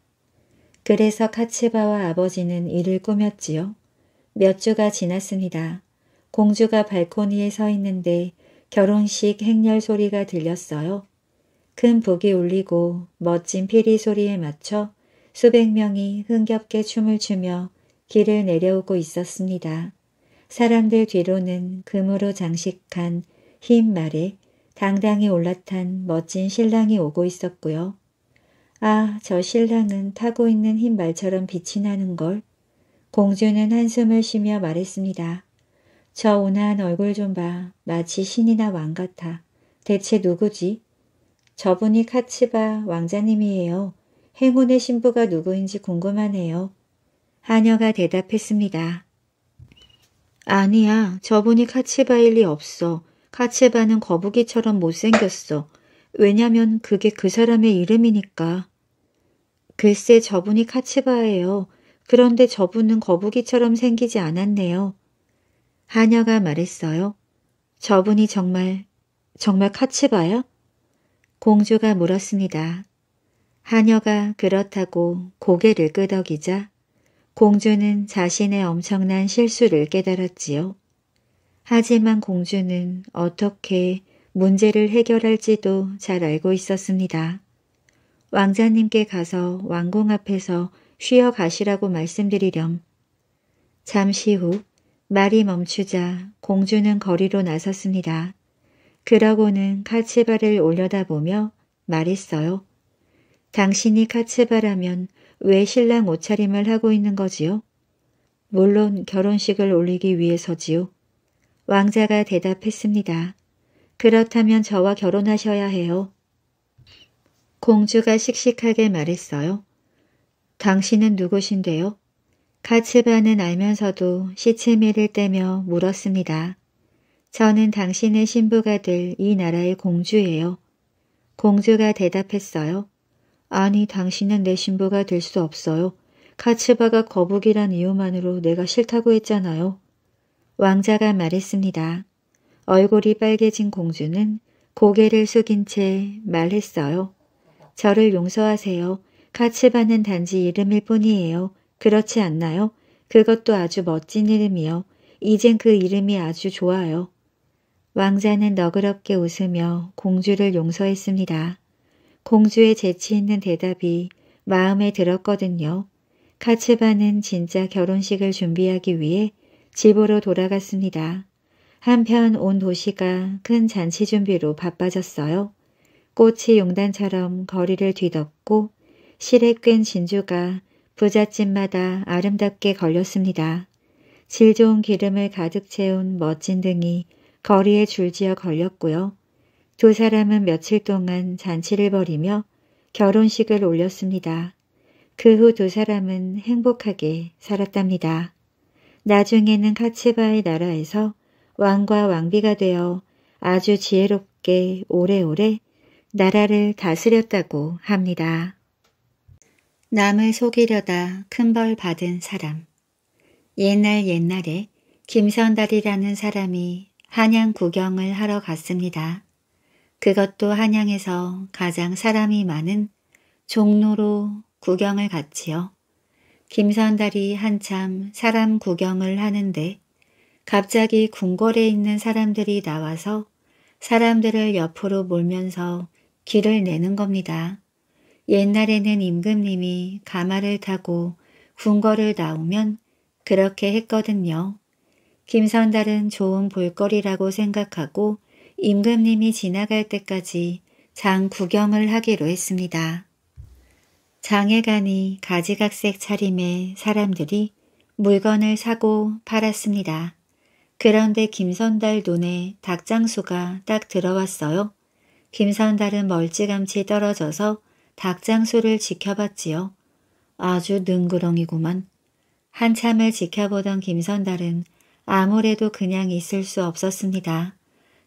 그래서 카츠바와 아버지는 이를 꾸몄지요. 몇 주가 지났습니다. 공주가 발코니에 서 있는데 결혼식 행렬 소리가 들렸어요. 큰 북이 울리고 멋진 피리 소리에 맞춰 수백 명이 흥겹게 춤을 추며 길을 내려오고 있었습니다. 사람들 뒤로는 금으로 장식한 흰 말에 당당히 올라탄 멋진 신랑이 오고 있었고요. 아, 저 신랑은 타고 있는 흰 말처럼 빛이 나는 걸. 공주는 한숨을 쉬며 말했습니다. 저 온화한 얼굴 좀 봐. 마치 신이나 왕 같아. 대체 누구지? 저분이 카츠바 왕자님이에요. 행운의 신부가 누구인지 궁금하네요. 하녀가 대답했습니다. 아니야, 저분이 카츠바일 리 없어. 카츠바는 거북이처럼 못생겼어. 왜냐면 그게 그 사람의 이름이니까. 글쎄 저분이 카츠바예요. 그런데 저분은 거북이처럼 생기지 않았네요. 하녀가 말했어요. 저분이 정말, 정말 카츠바야? 공주가 물었습니다. 하녀가 그렇다고 고개를 끄덕이자 공주는 자신의 엄청난 실수를 깨달았지요. 하지만 공주는 어떻게 문제를 해결할지도 잘 알고 있었습니다. 왕자님께 가서 왕궁 앞에서 쉬어 가시라고 말씀드리렴. 잠시 후 말이 멈추자 공주는 거리로 나섰습니다. 그러고는 카츠바를 올려다보며 말했어요. 당신이 카츠바라면 왜 신랑 옷차림을 하고 있는 거지요? 물론 결혼식을 올리기 위해서지요. 왕자가 대답했습니다. 그렇다면 저와 결혼하셔야 해요. 공주가 씩씩하게 말했어요. 당신은 누구신데요? 카츠바는 알면서도 시체미를 떼며 물었습니다. 저는 당신의 신부가 될 이 나라의 공주예요. 공주가 대답했어요. 아니 당신은 내 신부가 될 수 없어요. 카츠바가 거북이란 이유만으로 내가 싫다고 했잖아요. 왕자가 말했습니다. 얼굴이 빨개진 공주는 고개를 숙인 채 말했어요. 저를 용서하세요. 카츠바는 단지 이름일 뿐이에요. 그렇지 않나요? 그것도 아주 멋진 이름이요. 이젠 그 이름이 아주 좋아요. 왕자는 너그럽게 웃으며 공주를 용서했습니다. 공주의 재치 있는 대답이 마음에 들었거든요. 카츠바는 진짜 결혼식을 준비하기 위해 집으로 돌아갔습니다. 한편 온 도시가 큰 잔치 준비로 바빠졌어요. 꽃이 용단처럼 거리를 뒤덮고 실에 꿰인 진주가 부잣집마다 아름답게 걸렸습니다. 질 좋은 기름을 가득 채운 멋진 등이 거리에 줄지어 걸렸고요. 두 사람은 며칠 동안 잔치를 벌이며 결혼식을 올렸습니다. 그 후 두 사람은 행복하게 살았답니다. 나중에는 카츠바의 나라에서 왕과 왕비가 되어 아주 지혜롭게 오래오래 나라를 다스렸다고 합니다. 남을 속이려다 큰 벌 받은 사람 옛날 옛날에 김선달이라는 사람이 한양 구경을 하러 갔습니다. 그것도 한양에서 가장 사람이 많은 종로로 구경을 갔지요. 김선달이 한참 사람 구경을 하는데 갑자기 궁궐에 있는 사람들이 나와서 사람들을 옆으로 몰면서 길을 내는 겁니다. 옛날에는 임금님이 가마를 타고 궁궐을 나오면 그렇게 했거든요. 김선달은 좋은 볼거리라고 생각하고 임금님이 지나갈 때까지 장 구경을 하기로 했습니다. 장애간이 가지각색 차림의 사람들이 물건을 사고 팔았습니다. 그런데 김선달 눈에 닭장수가 딱 들어왔어요. 김선달은 멀찌감치 떨어져서 닭장수를 지켜봤지요. 아주 능구렁이구만. 한참을 지켜보던 김선달은 아무래도 그냥 있을 수 없었습니다.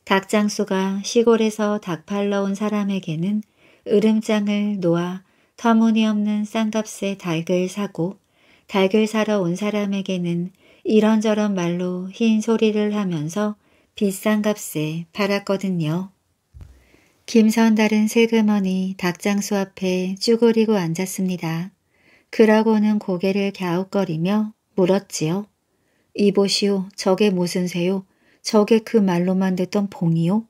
닭장수가 시골에서 닭 팔러 온 사람에게는 으름장을 놓아 터무니없는 쌍값에 닭을 사고 닭을 사러 온 사람에게는 이런저런 말로 흰 소리를 하면서 비싼 값에 팔았거든요. 김선달은 세그머니 닭장수 앞에 쭈그리고 앉았습니다. 그러고는 고개를 갸웃거리며 물었지요. 이보시오, 저게 무슨 새요? 저게 그 말로만 듣던 봉이요?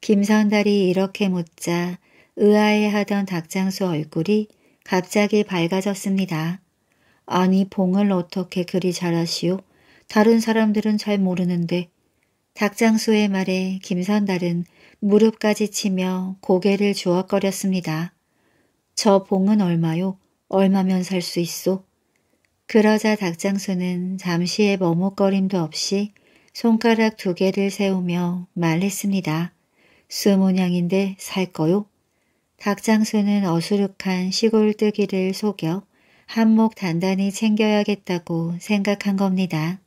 김선달이 이렇게 묻자 의아해하던 닭장수 얼굴이 갑자기 밝아졌습니다. 아니 봉을 어떻게 그리 잘하시오? 다른 사람들은 잘 모르는데. 닭장수의 말에 김선달은 무릎까지 치며 고개를 주워거렸습니다. 저 봉은 얼마요? 얼마면 살 수 있소? 그러자 닭장수는 잠시의 머뭇거림도 없이 손가락 두 개를 세우며 말했습니다. 수문양인데 살 거요? 닭장수는 어수룩한 시골 뜨기를 속여 한몫 단단히 챙겨야겠다고 생각한 겁니다.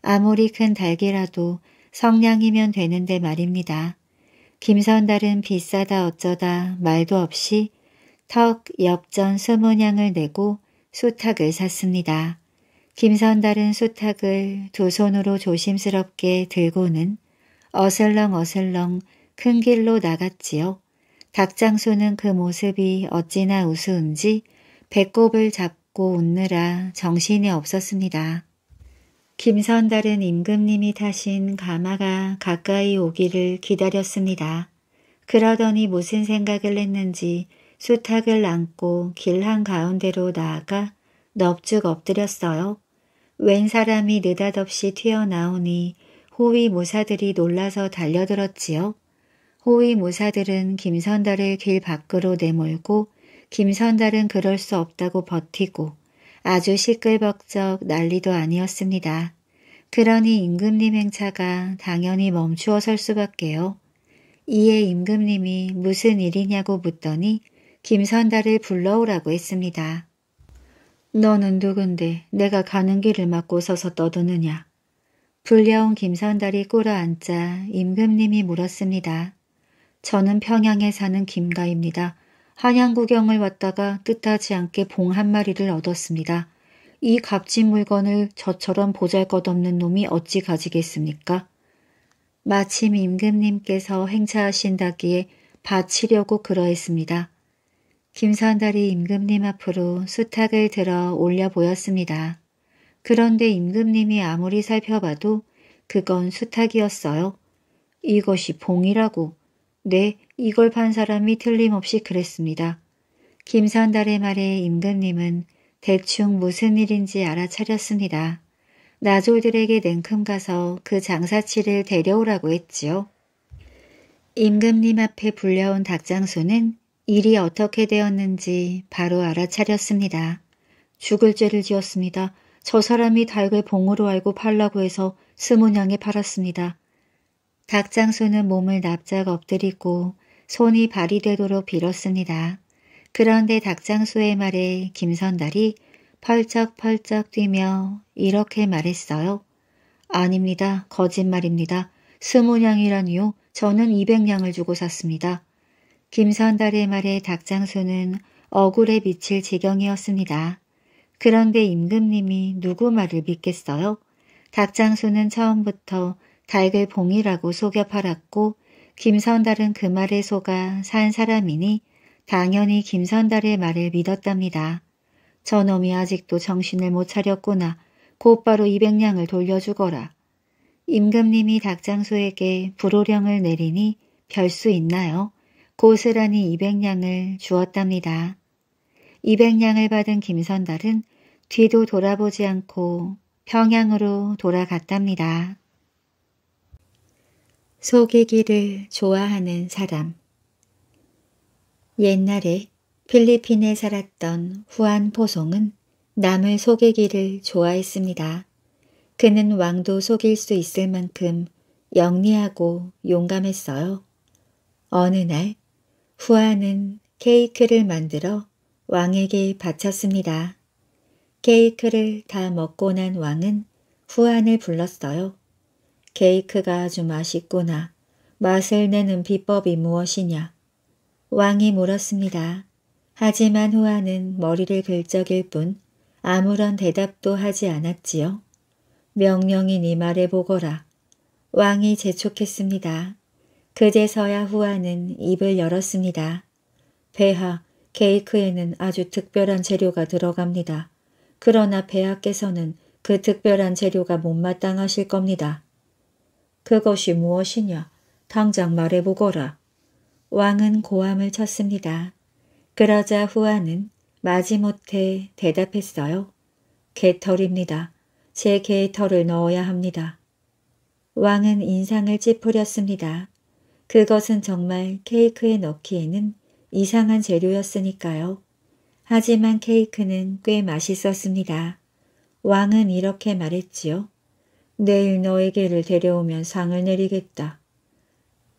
아무리 큰달기라도 성냥이면 되는데 말입니다. 김선달은 비싸다 어쩌다 말도 없이 턱옆전 스무냥을 내고 수탉을 샀습니다. 김선달은 수탉을 두 손으로 조심스럽게 들고는 어슬렁어슬렁 큰 길로 나갔지요. 닭장수는그 모습이 어찌나 우스운지 배꼽을 잡고 웃느라 정신이 없었습니다. 김선달은 임금님이 타신 가마가 가까이 오기를 기다렸습니다. 그러더니 무슨 생각을 했는지 수탉을 안고 길 한가운데로 나아가 넙죽 엎드렸어요. 웬 사람이 느닷없이 튀어나오니 호위 모사들이 놀라서 달려들었지요. 호위 무사들은 김선달을 길 밖으로 내몰고 김선달은 그럴 수 없다고 버티고 아주 시끌벅적 난리도 아니었습니다. 그러니 임금님 행차가 당연히 멈추어 설 수밖에요. 이에 임금님이 무슨 일이냐고 묻더니 김선달을 불러오라고 했습니다. 너는 누군데 내가 가는 길을 막고 서서 떠드느냐. 불려온 김선달이 꼬어앉자 임금님이 물었습니다. 저는 평양에 사는 김가입니다. 한양 구경을 왔다가 뜻하지 않게 봉 한 마리를 얻었습니다. 이 값진 물건을 저처럼 보잘것없는 놈이 어찌 가지겠습니까? 마침 임금님께서 행차하신다기에 바치려고 그러했습니다. 김산달이 임금님 앞으로 수탉을 들어 올려 보였습니다. 그런데 임금님이 아무리 살펴봐도 그건 수탉이었어요. 이것이 봉이라고 네, 이걸 판 사람이 틀림없이 그랬습니다. 김선달의 말에 임금님은 대충 무슨 일인지 알아차렸습니다. 나졸들에게 냉큼 가서 그 장사치를 데려오라고 했지요. 임금님 앞에 불려온 닭장수는 일이 어떻게 되었는지 바로 알아차렸습니다. 죽을 죄를 지었습니다. 저 사람이 닭을 봉으로 알고 팔라고 해서 스무냥에 팔았습니다. 닭장수는 몸을 납작 엎드리고 손이 발이 되도록 빌었습니다. 그런데 닭장수의 말에 김선달이 펄쩍펄쩍 뛰며 이렇게 말했어요. 아닙니다. 거짓말입니다. 스무냥이라니요. 저는 이백 냥을 주고 샀습니다. 김선달의 말에 닭장수는 억울에 미칠 지경이었습니다. 그런데 임금님이 누구 말을 믿겠어요? 닭장수는 처음부터 닭을 봉이라고 속여 팔았고 김선달은 그 말에 속아 산 사람이니 당연히 김선달의 말을 믿었답니다. 저놈이 아직도 정신을 못 차렸구나. 곧바로 200냥을 돌려주거라. 임금님이 닭장수에게 불호령을 내리니 별 수 있나요? 고스란히 200냥을 주었답니다. 200냥을 받은 김선달은 뒤도 돌아보지 않고 평양으로 돌아갔답니다. 속이기를 좋아하는 사람 옛날에 필리핀에 살았던 후안 포송은 남을 속이기를 좋아했습니다. 그는 왕도 속일 수 있을 만큼 영리하고 용감했어요. 어느 날 후안은 케이크를 만들어 왕에게 바쳤습니다. 케이크를 다 먹고 난 왕은 후안을 불렀어요. 케이크가 아주 맛있구나. 맛을 내는 비법이 무엇이냐? 왕이 물었습니다. 하지만 후아는 머리를 긁적일 뿐 아무런 대답도 하지 않았지요. 명령인 이 말해 보거라. 왕이 재촉했습니다. 그제서야 후아는 입을 열었습니다. 배하, 케이크에는 아주 특별한 재료가 들어갑니다. 그러나 배하께서는 그 특별한 재료가 못마땅하실 겁니다. 그것이 무엇이냐? 당장 말해보거라. 왕은 고함을 쳤습니다. 그러자 후아는 마지못해 대답했어요. 개털입니다. 제 개의 털을 넣어야 합니다. 왕은 인상을 찌푸렸습니다. 그것은 정말 케이크에 넣기에는 이상한 재료였으니까요. 하지만 케이크는 꽤 맛있었습니다. 왕은 이렇게 말했지요. 내일 너에게를 데려오면 상을 내리겠다.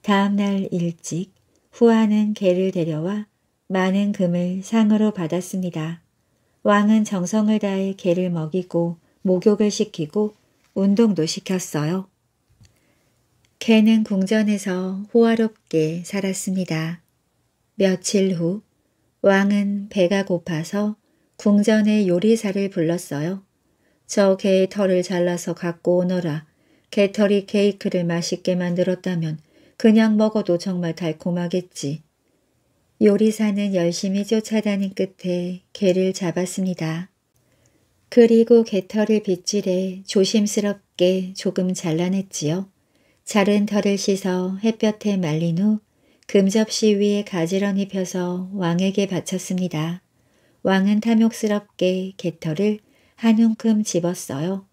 다음 날 일찍 후아는 개를 데려와 많은 금을 상으로 받았습니다. 왕은 정성을 다해 개를 먹이고 목욕을 시키고 운동도 시켰어요. 개는 궁전에서 호화롭게 살았습니다. 며칠 후 왕은 배가 고파서 궁전의 요리사를 불렀어요. 저 개의 털을 잘라서 갖고 오너라. 개털이 케이크를 맛있게 만들었다면 그냥 먹어도 정말 달콤하겠지. 요리사는 열심히 쫓아다닌 끝에 개를 잡았습니다. 그리고 개털을 빗질해 조심스럽게 조금 잘라냈지요. 자른 털을 씻어 햇볕에 말린 후 금접시 위에 가지런히 펴서 왕에게 바쳤습니다. 왕은 탐욕스럽게 개털을 한 움큼 집었어요.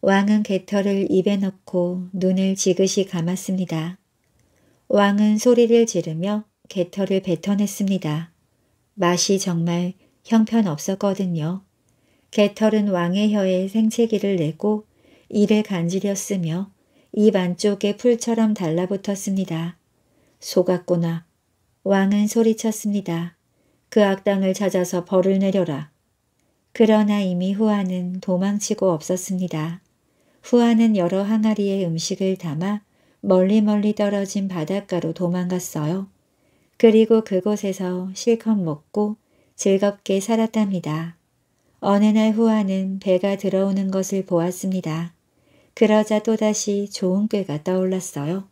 왕은 개털을 입에 넣고 눈을 지그시 감았습니다. 왕은 소리를 지르며 개털을 뱉어냈습니다. 맛이 정말 형편없었거든요. 개털은 왕의 혀에 생채기를 내고 이를 간지렸으며 입 안쪽에 풀처럼 달라붙었습니다. 속았구나. 왕은 소리쳤습니다. 그 악당을 찾아서 벌을 내려라. 그러나 이미 후아는 도망치고 없었습니다. 후아는 여러 항아리에 음식을 담아 멀리 멀리 떨어진 바닷가로 도망갔어요. 그리고 그곳에서 실컷 먹고 즐겁게 살았답니다. 어느 날 후아는 배가 들어오는 것을 보았습니다. 그러자 또다시 좋은 꾀가 떠올랐어요.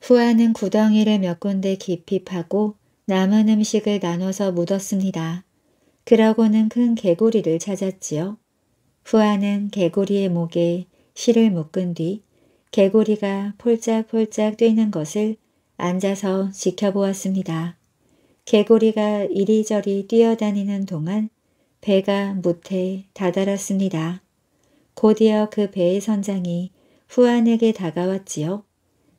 후아는 구덩이를 몇 군데 깊이 파고 남은 음식을 나눠서 묻었습니다. 그러고는 큰 개구리를 찾았지요. 후아는 개구리의 목에 실을 묶은 뒤 개구리가 폴짝폴짝 뛰는 것을 앉아서 지켜보았습니다. 개구리가 이리저리 뛰어다니는 동안 배가 무태 다다랐습니다. 곧이어 그 배의 선장이 후안에게 다가왔지요.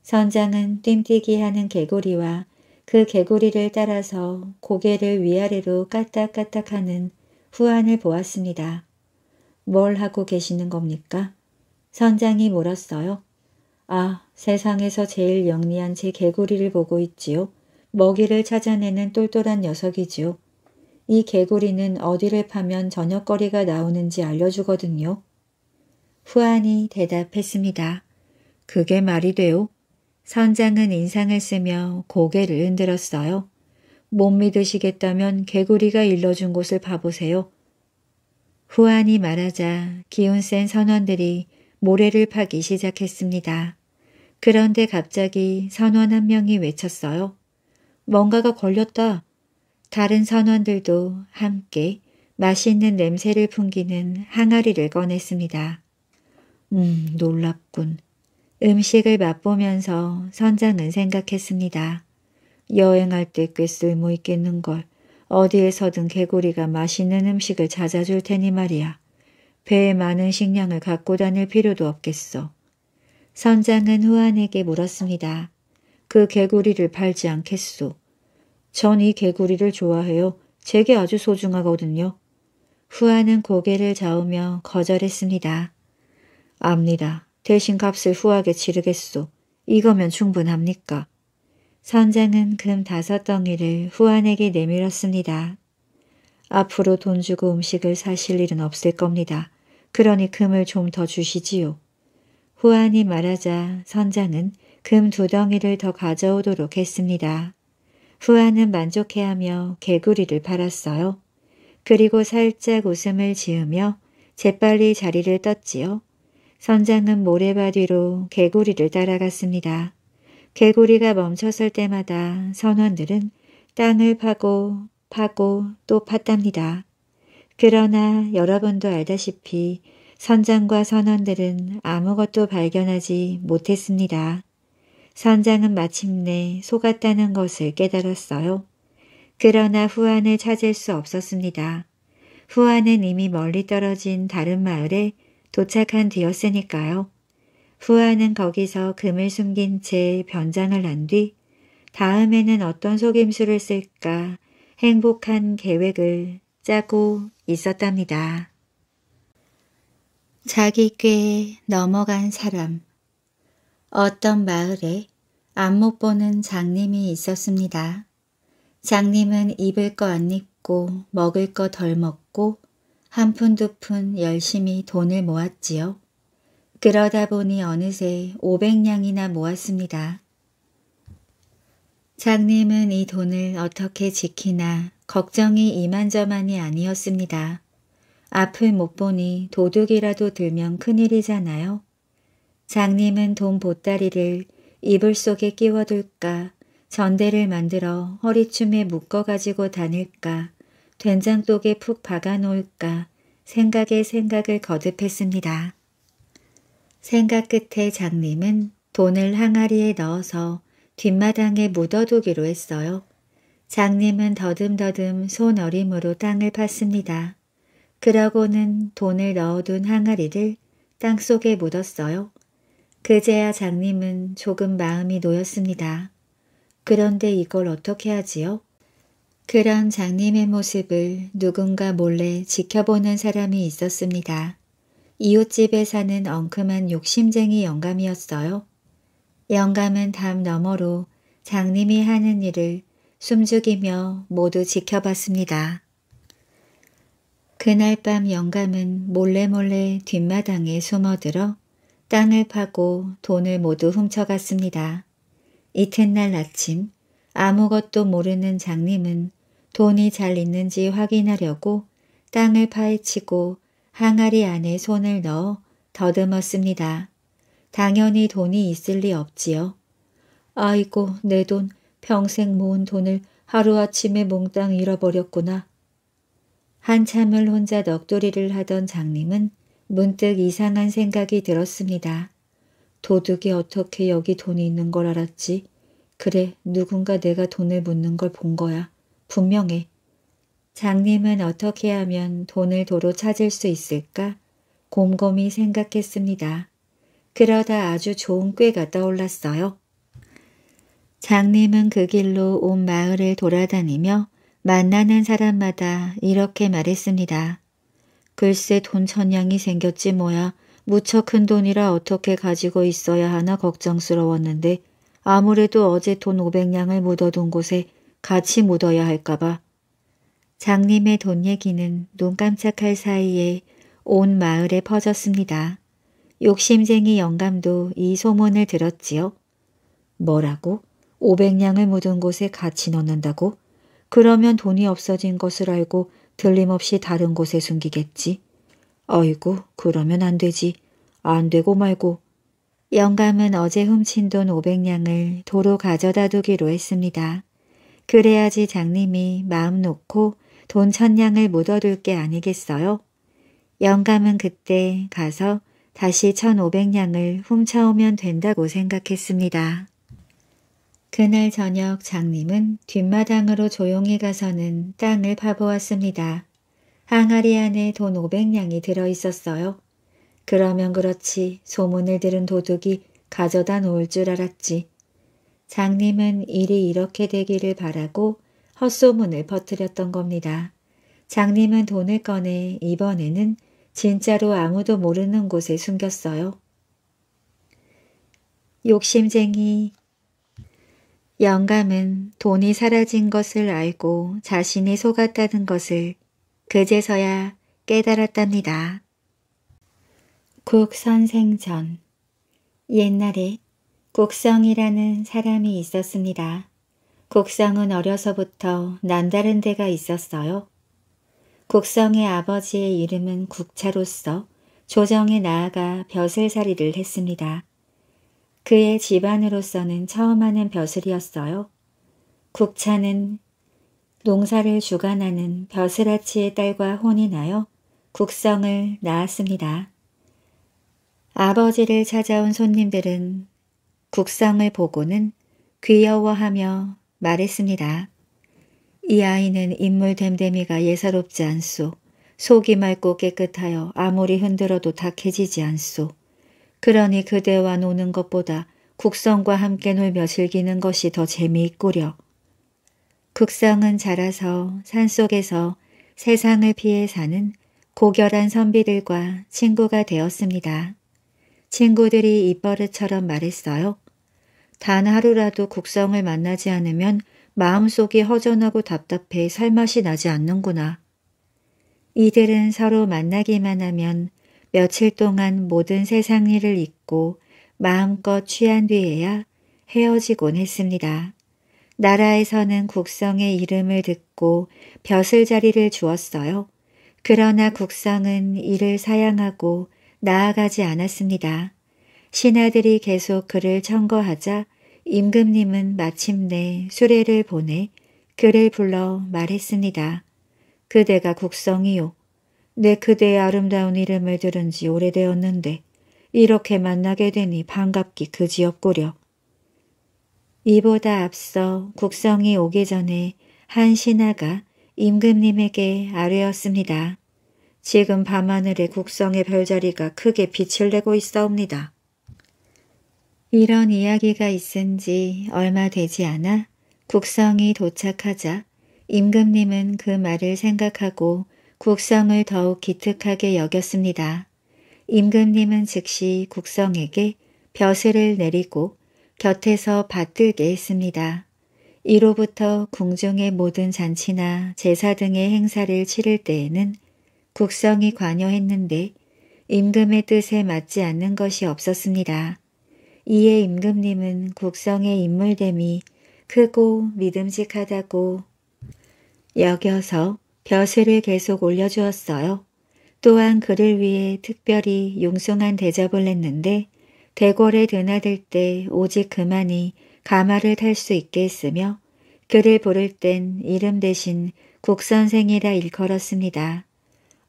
선장은 뜀뛰기 하는 개구리와 그 개구리를 따라서 고개를 위아래로 까딱까딱하는 후안을 보았습니다. 뭘 하고 계시는 겁니까? 선장이 물었어요. 아, 세상에서 제일 영리한 제 개구리를 보고 있지요. 먹이를 찾아내는 똘똘한 녀석이지요. 이 개구리는 어디를 파면 저녁거리가 나오는지 알려주거든요. 후안이 대답했습니다. 그게 말이 돼요. 선장은 인상을 쓰며 고개를 흔들었어요. 못 믿으시겠다면 개구리가 일러준 곳을 봐보세요. 후안이 말하자 기운 센 선원들이 모래를 파기 시작했습니다. 그런데 갑자기 선원 한 명이 외쳤어요. 뭔가가 걸렸다. 다른 선원들도 함께 맛있는 냄새를 풍기는 항아리를 꺼냈습니다. 음, 놀랍군. 음식을 맛보면서 선장은 생각했습니다. 여행할 때 꽤 쓸모 있겠는걸. 어디에서든 개구리가 맛있는 음식을 찾아줄 테니 말이야. 배에 많은 식량을 갖고 다닐 필요도 없겠어. 선장은 후안에게 물었습니다. 그 개구리를 팔지 않겠소. 전 이 개구리를 좋아해요. 제게 아주 소중하거든요. 후안은 고개를 저으며 거절했습니다. 압니다. 대신 값을 후하게 치르겠소. 이거면 충분합니까? 선장은 금 다섯 덩이를 후한에게 내밀었습니다. 앞으로 돈 주고 음식을 사실 일은 없을 겁니다. 그러니 금을 좀 더 주시지요. 후한이 말하자 선장은 금 두 덩이를 더 가져오도록 했습니다. 후한은 만족해하며 개구리를 팔았어요. 그리고 살짝 웃음을 지으며 재빨리 자리를 떴지요. 선장은 모래바 위로 개구리를 따라갔습니다. 개구리가 멈췄을 때마다 선원들은 땅을 파고 파고 또 팠답니다. 그러나 여러분도 알다시피 선장과 선원들은 아무것도 발견하지 못했습니다. 선장은 마침내 속았다는 것을 깨달았어요. 그러나 후안을 찾을 수 없었습니다. 후안은 이미 멀리 떨어진 다른 마을에 도착한 뒤였으니까요. 후아는 거기서 금을 숨긴 채 변장을 한 뒤 다음에는 어떤 속임수를 쓸까 행복한 계획을 짜고 있었답니다. 자기 꾀에 넘어간 사람 어떤 마을에 안 못 보는 장님이 있었습니다. 장님은 입을 거 안 입고 먹을 거 덜 먹고 한푼두푼 열심히 돈을 모았지요. 그러다 보니 어느새 500냥이나 모았습니다. 장님은 이 돈을 어떻게 지키나 걱정이 이만저만이 아니었습니다. 앞을 못 보니 도둑이라도 들면 큰일이잖아요. 장님은 돈 보따리를 이불 속에 끼워둘까 전대를 만들어 허리춤에 묶어가지고 다닐까 된장독에 푹 박아 놓을까 생각에 생각을 거듭했습니다. 생각 끝에 장님은 돈을 항아리에 넣어서 뒷마당에 묻어두기로 했어요. 장님은 더듬더듬 손어림으로 땅을 팠습니다. 그러고는 돈을 넣어둔 항아리를 땅속에 묻었어요. 그제야 장님은 조금 마음이 놓였습니다. 그런데 이걸 어떻게 하지요? 그런 장님의 모습을 누군가 몰래 지켜보는 사람이 있었습니다. 이웃집에 사는 엉큼한 욕심쟁이 영감이었어요. 영감은 담 너머로 장님이 하는 일을 숨죽이며 모두 지켜봤습니다. 그날 밤 영감은 몰래몰래 몰래 뒷마당에 숨어들어 땅을 파고 돈을 모두 훔쳐갔습니다. 이튿날 아침 아무것도 모르는 장님은 돈이 잘 있는지 확인하려고 땅을 파헤치고 항아리 안에 손을 넣어 더듬었습니다. 당연히 돈이 있을 리 없지요. 아이고 내 돈, 평생 모은 돈을 하루아침에 몽땅 잃어버렸구나. 한참을 혼자 넋두리를 하던 장님은 문득 이상한 생각이 들었습니다. 도둑이 어떻게 여기 돈이 있는 걸 알았지? 그래, 누군가 내가 돈을 묻는 걸 본 거야. 분명해. 장님은 어떻게 하면 돈을 도로 찾을 수 있을까 곰곰이 생각했습니다. 그러다 아주 좋은 꾀가 떠올랐어요. 장님은 그 길로 온 마을을 돌아다니며 만나는 사람마다 이렇게 말했습니다. 글쎄 돈 천냥이 생겼지 뭐야. 무척 큰 돈이라 어떻게 가지고 있어야 하나 걱정스러웠는데 아무래도 어제 돈5 0 0 냥을 묻어둔 곳에 같이 묻어야 할까봐 장님의 돈 얘기는 눈 깜짝할 사이에 온 마을에 퍼졌습니다. 욕심쟁이 영감도 이 소문을 들었지요. 뭐라고? 500냥을 묻은 곳에 같이 넣는다고? 그러면 돈이 없어진 것을 알고 들림없이 다른 곳에 숨기겠지. 어이구 그러면 안 되지. 안 되고 말고. 영감은 어제 훔친 돈 500냥을 도로 가져다 두기로 했습니다. 그래야지 장님이 마음 놓고 돈 천냥을 묻어둘 게 아니겠어요? 영감은 그때 가서 다시 천오백 냥을 훔쳐오면 된다고 생각했습니다. 그날 저녁 장님은 뒷마당으로 조용히 가서는 땅을 파보았습니다. 항아리 안에 돈 오백 냥이 들어있었어요. 그러면 그렇지 소문을 들은 도둑이 가져다 놓을 줄 알았지. 장님은 일이 이렇게 되기를 바라고 헛소문을 퍼뜨렸던 겁니다. 장님은 돈을 꺼내 이번에는 진짜로 아무도 모르는 곳에 숨겼어요. 욕심쟁이 영감은 돈이 사라진 것을 알고 자신이 속았다는 것을 그제서야 깨달았답니다. 국선생전 옛날에 곡성이라는 사람이 있었습니다. 곡성은 어려서부터 남다른 데가 있었어요. 곡성의 아버지의 이름은 국차로서 조정에 나아가 벼슬살이를 했습니다. 그의 집안으로서는 처음 하는 벼슬이었어요. 국차는 농사를 주관하는 벼슬아치의 딸과 혼이 나요 국성을 낳았습니다. 아버지를 찾아온 손님들은 국상을 보고는 귀여워하며 말했습니다. 이 아이는 인물 댐댐이가 예사롭지 않소. 속이 맑고 깨끗하여 아무리 흔들어도 탁해지지 않소. 그러니 그대와 노는 것보다 국성과 함께 놀며 즐기는 것이 더 재미있구려. 국성은 자라서 산속에서 세상을 피해 사는 고결한 선비들과 친구가 되었습니다. 친구들이 입버릇처럼 말했어요. 단 하루라도 국성을 만나지 않으면 마음속이 허전하고 답답해 살맛이 나지 않는구나. 이들은 서로 만나기만 하면 며칠 동안 모든 세상 일을 잊고 마음껏 취한 뒤에야 헤어지곤 했습니다. 나라에서는 국성의 이름을 듣고 벼슬 자리를 주었어요. 그러나 국성은 이를 사양하고 나아가지 않았습니다. 신하들이 계속 그를 청거하자 임금님은 마침내 수레를 보내 그를 불러 말했습니다. 그대가 국성이요. 내 그대의 아름다운 이름을 들은 지 오래되었는데 이렇게 만나게 되니 반갑기 그지없구려. 이보다 앞서 국성이 오기 전에 한 신하가 임금님에게 아뢰었습니다. 지금 밤하늘에 국성의 별자리가 크게 빛을 내고 있사옵니다. 이런 이야기가 있은 지 얼마 되지 않아 국성이 도착하자 임금님은 그 말을 생각하고 국성을 더욱 기특하게 여겼습니다. 임금님은 즉시 국성에게 벼슬을 내리고 곁에서 받들게 했습니다. 이로부터 궁중의 모든 잔치나 제사 등의 행사를 치를 때에는 국성이 관여했는데 임금의 뜻에 맞지 않는 것이 없었습니다. 이에 임금님은 국성의 인물됨이 크고 믿음직하다고 여겨서 벼슬을 계속 올려주었어요. 또한 그를 위해 특별히 용숭한 대접을 했는데 대궐에 드나들 때 오직 그만이 가마를 탈 수 있게 했으며 그를 부를 땐 이름 대신 국선생이라 일컬었습니다.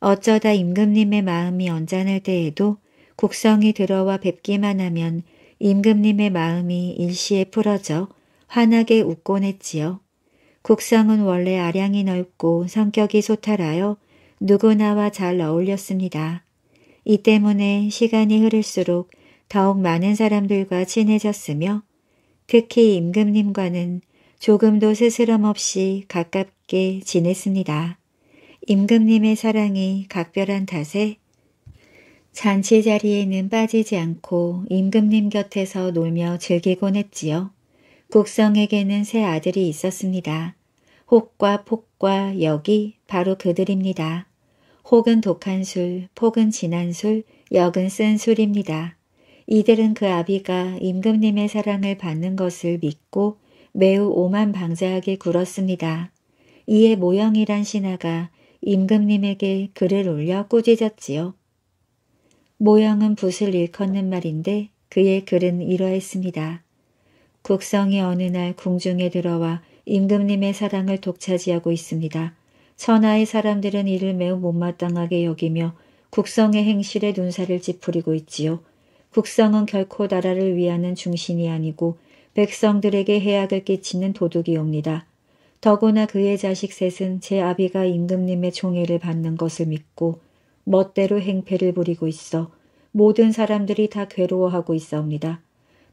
어쩌다 임금님의 마음이 언짢을 때에도 국성이 들어와 뵙기만 하면 임금님의 마음이 일시에 풀어져 환하게 웃곤 했지요. 국상은 원래 아량이 넓고 성격이 소탈하여 누구나와 잘 어울렸습니다. 이 때문에 시간이 흐를수록 더욱 많은 사람들과 친해졌으며 특히 임금님과는 조금도 스스럼 없이 가깝게 지냈습니다. 임금님의 사랑이 각별한 탓에 잔치 자리에는 빠지지 않고 임금님 곁에서 놀며 즐기곤 했지요. 국성에게는 세 아들이 있었습니다. 혹과 폭과 역이 바로 그들입니다. 혹은 독한 술, 폭은 진한 술, 역은 쓴 술입니다. 이들은 그 아비가 임금님의 사랑을 받는 것을 믿고 매우 오만방자하게 굴었습니다. 이에 모형이란 신하가 임금님에게 글을 올려 꾸짖었지요. 모양은 붓을 일컫는 말인데 그의 글은 이러했습니다. 국성이 어느 날 궁중에 들어와 임금님의 사랑을 독차지하고 있습니다. 천하의 사람들은 이를 매우 못마땅하게 여기며 국성의 행실에 눈살을 찌푸리고 있지요. 국성은 결코 나라를 위하는 중신이 아니고 백성들에게 해악을 끼치는 도둑이옵니다. 더구나 그의 자식 셋은 제 아비가 임금님의 총애를 받는 것을 믿고 멋대로 행패를 부리고 있어 모든 사람들이 다 괴로워하고 있사옵니다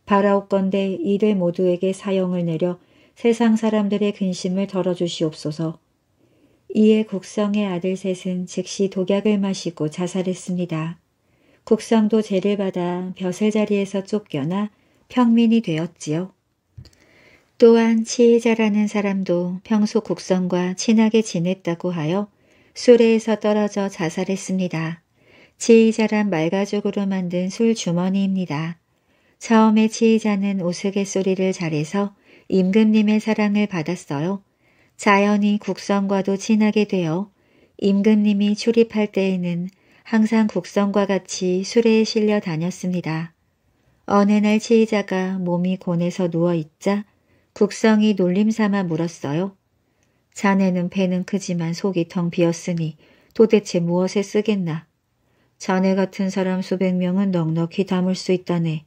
바라옵건대 이들 모두에게 사형을 내려 세상 사람들의 근심을 덜어주시옵소서. 이에 국성의 아들 셋은 즉시 독약을 마시고 자살했습니다. 국성도 죄를 받아 벼슬 자리에서 쫓겨나 평민이 되었지요. 또한 치이자라는 사람도 평소 국성과 친하게 지냈다고 하여 술에서 떨어져 자살했습니다. 지휘자란 말가죽으로 만든 술 주머니입니다. 처음에 지휘자는 우스갯소리를 잘해서 임금님의 사랑을 받았어요. 자연히 국성과도 친하게 되어 임금님이 출입할 때에는 항상 국성과 같이 술에 실려 다녔습니다. 어느 날 치의자가 몸이 곤해서 누워있자 국성이 놀림삼아 물었어요. 자네는 배는 크지만 속이 텅 비었으니 도대체 무엇에 쓰겠나. 자네 같은 사람 수백 명은 넉넉히 담을 수 있다네.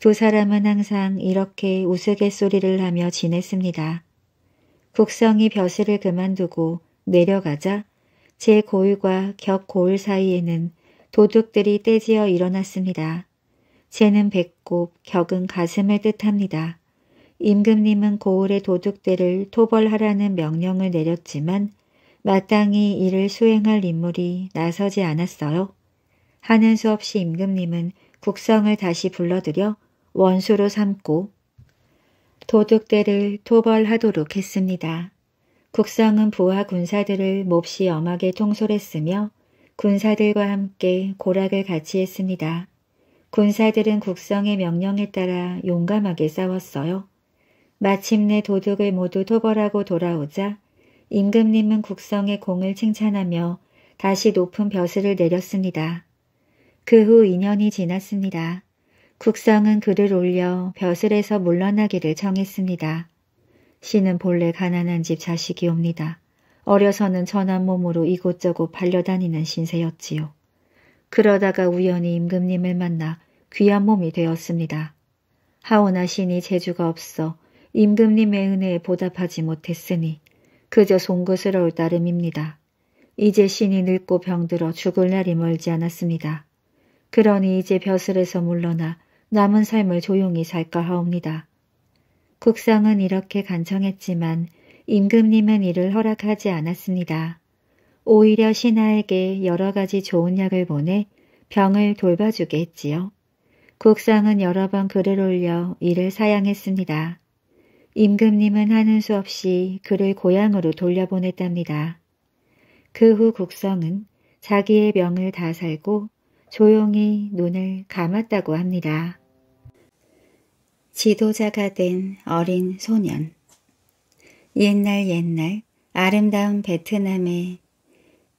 두 사람은 항상 이렇게 우스갯소리를 하며 지냈습니다. 국성이 벼슬을 그만두고 내려가자 제 고을과 격 고을 사이에는 도둑들이 떼지어 일어났습니다. 쟤는 배꼽, 격은 가슴을 뜻합니다. 임금님은 고을의 도둑들을 토벌하라는 명령을 내렸지만 마땅히 이를 수행할 인물이 나서지 않았어요. 하는 수 없이 임금님은 국성을 다시 불러들여 원수로 삼고 도둑들을 토벌하도록 했습니다. 국성은 부하 군사들을 몹시 엄하게 통솔했으며 군사들과 함께 고락을 같이 했습니다. 군사들은 국성의 명령에 따라 용감하게 싸웠어요. 마침내 도둑을 모두 토벌하고 돌아오자 임금님은 국성의 공을 칭찬하며 다시 높은 벼슬을 내렸습니다. 그 후 2년이 지났습니다. 국성은 그를 올려 벼슬에서 물러나기를 정했습니다 씨는 본래 가난한 집 자식이옵니다. 어려서는 전한 몸으로 이곳저곳 발려다니는 신세였지요. 그러다가 우연히 임금님을 만나 귀한 몸이 되었습니다. 하오나 신이 재주가 없어 임금님의 은혜에 보답하지 못했으니 그저 송구스러울 따름입니다. 이제 신이 늙고 병들어 죽을 날이 멀지 않았습니다. 그러니 이제 벼슬에서 물러나 남은 삶을 조용히 살까 하옵니다. 국상은 이렇게 간청했지만 임금님은 이를 허락하지 않았습니다. 오히려 신하에게 여러 가지 좋은 약을 보내 병을 돌봐주게 했지요. 국상은 여러 번 글을 올려 이를 사양했습니다. 임금님은 하는 수 없이 그를 고향으로 돌려보냈답니다. 그 후 국성은 자기의 명을 다 살고 조용히 눈을 감았다고 합니다. 지도자가 된 어린 소년 옛날 옛날 아름다운 베트남에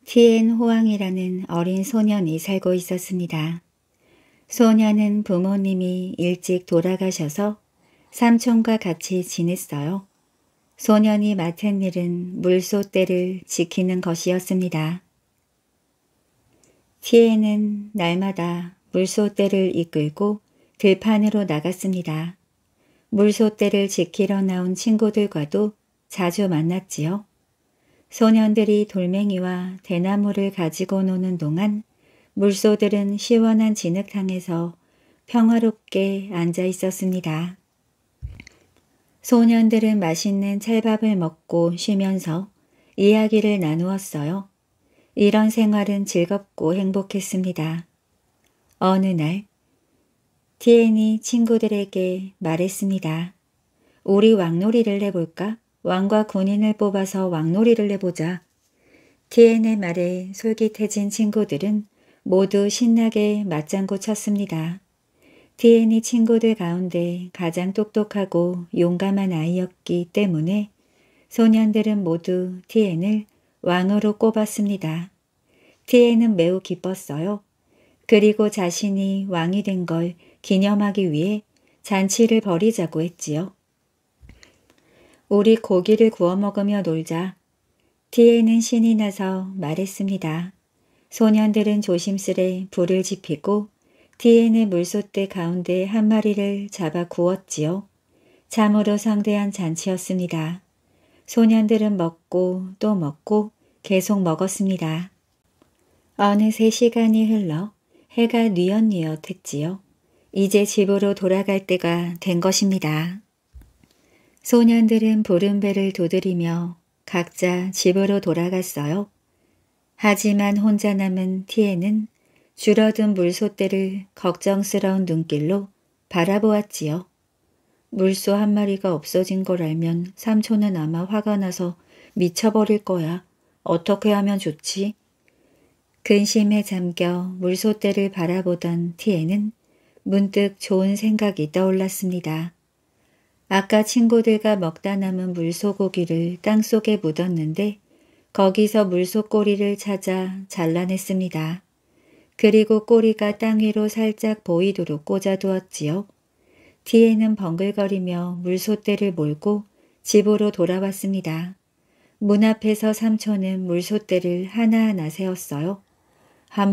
티엔 호왕이라는 어린 소년이 살고 있었습니다. 소년은 부모님이 일찍 돌아가셔서 삼촌과 같이 지냈어요. 소년이 맡은 일은 물소떼를 지키는 것이었습니다. 티에는 날마다 물소떼를 이끌고 들판으로 나갔습니다. 물소떼를 지키러 나온 친구들과도 자주 만났지요. 소년들이 돌멩이와 대나무를 가지고 노는 동안 물소들은 시원한 진흙탕에서 평화롭게 앉아 있었습니다. 소년들은 맛있는 찰밥을 먹고 쉬면서 이야기를 나누었어요. 이런 생활은 즐겁고 행복했습니다. 어느 날 티엔이 친구들에게 말했습니다. 우리 왕놀이를 해볼까? 왕과 군인을 뽑아서 왕놀이를 해보자. 티엔의 말에 솔깃해진 친구들은 모두 신나게 맞장구 쳤습니다. 티엔이 친구들 가운데 가장 똑똑하고 용감한 아이였기 때문에 소년들은 모두 티엔을 왕으로 꼽았습니다. 티엔은 매우 기뻤어요. 그리고 자신이 왕이 된 걸 기념하기 위해 잔치를 벌이자고 했지요. 우리 고기를 구워 먹으며 놀자. 티에는 신이 나서 말했습니다. 소년들은 조심스레 불을 지피고 디엔의 물소떼 가운데 한 마리를 잡아 구웠지요. 참으로 상대한 잔치였습니다. 소년들은 먹고 또 먹고 계속 먹었습니다. 어느새 시간이 흘러 해가 뉘엿뉘엿했지요. 이제 집으로 돌아갈 때가 된 것입니다. 소년들은 보름배를 두드리며 각자 집으로 돌아갔어요. 하지만 혼자 남은 티에는 줄어든 물소떼를 걱정스러운 눈길로 바라보았지요. 물소 한 마리가 없어진 걸 알면 삼촌은 아마 화가 나서 미쳐버릴 거야. 어떻게 하면 좋지? 근심에 잠겨 물소떼를 바라보던 티에는 문득 좋은 생각이 떠올랐습니다. 아까 친구들과 먹다 남은 물소고기를 땅속에 묻었는데 거기서 물소꼬리를 찾아 잘라냈습니다. 그리고 꼬리가 땅 위로 살짝 보이도록 꽂아두었지요. 뒤에는 벙글거리며 물소떼를 몰고 집으로 돌아왔습니다. 문 앞에서 삼촌은 물소떼를 하나하나 세웠어요한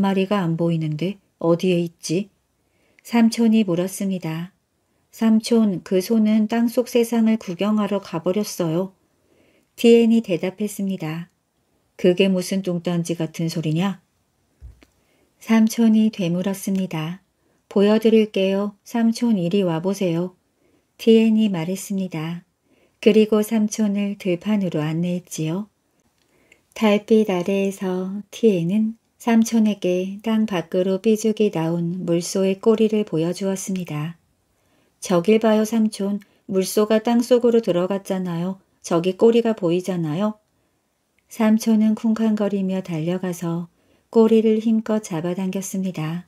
마리가 안 보이는데 어디에 있지? 삼촌이 물었습니다. 삼촌, 그 소는 땅 속 세상을 구경하러 가버렸어요. 디엔이 대답했습니다. 그게 무슨 뚱딴지 같은 소리냐? 삼촌이 되물었습니다. 보여드릴게요. 삼촌 이리 와보세요. 티엔이 말했습니다. 그리고 삼촌을 들판으로 안내했지요. 달빛 아래에서 티엔은 삼촌에게 땅 밖으로 삐죽이 나온 물소의 꼬리를 보여주었습니다. 저길 봐요 삼촌. 물소가 땅속으로 들어갔잖아요. 저기 꼬리가 보이잖아요. 삼촌은 쿵쾅거리며 달려가서 꼬리를 힘껏 잡아당겼습니다.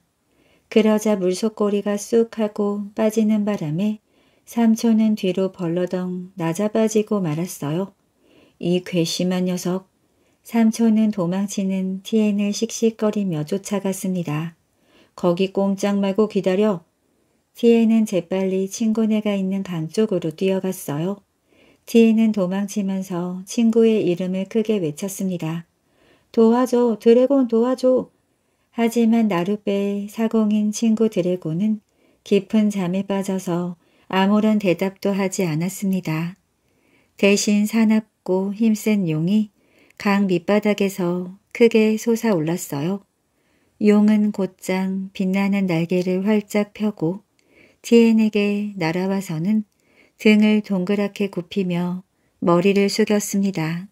그러자 물속꼬리가 쑥 하고 빠지는 바람에 삼촌은 뒤로 벌러덩 낮아 빠지고 말았어요. 이 괘씸한 녀석. 삼촌은 도망치는 티엔을 씩씩거리며 쫓아갔습니다. 거기 꼼짝 말고 기다려. 티엔은 재빨리 친구네가 있는 강 쪽으로 뛰어갔어요. 티엔은 도망치면서 친구의 이름을 크게 외쳤습니다. 도와줘, 드래곤 도와줘. 하지만 나룻배의 사공인 친구 드래곤은 깊은 잠에 빠져서 아무런 대답도 하지 않았습니다. 대신 사납고 힘센 용이 강 밑바닥에서 크게 솟아올랐어요. 용은 곧장 빛나는 날개를 활짝 펴고 티엔에게 날아와서는 등을 동그랗게 굽히며 머리를 숙였습니다.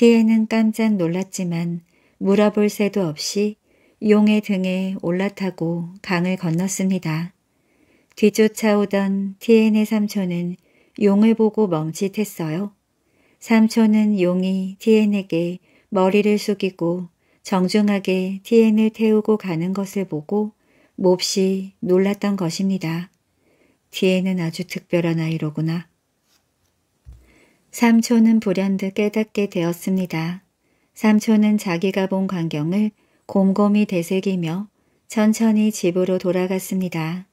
지혜는 깜짝 놀랐지만 물어볼 새도 없이 용의 등에 올라타고 강을 건넜습니다. 뒤쫓아오던 티엔의 삼촌은 용을 보고 멈칫했어요. 삼촌은 용이 티엔에게 머리를 숙이고 정중하게 티엔을 태우고 가는 것을 보고 몹시 놀랐던 것입니다. 티엔은 아주 특별한 아이로구나. 삼촌은 불현듯 깨닫게 되었습니다. 삼촌은 자기가 본 광경을 곰곰이 되새기며 천천히 집으로 돌아갔습니다.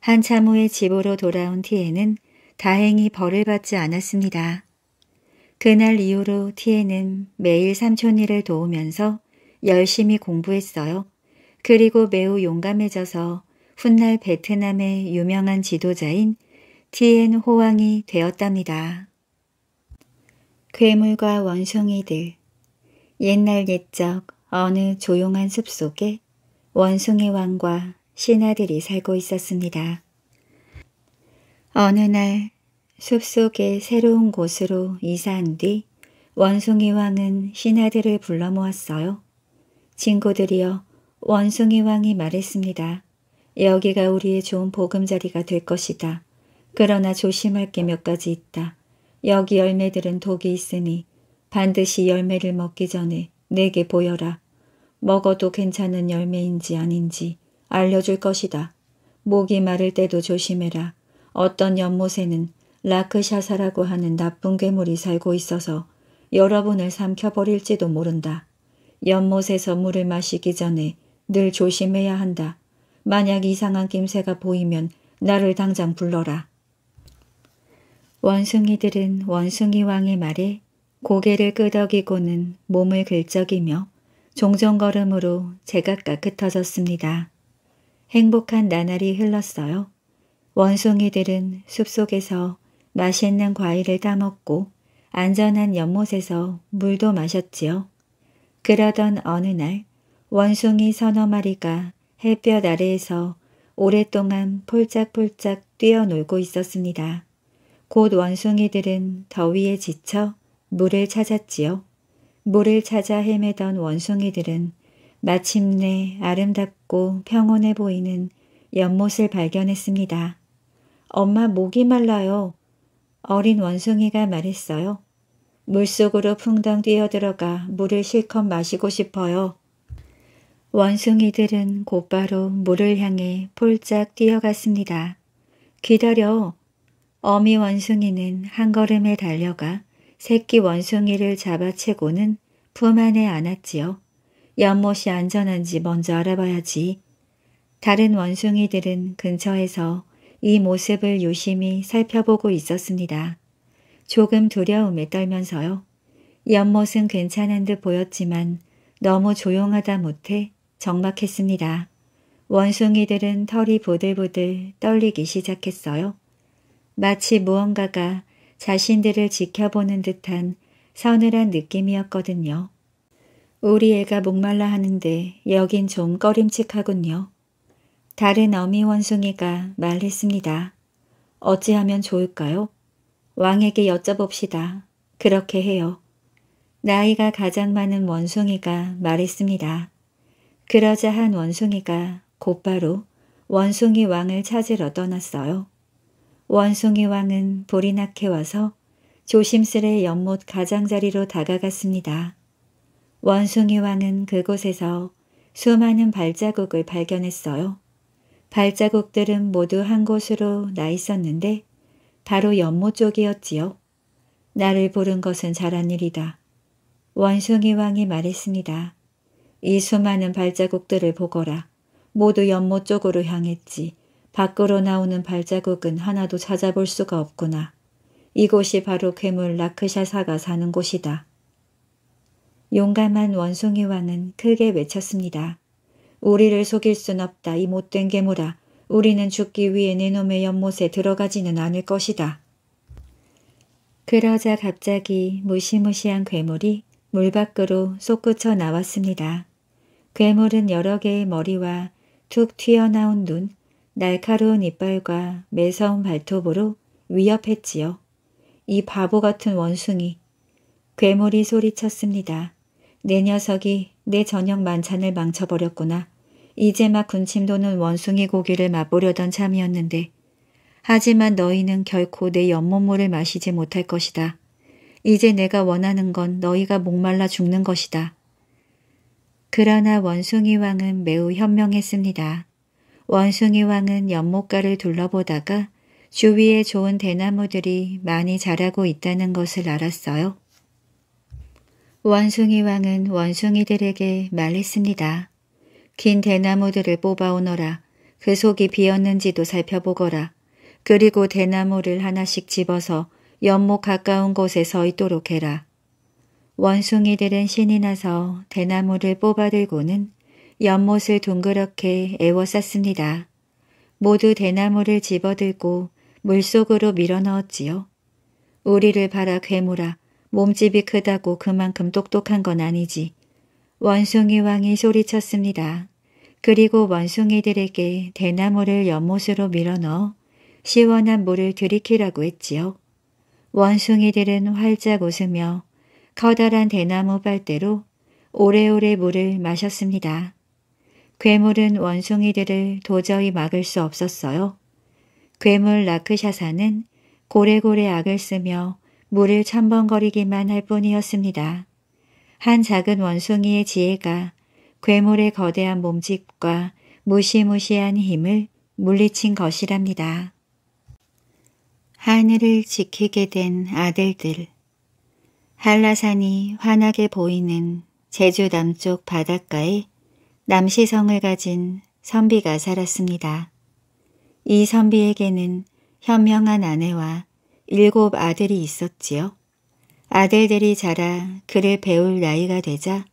한참 후에 집으로 돌아온 티에는 다행히 벌을 받지 않았습니다. 그날 이후로 티에는 매일 삼촌이를 도우면서 열심히 공부했어요. 그리고 매우 용감해져서 훗날 베트남의 유명한 지도자인 티엔 호왕이 되었답니다. 괴물과 원숭이들 옛날 옛적 어느 조용한 숲속에 원숭이 왕과 신하들이 살고 있었습니다. 어느 날 숲속의 새로운 곳으로 이사한 뒤 원숭이 왕은 신하들을 불러 모았어요. 친구들이여 원숭이 왕이 말했습니다. 여기가 우리의 좋은 보금자리가 될 것이다. 그러나 조심할 게 몇 가지 있다. 여기 열매들은 독이 있으니 반드시 열매를 먹기 전에 내게 보여라. 먹어도 괜찮은 열매인지 아닌지 알려줄 것이다. 목이 마를 때도 조심해라. 어떤 연못에는 라크샤사라고 하는 나쁜 괴물이 살고 있어서 여러분을 삼켜버릴지도 모른다. 연못에서 물을 마시기 전에 늘 조심해야 한다. 만약 이상한 낌새가 보이면 나를 당장 불러라. 원숭이들은 원숭이 왕의 말에 고개를 끄덕이고는 몸을 긁적이며 종종 걸음으로 제각각 흩어졌습니다. 행복한 나날이 흘렀어요. 원숭이들은 숲속에서 맛있는 과일을 따먹고 안전한 연못에서 물도 마셨지요. 그러던 어느 날 원숭이 서너 마리가 햇볕 아래에서 오랫동안 폴짝폴짝 뛰어놀고 있었습니다. 곧 원숭이들은 더위에 지쳐 물을 찾았지요. 물을 찾아 헤매던 원숭이들은 마침내 아름답고 평온해 보이는 연못을 발견했습니다. 엄마 목이 말라요. 어린 원숭이가 말했어요. 물속으로 풍덩 뛰어들어가 물을 실컷 마시고 싶어요. 원숭이들은 곧바로 물을 향해 폴짝 뛰어갔습니다. 기다려. 어미 원숭이는 한 걸음에 달려가 새끼 원숭이를 잡아채고는 품 안에 안았지요. 연못이 안전한지 먼저 알아봐야지. 다른 원숭이들은 근처에서 이 모습을 유심히 살펴보고 있었습니다. 조금 두려움에 떨면서요. 연못은 괜찮은 듯 보였지만 너무 조용하다 못해 적막했습니다. 원숭이들은 털이 보들보들 떨리기 시작했어요. 마치 무언가가 자신들을 지켜보는 듯한 서늘한 느낌이었거든요. 우리 애가 목말라 하는데 여긴 좀 꺼림칙하군요. 다른 어미 원숭이가 말했습니다. 어찌하면 좋을까요? 왕에게 여쭤봅시다. 그렇게 해요. 나이가 가장 많은 원숭이가 말했습니다. 그러자 한 원숭이가 곧바로 원숭이 왕을 찾으러 떠났어요. 원숭이 왕은 보리낙해 와서 조심스레 연못 가장자리로 다가갔습니다. 원숭이 왕은 그곳에서 수많은 발자국을 발견했어요. 발자국들은 모두 한 곳으로 나 있었는데 바로 연못 쪽이었지요. 나를 부른 것은 잘한 일이다. 원숭이 왕이 말했습니다. 이 수많은 발자국들을 보거라. 모두 연못 쪽으로 향했지. 밖으로 나오는 발자국은 하나도 찾아볼 수가 없구나. 이곳이 바로 괴물 라크샤사가 사는 곳이다. 용감한 원숭이와는 크게 외쳤습니다. 우리를 속일 순 없다. 이 못된 괴물아. 우리는 죽기 위해 네놈의 연못에 들어가지는 않을 것이다. 그러자 갑자기 무시무시한 괴물이 물 밖으로 솟구쳐 나왔습니다. 괴물은 여러 개의 머리와 툭 튀어나온 눈, 날카로운 이빨과 매서운 발톱으로 위협했지요. 이 바보 같은 원숭이. 괴물이 소리쳤습니다. 내 녀석이 내 저녁 만찬을 망쳐버렸구나. 이제 막 군침 도는 원숭이 고기를 맛보려던 참이었는데 하지만 너희는 결코 내 연못물을 마시지 못할 것이다. 이제 내가 원하는 건 너희가 목말라 죽는 것이다. 그러나 원숭이 왕은 매우 현명했습니다. 원숭이 왕은 연못가를 둘러보다가 주위에 좋은 대나무들이 많이 자라고 있다는 것을 알았어요. 원숭이 왕은 원숭이들에게 말했습니다. 긴 대나무들을 뽑아오너라. 그 속이 비었는지도 살펴보거라. 그리고 대나무를 하나씩 집어서 연못 가까운 곳에 서 있도록 해라. 원숭이들은 신이 나서 대나무를 뽑아들고는 연못을 동그랗게 애워쌌습니다. 모두 대나무를 집어들고 물속으로 밀어넣었지요. 우리를 바라 괴물아 몸집이 크다고 그만큼 똑똑한 건 아니지. 원숭이 왕이 소리쳤습니다. 그리고 원숭이들에게 대나무를 연못으로 밀어넣어 시원한 물을 들이키라고 했지요. 원숭이들은 활짝 웃으며 커다란 대나무 빨대로 오래오래 물을 마셨습니다. 괴물은 원숭이들을 도저히 막을 수 없었어요. 괴물 라크샤사는 고래고래 악을 쓰며 물을 첨벙거리기만 할 뿐이었습니다. 한 작은 원숭이의 지혜가 괴물의 거대한 몸집과 무시무시한 힘을 물리친 것이랍니다. 하늘을 지키게 된 아들들 한라산이 환하게 보이는 제주 남쪽 바닷가에 남시성을 가진 선비가 살았습니다. 이 선비에게는 현명한 아내와 일곱 아들이 있었지요. 아들들이 자라 그를 배울 나이가 되자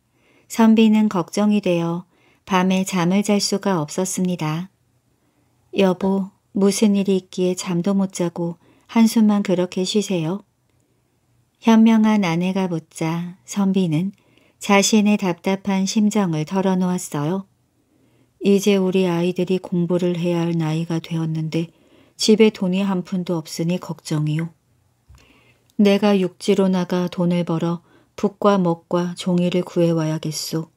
선비는 걱정이 되어 밤에 잠을 잘 수가 없었습니다. 여보, 무슨 일이 있기에 잠도 못 자고 한숨만 그렇게 쉬세요? 현명한 아내가 묻자 선비는 자신의 답답한 심정을 털어놓았어요. 이제 우리 아이들이 공부를 해야 할 나이가 되었는데 집에 돈이 한 푼도 없으니 걱정이요. 내가 육지로 나가 돈을 벌어 북과 먹과 종이를 구해와야겠소.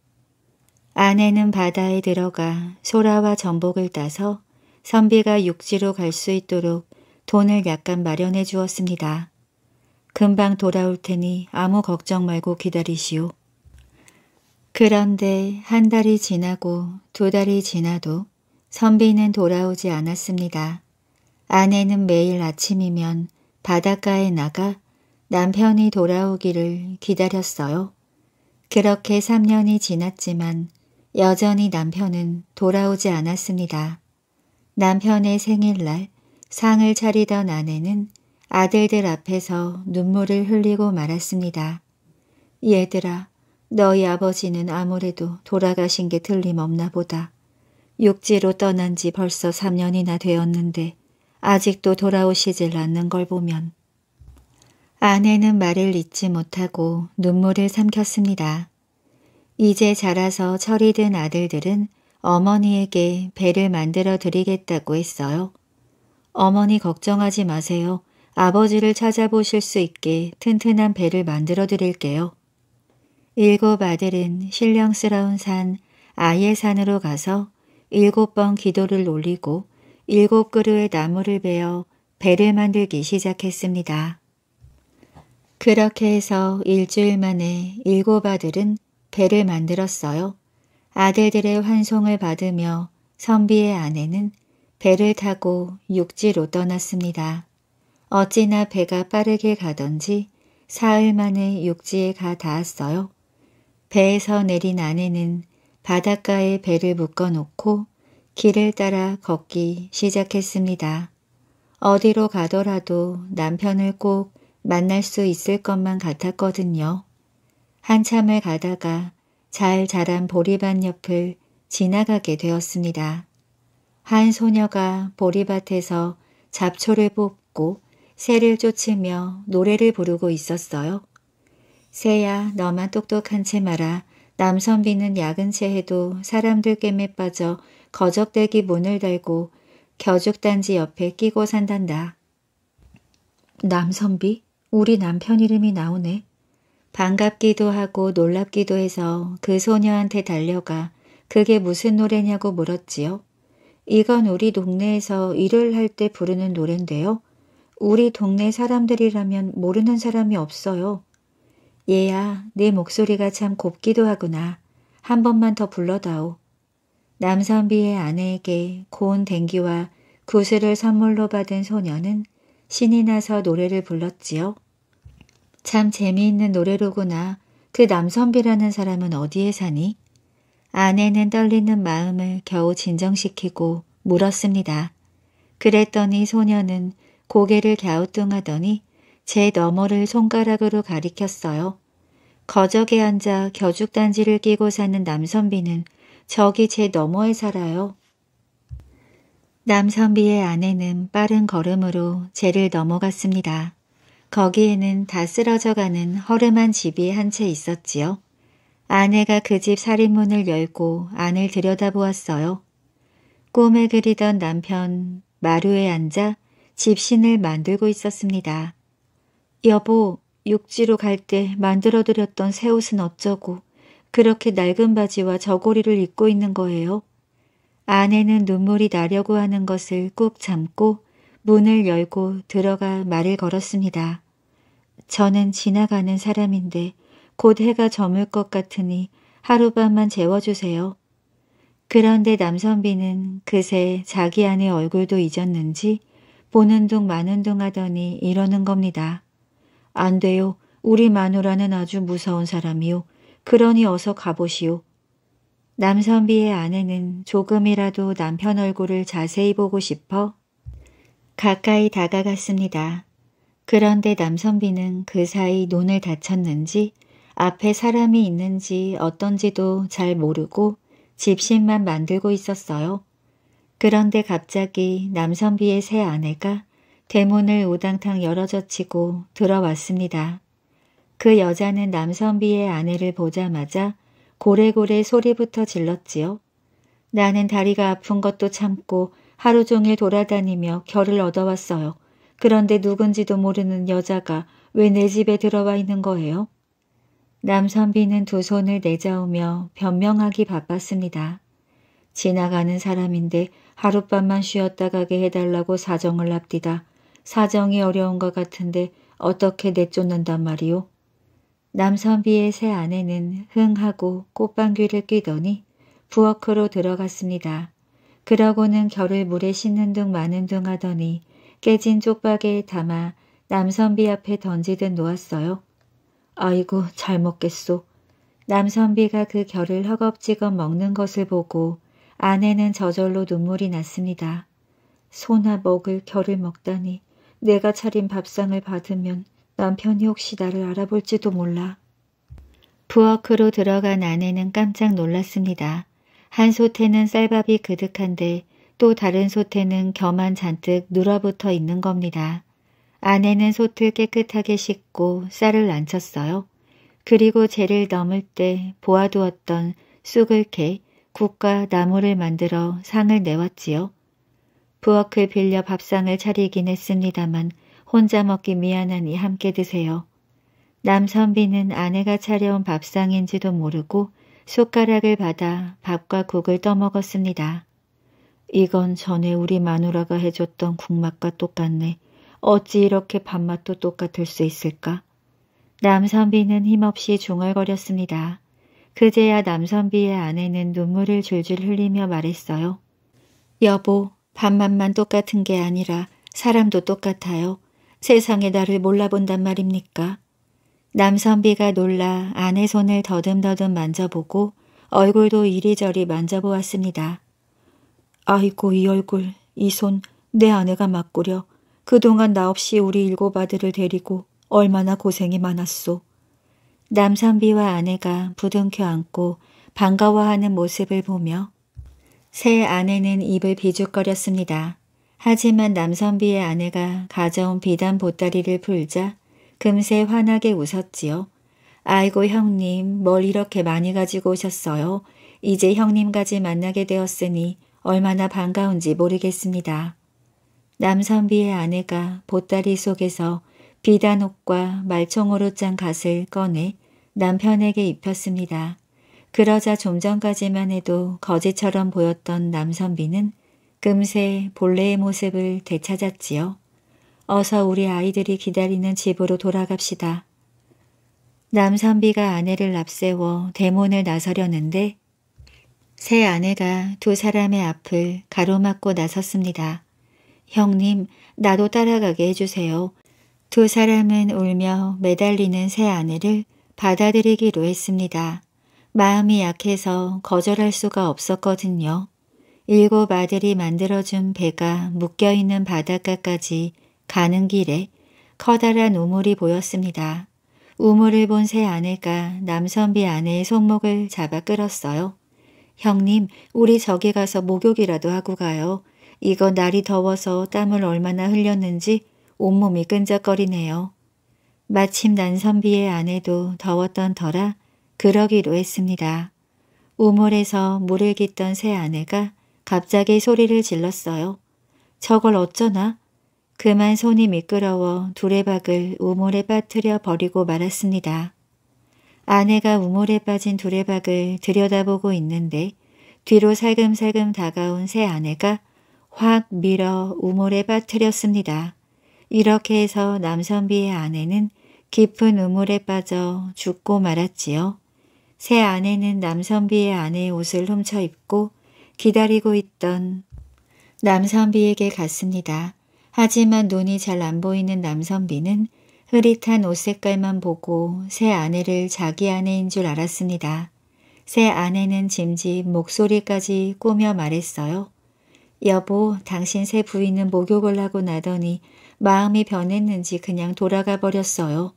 아내는 바다에 들어가 소라와 전복을 따서 선비가 육지로 갈 수 있도록 돈을 약간 마련해 주었습니다. 금방 돌아올 테니 아무 걱정 말고 기다리시오. 그런데 한 달이 지나고 두 달이 지나도 선비는 돌아오지 않았습니다. 아내는 매일 아침이면 바닷가에 나가 남편이 돌아오기를 기다렸어요. 그렇게 3년이 지났지만 여전히 남편은 돌아오지 않았습니다. 남편의 생일날 상을 차리던 아내는 아들들 앞에서 눈물을 흘리고 말았습니다. 얘들아, 너희 아버지는 아무래도 돌아가신 게 틀림없나 보다. 육지로 떠난 지 벌써 3년이나 되었는데 아직도 돌아오시질 않는 걸 보면 아내는 말을 잊지 못하고 눈물을 삼켰습니다. 이제 자라서 철이 든 아들들은 어머니에게 배를 만들어 드리겠다고 했어요. 어머니 걱정하지 마세요. 아버지를 찾아보실 수 있게 튼튼한 배를 만들어 드릴게요. 일곱 아들은 신령스러운 산 아예 산으로 가서 일곱 번 기도를 올리고 일곱 그루의 나무를 베어 배를 만들기 시작했습니다. 그렇게 해서 일주일 만에 일곱 아들은 배를 만들었어요. 아들들의 환송을 받으며 선비의 아내는 배를 타고 육지로 떠났습니다. 어찌나 배가 빠르게 가던지 사흘 만에 육지에 가 닿았어요. 배에서 내린 아내는 바닷가에 배를 묶어놓고 길을 따라 걷기 시작했습니다. 어디로 가더라도 남편을 꼭 만날 수 있을 것만 같았거든요. 한참을 가다가 잘 자란 보리밭 옆을 지나가게 되었습니다. 한 소녀가 보리밭에서 잡초를 뽑고 새를 쫓으며 노래를 부르고 있었어요. 새야 너만 똑똑한 채 마라. 남선비는 야근 채 해도 사람들 꿰매 빠져 거적대기 문을 달고 겨죽단지 옆에 끼고 산단다. 남선비? 우리 남편 이름이 나오네. 반갑기도 하고 놀랍기도 해서 그 소녀한테 달려가 그게 무슨 노래냐고 물었지요. 이건 우리 동네에서 일을 할 때 부르는 노랜데요. 우리 동네 사람들이라면 모르는 사람이 없어요. 얘야, 네 목소리가 참 곱기도 하구나. 한 번만 더 불러다오. 남선비의 아내에게 고운 댕기와 구슬을 선물로 받은 소녀는 신이 나서 노래를 불렀지요. 참 재미있는 노래로구나. 그 남선비라는 사람은 어디에 사니? 아내는 떨리는 마음을 겨우 진정시키고 물었습니다. 그랬더니 소녀는 고개를 갸우뚱하더니 제 너머를 손가락으로 가리켰어요. 거적에 앉아 겨죽단지를 끼고 사는 남선비는 저기 제 너머에 살아요. 남선비의 아내는 빠른 걸음으로 제를 넘어갔습니다. 거기에는 다 쓰러져가는 허름한 집이 한 채 있었지요. 아내가 그 집 살인문을 열고 안을 들여다보았어요. 꿈에 그리던 남편 마루에 앉아 집신을 만들고 있었습니다. 여보, 육지로 갈 때 만들어드렸던 새 옷은 어쩌고 그렇게 낡은 바지와 저고리를 입고 있는 거예요. 아내는 눈물이 나려고 하는 것을 꾹 참고 문을 열고 들어가 말을 걸었습니다. 저는 지나가는 사람인데 곧 해가 저물 것 같으니 하룻밤만 재워주세요. 그런데 남선비는 그새 자기 아내 얼굴도 잊었는지 보는 둥 마는 둥 하더니 이러는 겁니다. 안 돼요. 우리 마누라는 아주 무서운 사람이요. 그러니 어서 가보시오. 남선비의 아내는 조금이라도 남편 얼굴을 자세히 보고 싶어 가까이 다가갔습니다. 그런데 남선비는 그 사이 눈을 다쳤는지 앞에 사람이 있는지 어떤지도 잘 모르고 집신만 만들고 있었어요. 그런데 갑자기 남선비의 새 아내가 대문을 오당탕 열어젖히고 들어왔습니다. 그 여자는 남선비의 아내를 보자마자 고래고래 소리부터 질렀지요. 나는 다리가 아픈 것도 참고 하루 종일 돌아다니며 결을 얻어왔어요. 그런데 누군지도 모르는 여자가 왜 내 집에 들어와 있는 거예요? 남선비는 두 손을 내저으며 변명하기 바빴습니다. 지나가는 사람인데 하룻밤만 쉬었다 가게 해달라고 사정을 합디다. 사정이 어려운 것 같은데 어떻게 내쫓는단 말이오? 남선비의 새 아내는 흥하고 꽃방귀를 뀌더니 부엌으로 들어갔습니다. 그러고는 결을 물에 씻는 둥 마는 둥 하더니 깨진 쪽박에 담아 남선비 앞에 던지듯 놓았어요. 아이고 잘 먹겠소. 남선비가 그 결을 허겁지겁 먹는 것을 보고 아내는 저절로 눈물이 났습니다. 소나 먹을 결을 먹다니 내가 차린 밥상을 받으면 남편이 혹시 나를 알아볼지도 몰라. 부엌으로 들어간 아내는 깜짝 놀랐습니다. 한 소태는 쌀밥이 그득한데 또 다른 소태는 겸한 잔뜩 눌어붙어 있는 겁니다. 아내는 소트 깨끗하게 씻고 쌀을 안쳤어요. 그리고 재를 넘을 때 보아두었던 쑥을 캐 국과 나무를 만들어 상을 내왔지요. 부엌을 빌려 밥상을 차리긴 했습니다만 혼자 먹기 미안하니 함께 드세요. 남선비는 아내가 차려온 밥상인지도 모르고 숟가락을 받아 밥과 국을 떠먹었습니다. 이건 전에 우리 마누라가 해줬던 국맛과 똑같네. 어찌 이렇게 밥맛도 똑같을 수 있을까? 남선비는 힘없이 중얼거렸습니다. 그제야 남선비의 아내는 눈물을 줄줄 흘리며 말했어요. 여보, 밥맛만 똑같은 게 아니라 사람도 똑같아요. 세상에 나를 몰라본단 말입니까? 남선비가 놀라 아내 손을 더듬더듬 만져보고 얼굴도 이리저리 만져보았습니다. 아이고 이 얼굴, 이 손, 내 아내가 맞구려. 그동안 나 없이 우리 일곱 아들을 데리고 얼마나 고생이 많았소. 남선비와 아내가 부둥켜 안고 반가워하는 모습을 보며 새 아내는 입을 비죽거렸습니다. 하지만 남선비의 아내가 가져온 비단 보따리를 풀자 금세 환하게 웃었지요. 아이고 형님 뭘 이렇게 많이 가지고 오셨어요. 이제 형님까지 만나게 되었으니 얼마나 반가운지 모르겠습니다. 남선비의 아내가 보따리 속에서 비단옷과 말총으로 짠 갓을 꺼내 남편에게 입혔습니다. 그러자 좀 전까지만 해도 거지처럼 보였던 남선비는 금세 본래의 모습을 되찾았지요. 어서 우리 아이들이 기다리는 집으로 돌아갑시다. 남선비가 아내를 앞세워 대문을 나서려는데 새 아내가 두 사람의 앞을 가로막고 나섰습니다. 형님, 나도 따라가게 해주세요. 두 사람은 울며 매달리는 새 아내를 받아들이기로 했습니다. 마음이 약해서 거절할 수가 없었거든요. 일곱 아들이 만들어준 배가 묶여있는 바닷가까지 가는 길에 커다란 우물이 보였습니다. 우물을 본 새 아내가 남선비 아내의 손목을 잡아 끌었어요. 형님, 우리 저기 가서 목욕이라도 하고 가요. 이거 날이 더워서 땀을 얼마나 흘렸는지 온몸이 끈적거리네요. 마침 난선비의 아내도 더웠던 터라 그러기로 했습니다. 우물에서 물을 깃던 새 아내가 갑자기 소리를 질렀어요. 저걸 어쩌나? 그만 손이 미끄러워 두레박을 우물에 빠뜨려 버리고 말았습니다. 아내가 우물에 빠진 두레박을 들여다보고 있는데 뒤로 살금살금 다가온 새 아내가 확 밀어 우물에 빠뜨렸습니다. 이렇게 해서 남선비의 아내는 깊은 우물에 빠져 죽고 말았지요. 새 아내는 남선비의 아내의 옷을 훔쳐 입고 기다리고 있던 남선비에게 갔습니다. 하지만 눈이 잘 안 보이는 남선비는 흐릿한 옷 색깔만 보고 새 아내를 자기 아내인 줄 알았습니다. 새 아내는 짐짓 목소리까지 꾸며 말했어요. 여보, 당신 새 부인은 목욕을 하고 나더니 마음이 변했는지 그냥 돌아가 버렸어요.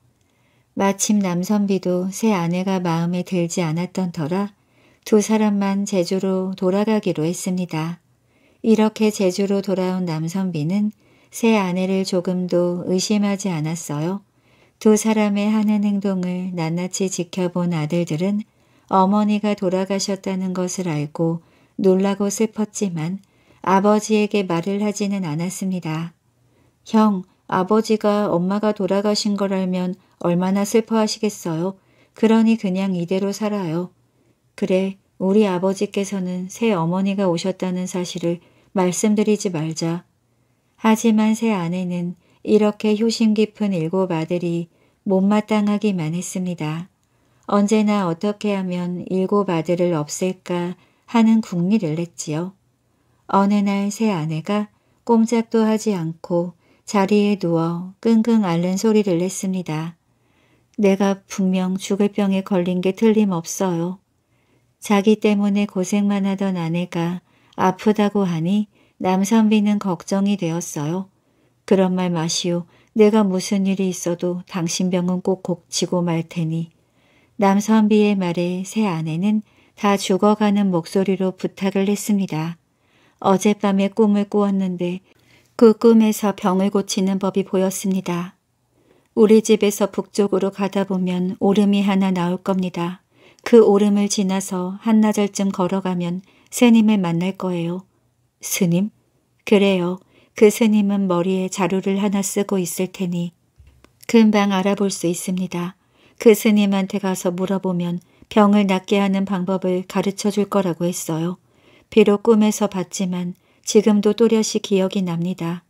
마침 남선비도 새 아내가 마음에 들지 않았던 터라 두 사람만 제주로 돌아가기로 했습니다. 이렇게 제주로 돌아온 남선비는 새 아내를 조금도 의심하지 않았어요. 두 사람의 하는 행동을 낱낱이 지켜본 아들들은 어머니가 돌아가셨다는 것을 알고 놀라고 슬펐지만 아버지에게 말을 하지는 않았습니다. 형, 아버지가 엄마가 돌아가신 걸 알면 얼마나 슬퍼하시겠어요. 그러니 그냥 이대로 살아요. 그래, 우리 아버지께서는 새 어머니가 오셨다는 사실을 말씀드리지 말자. 하지만 새 아내는 이렇게 효심 깊은 일곱 아들이 못마땅하기만 했습니다. 언제나 어떻게 하면 일곱 아들을 없앨까 하는 궁리를 냈지요 어느 날 새 아내가 꼼짝도 하지 않고 자리에 누워 끙끙 앓는 소리를 냈습니다. 내가 분명 죽을 병에 걸린 게 틀림없어요. 자기 때문에 고생만 하던 아내가 아프다고 하니 남선비는 걱정이 되었어요. 그런 말 마시오. 내가 무슨 일이 있어도 당신 병은 꼭 고치고 말 테니. 남선비의 말에 새 아내는 다 죽어가는 목소리로 부탁을 했습니다. 어젯밤에 꿈을 꾸었는데 그 꿈에서 병을 고치는 법이 보였습니다. 우리 집에서 북쪽으로 가다 보면 오름이 하나 나올 겁니다. 그 오름을 지나서 한나절쯤 걸어가면 스님을 만날 거예요. 스님? 그래요. 그 스님은 머리에 자루를 하나 쓰고 있을 테니 금방 알아볼 수 있습니다. 그 스님한테 가서 물어보면 병을 낫게 하는 방법을 가르쳐 줄 거라고 했어요. 비록 꿈에서 봤지만 지금도 또렷이 기억이 납니다.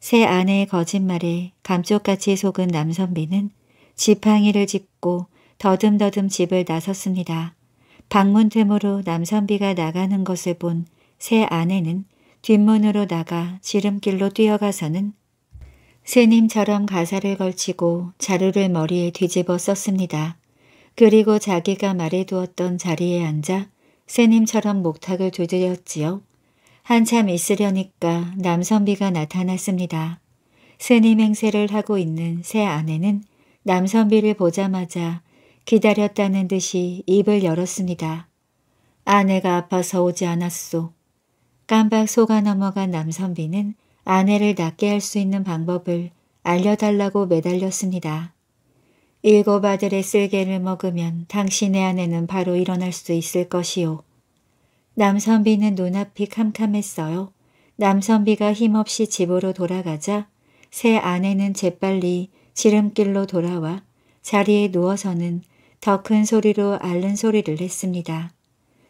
새 아내의 거짓말에 감쪽같이 속은 남선비는 지팡이를 짚고 더듬더듬 집을 나섰습니다. 방문틈으로 남선비가 나가는 것을 본 새 아내는 뒷문으로 나가 지름길로 뛰어가서는 스님처럼 가사를 걸치고 자루를 머리에 뒤집어 썼습니다. 그리고 자기가 말해두었던 자리에 앉아 스님처럼 목탁을 두드렸지요. 한참 있으려니까 남선비가 나타났습니다. 스님 행세를 하고 있는 새 아내는 남선비를 보자마자 기다렸다는 듯이 입을 열었습니다. 아내가 아파서 오지 않았소. 깜박 속아 넘어간 남선비는 아내를 낫게 할 수 있는 방법을 알려달라고 매달렸습니다. 일곱 아들의 쓸개를 먹으면 당신의 아내는 바로 일어날 수 있을 것이오. 남선비는 눈앞이 캄캄했어요. 남선비가 힘없이 집으로 돌아가자 새 아내는 재빨리 지름길로 돌아와 자리에 누워서는 더 큰 소리로 앓는 소리를 했습니다.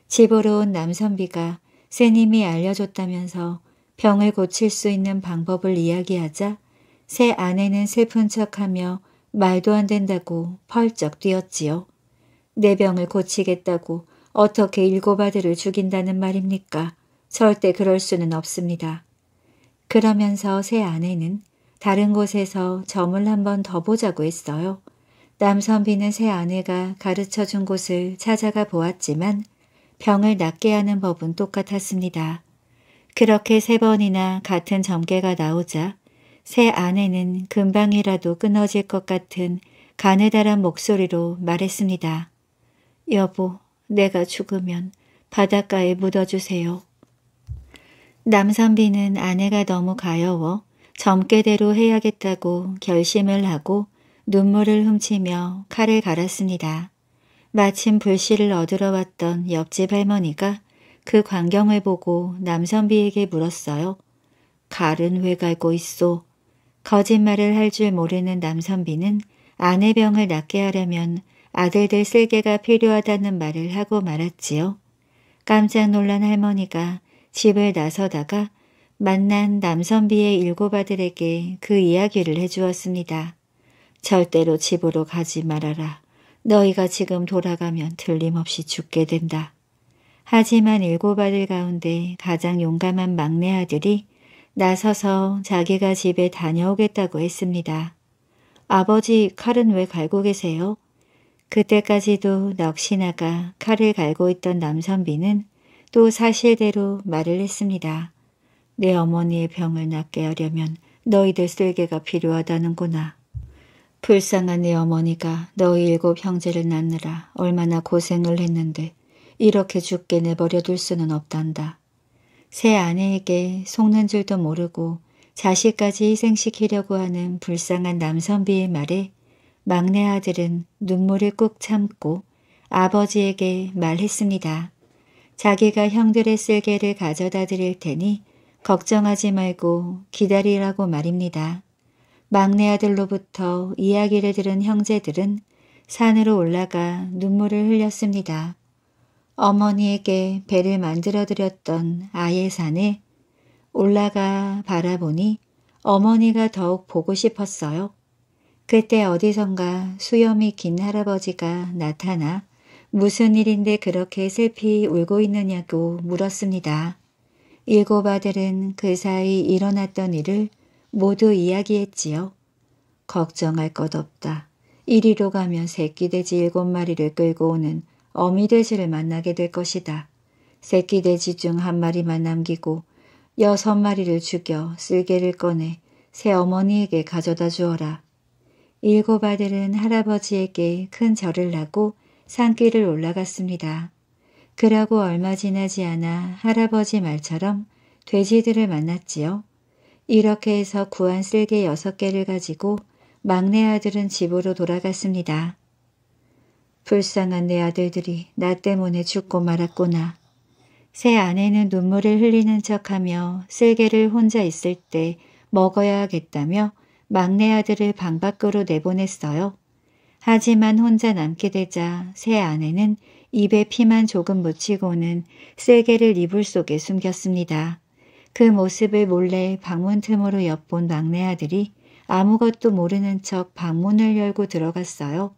집으로 온 남선비가 새님이 알려줬다면서 병을 고칠 수 있는 방법을 이야기하자 새 아내는 슬픈 척하며 말도 안 된다고 펄쩍 뛰었지요. 내 병을 고치겠다고 어떻게 일곱 아들을 죽인다는 말입니까? 절대 그럴 수는 없습니다. 그러면서 새 아내는 다른 곳에서 점을 한번 더 보자고 했어요. 남선비는 새 아내가 가르쳐준 곳을 찾아가 보았지만 병을 낫게 하는 법은 똑같았습니다. 그렇게 세 번이나 같은 점괘가 나오자 새 아내는 금방이라도 끊어질 것 같은 가느다란 목소리로 말했습니다. 여보, 내가 죽으면 바닷가에 묻어주세요. 남선비는 아내가 너무 가여워 젊게대로 해야겠다고 결심을 하고 눈물을 훔치며 칼을 갈았습니다. 마침 불씨를 얻으러 왔던 옆집 할머니가 그 광경을 보고 남선비에게 물었어요. 갈은왜 갈고 있소? 거짓말을 할 줄 모르는 남선비는 아내병을 낫게 하려면 아들들 쓸개가 필요하다는 말을 하고 말았지요. 깜짝 놀란 할머니가 집을 나서다가 만난 남선비의 일곱 아들에게 그 이야기를 해주었습니다. 절대로 집으로 가지 말아라. 너희가 지금 돌아가면 틀림없이 죽게 된다. 하지만 일곱 아들 가운데 가장 용감한 막내 아들이 나서서 자기가 집에 다녀오겠다고 했습니다. 아버지 칼은 왜 갈고 계세요? 그때까지도 넋이나가 칼을 갈고 있던 남선비는 또 사실대로 말을 했습니다. 내 어머니의 병을 낫게 하려면 너희들 쓸개가 필요하다는구나. 불쌍한 내 어머니가 너희 일곱 형제를 낳느라 얼마나 고생을 했는데 이렇게 죽게 내버려 둘 수는 없단다. 새 아내에게 속는 줄도 모르고 자식까지 희생시키려고 하는 불쌍한 남선비의 말에 막내 아들은 눈물을 꾹 참고 아버지에게 말했습니다. 자기가 형들의 쓸개를 가져다 드릴 테니 걱정하지 말고 기다리라고 말입니다. 막내 아들로부터 이야기를 들은 형제들은 산으로 올라가 눈물을 흘렸습니다. 어머니에게 배를 만들어 드렸던 아예 산에 올라가 바라보니 어머니가 더욱 보고 싶었어요. 그때 어디선가 수염이 긴 할아버지가 나타나 무슨 일인데 그렇게 슬피 울고 있느냐고 물었습니다. 일곱 아들은 그 사이 일어났던 일을 모두 이야기했지요. 걱정할 것 없다. 이리로 가면 새끼돼지 일곱 마리를 끌고 오는 어미돼지를 만나게 될 것이다. 새끼돼지 중 한 마리만 남기고 여섯 마리를 죽여 쓸개를 꺼내 새 어머니에게 가져다 주어라. 일곱 아들은 할아버지에게 큰 절을 하고 산길을 올라갔습니다. 그러고 얼마 지나지 않아 할아버지 말처럼 돼지들을 만났지요. 이렇게 해서 구한 쓸개 여섯 개를 가지고 막내 아들은 집으로 돌아갔습니다. 불쌍한 내 아들들이 나 때문에 죽고 말았구나. 새 아내는 눈물을 흘리는 척하며 쓸개를 혼자 있을 때 먹어야겠다며 막내 아들을 방 밖으로 내보냈어요. 하지만 혼자 남게 되자 새 아내는 입에 피만 조금 묻히고는 쓸개를 이불 속에 숨겼습니다. 그 모습을 몰래 방문 틈으로 엿본 막내 아들이 아무것도 모르는 척 방문을 열고 들어갔어요.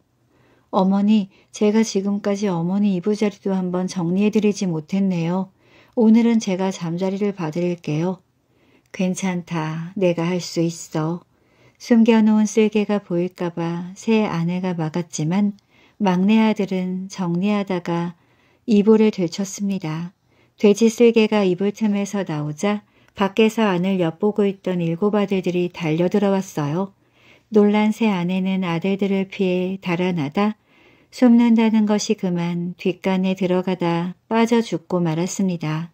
어머니, 제가 지금까지 어머니 이부자리도 한번 정리해드리지 못했네요. 오늘은 제가 잠자리를 봐드릴게요. 괜찮다. 내가 할 수 있어. 숨겨놓은 쓸개가 보일까봐 새 아내가 막았지만 막내 아들은 정리하다가 이불을 들쳤습니다. 돼지 쓸개가 이불 틈에서 나오자 밖에서 안을 엿보고 있던 일곱 아들들이 달려들어왔어요. 놀란 새 아내는 아들들을 피해 달아나다 숨는다는 것이 그만 뒷간에 들어가다 빠져 죽고 말았습니다.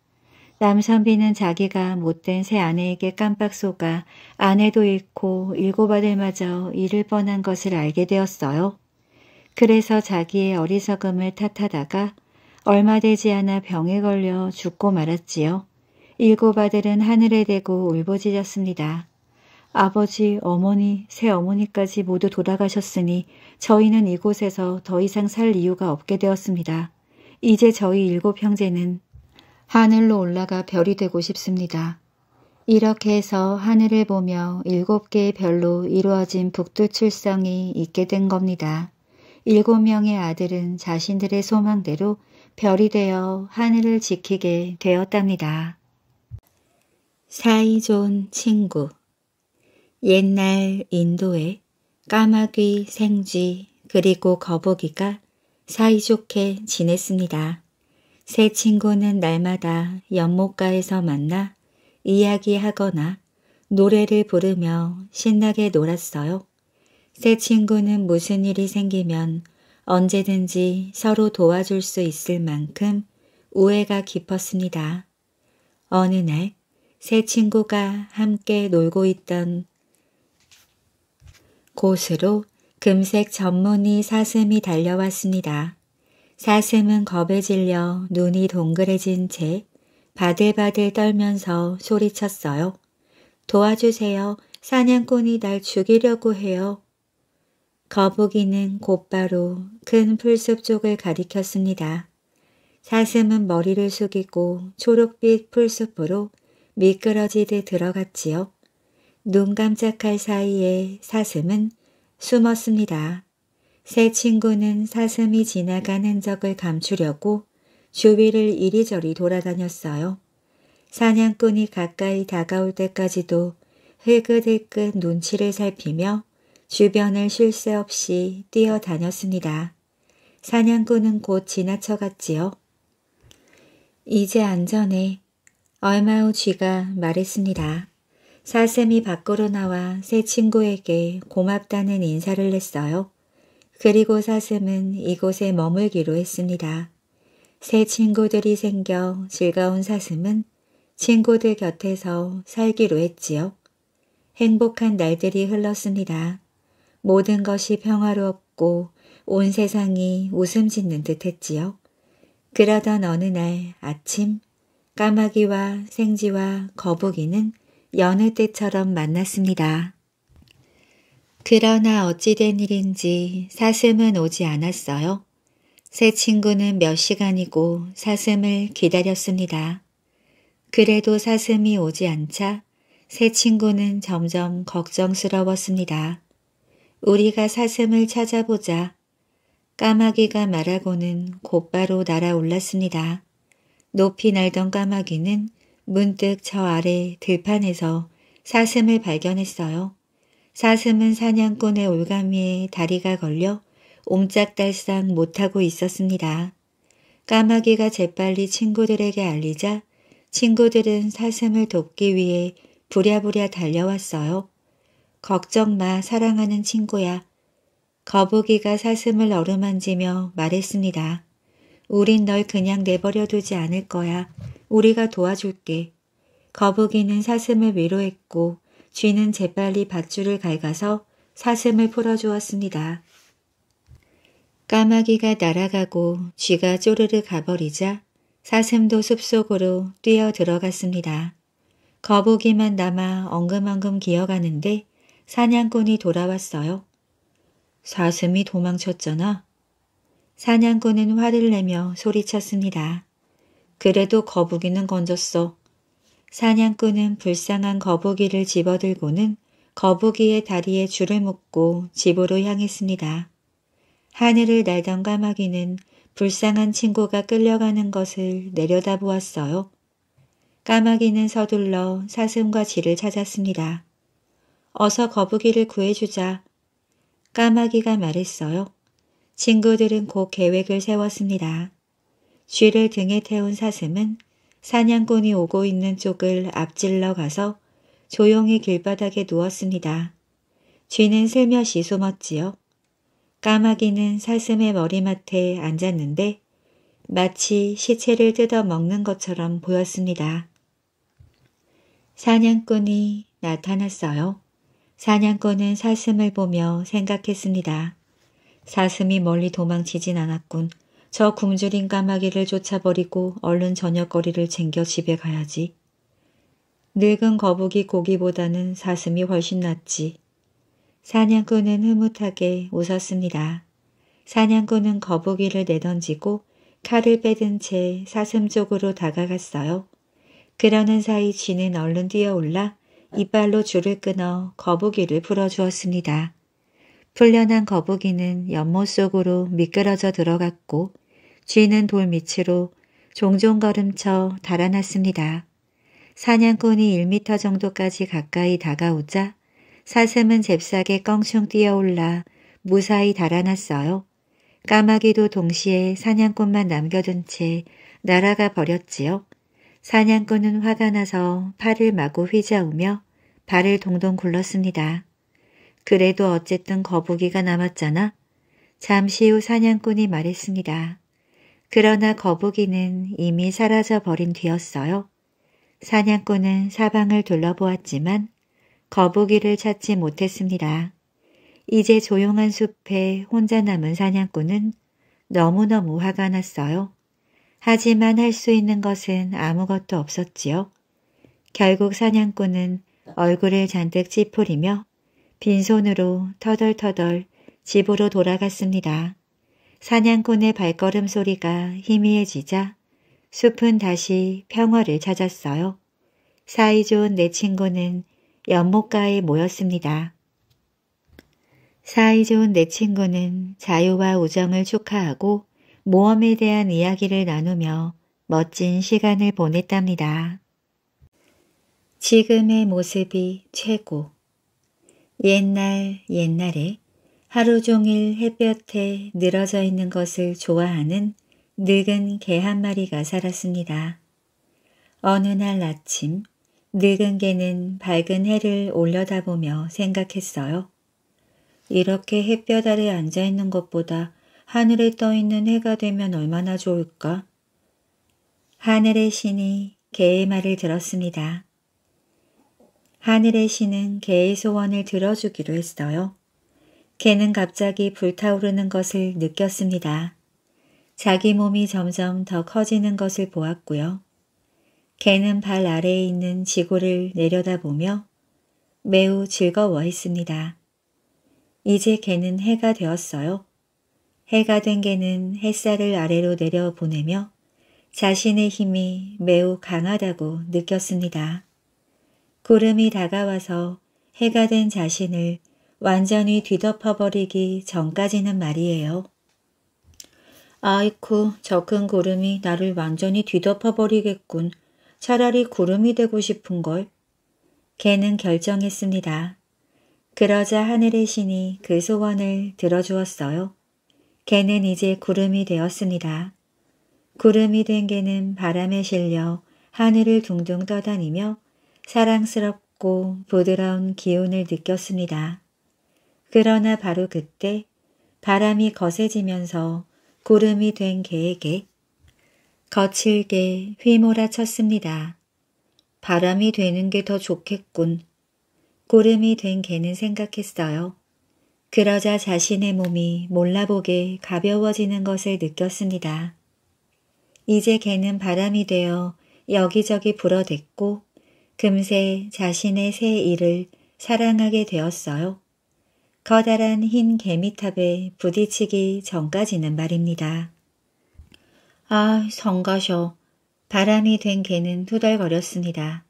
남선비는 자기가 못된 새 아내에게 깜빡 속아 아내도 잃고 일곱 아들마저 잃을 뻔한 것을 알게 되었어요. 그래서 자기의 어리석음을 탓하다가 얼마 되지 않아 병에 걸려 죽고 말았지요. 일곱 아들은 하늘에 대고 울부짖었습니다. 아버지, 어머니, 새어머니까지 모두 돌아가셨으니 저희는 이곳에서 더 이상 살 이유가 없게 되었습니다. 이제 저희 일곱 형제는 하늘로 올라가 별이 되고 싶습니다. 이렇게 해서 하늘을 보며 일곱 개의 별로 이루어진 북두칠성이 있게 된 겁니다. 일곱 명의 아들은 자신들의 소망대로 별이 되어 하늘을 지키게 되었답니다. 사이 좋은 친구 옛날 인도에 까마귀, 생쥐 그리고 거북이가 사이좋게 지냈습니다. 새 친구는 날마다 연못가에서 만나 이야기하거나 노래를 부르며 신나게 놀았어요. 새 친구는 무슨 일이 생기면 언제든지 서로 도와줄 수 있을 만큼 우애가 깊었습니다. 어느 날 새 친구가 함께 놀고 있던 곳으로 금색 전문의 사슴이 달려왔습니다. 사슴은 겁에 질려 눈이 동그래진 채 바들바들 떨면서 소리쳤어요. 도와주세요. 사냥꾼이 날 죽이려고 해요. 거북이는 곧바로 큰 풀숲 쪽을 가리켰습니다. 사슴은 머리를 숙이고 초록빛 풀숲으로 미끄러지듯 들어갔지요. 눈 깜짝할 사이에 사슴은 숨었습니다. 새 친구는 사슴이 지나간 흔적을 감추려고 주위를 이리저리 돌아다녔어요. 사냥꾼이 가까이 다가올 때까지도 흐긋흘끗 눈치를 살피며 주변을 쉴새 없이 뛰어다녔습니다. 사냥꾼은 곧 지나쳐갔지요. 이제 안전해. 얼마 후 쥐가 말했습니다. 사슴이 밖으로 나와 새 친구에게 고맙다는 인사를 했어요. 그리고 사슴은 이곳에 머물기로 했습니다. 새 친구들이 생겨 즐거운 사슴은 친구들 곁에서 살기로 했지요. 행복한 날들이 흘렀습니다. 모든 것이 평화롭고 온 세상이 웃음 짓는 듯 했지요. 그러던 어느 날 아침 까마귀와 생쥐와 거북이는 여느 때처럼 만났습니다. 그러나 어찌된 일인지 사슴은 오지 않았어요. 새 친구는 몇 시간이고 사슴을 기다렸습니다. 그래도 사슴이 오지 않자 새 친구는 점점 걱정스러웠습니다. 우리가 사슴을 찾아보자. 까마귀가 말하고는 곧바로 날아올랐습니다. 높이 날던 까마귀는 문득 저 아래 들판에서 사슴을 발견했어요. 사슴은 사냥꾼의 올가미에 다리가 걸려 옴짝달싹 못하고 있었습니다. 까마귀가 재빨리 친구들에게 알리자 친구들은 사슴을 돕기 위해 부랴부랴 달려왔어요. 걱정 마, 사랑하는 친구야. 거북이가 사슴을 어루만지며 말했습니다. 우린 널 그냥 내버려 두지 않을 거야. 우리가 도와줄게. 거북이는 사슴을 위로했고 쥐는 재빨리 밧줄을 갉아서 사슴을 풀어주었습니다. 까마귀가 날아가고 쥐가 쪼르르 가버리자 사슴도 숲속으로 뛰어 들어갔습니다. 거북이만 남아 엉금엉금 기어가는데 사냥꾼이 돌아왔어요. 사슴이 도망쳤잖아. 사냥꾼은 화를 내며 소리쳤습니다. 그래도 거북이는 건졌어. 사냥꾼은 불쌍한 거북이를 집어들고는 거북이의 다리에 줄을 묶고 집으로 향했습니다. 하늘을 날던 까마귀는 불쌍한 친구가 끌려가는 것을 내려다보았어요. 까마귀는 서둘러 사슴과 쥐를 찾았습니다. 어서 거북이를 구해주자. 까마귀가 말했어요. 친구들은 곧 계획을 세웠습니다. 쥐를 등에 태운 사슴은 사냥꾼이 오고 있는 쪽을 앞질러 가서 조용히 길바닥에 누웠습니다. 쥐는 슬며시 숨었지요. 까마귀는 사슴의 머리맡에 앉았는데 마치 시체를 뜯어 먹는 것처럼 보였습니다. 사냥꾼이 나타났어요. 사냥꾼은 사슴을 보며 생각했습니다. 사슴이 멀리 도망치진 않았군. 저 굶주린 까마귀를 쫓아버리고 얼른 저녁거리를 챙겨 집에 가야지. 늙은 거북이 고기보다는 사슴이 훨씬 낫지. 사냥꾼은 흐뭇하게 웃었습니다. 사냥꾼은 거북이를 내던지고 칼을 빼든 채 사슴 쪽으로 다가갔어요. 그러는 사이 쥐는 얼른 뛰어올라 이빨로 줄을 끊어 거북이를 풀어주었습니다. 풀려난 거북이는 연못 속으로 미끄러져 들어갔고 쥐는 돌 밑으로 종종 걸음쳐 달아났습니다. 사냥꾼이 1미터 정도까지 가까이 다가오자 사슴은 잽싸게 껑충 뛰어올라 무사히 달아났어요. 까마귀도 동시에 사냥꾼만 남겨둔 채 날아가 버렸지요. 사냥꾼은 화가 나서 팔을 마구 휘저으며 발을 동동 굴렀습니다. 그래도 어쨌든 거북이가 남았잖아. 잠시 후 사냥꾼이 말했습니다. 그러나 거북이는 이미 사라져 버린 뒤였어요. 사냥꾼은 사방을 둘러보았지만 거북이를 찾지 못했습니다. 이제 조용한 숲에 혼자 남은 사냥꾼은 너무너무 화가 났어요. 하지만 할 수 있는 것은 아무것도 없었지요. 결국 사냥꾼은 얼굴을 잔뜩 찌푸리며 빈손으로 터덜터덜 집으로 돌아갔습니다. 사냥꾼의 발걸음 소리가 희미해지자 숲은 다시 평화를 찾았어요. 사이 좋은 내 친구는 연못가에 모였습니다. 사이 좋은 내 친구는 자유와 우정을 축하하고 모험에 대한 이야기를 나누며 멋진 시간을 보냈답니다. 지금의 모습이 최고 옛날 옛날에 하루 종일 햇볕에 늘어져 있는 것을 좋아하는 늙은 개 한 마리가 살았습니다. 어느 날 아침 늙은 개는 밝은 해를 올려다보며 생각했어요. 이렇게 햇볕 아래 앉아있는 것보다 하늘에 떠있는 해가 되면 얼마나 좋을까? 하늘의 신이 개의 말을 들었습니다. 하늘의 신은 개의 소원을 들어주기로 했어요. 개는 갑자기 불타오르는 것을 느꼈습니다. 자기 몸이 점점 더 커지는 것을 보았고요. 개는 발 아래에 있는 지구를 내려다보며 매우 즐거워했습니다. 이제 개는 해가 되었어요. 해가 된 개는 햇살을 아래로 내려보내며 자신의 힘이 매우 강하다고 느꼈습니다. 구름이 다가와서 해가 된 자신을 완전히 뒤덮어버리기 전까지는 말이에요. 아이쿠 저 큰 구름이 나를 완전히 뒤덮어버리겠군. 차라리 구름이 되고 싶은걸. 개는 결정했습니다. 그러자 하늘의 신이 그 소원을 들어주었어요. 개는 이제 구름이 되었습니다. 구름이 된 개는 바람에 실려 하늘을 둥둥 떠다니며 사랑스럽고 부드러운 기운을 느꼈습니다. 그러나 바로 그때 바람이 거세지면서 구름이 된 개에게 거칠게 휘몰아쳤습니다. 바람이 되는 게 더 좋겠군. 구름이 된 개는 생각했어요. 그러자 자신의 몸이 몰라보게 가벼워지는 것을 느꼈습니다. 이제 개는 바람이 되어 여기저기 불어댔고 금세 자신의 새 일을 사랑하게 되었어요. 커다란 흰 개미탑에 부딪히기 전까지는 말입니다. 아, 성가셔. 바람이 된 개는 투덜거렸습니다.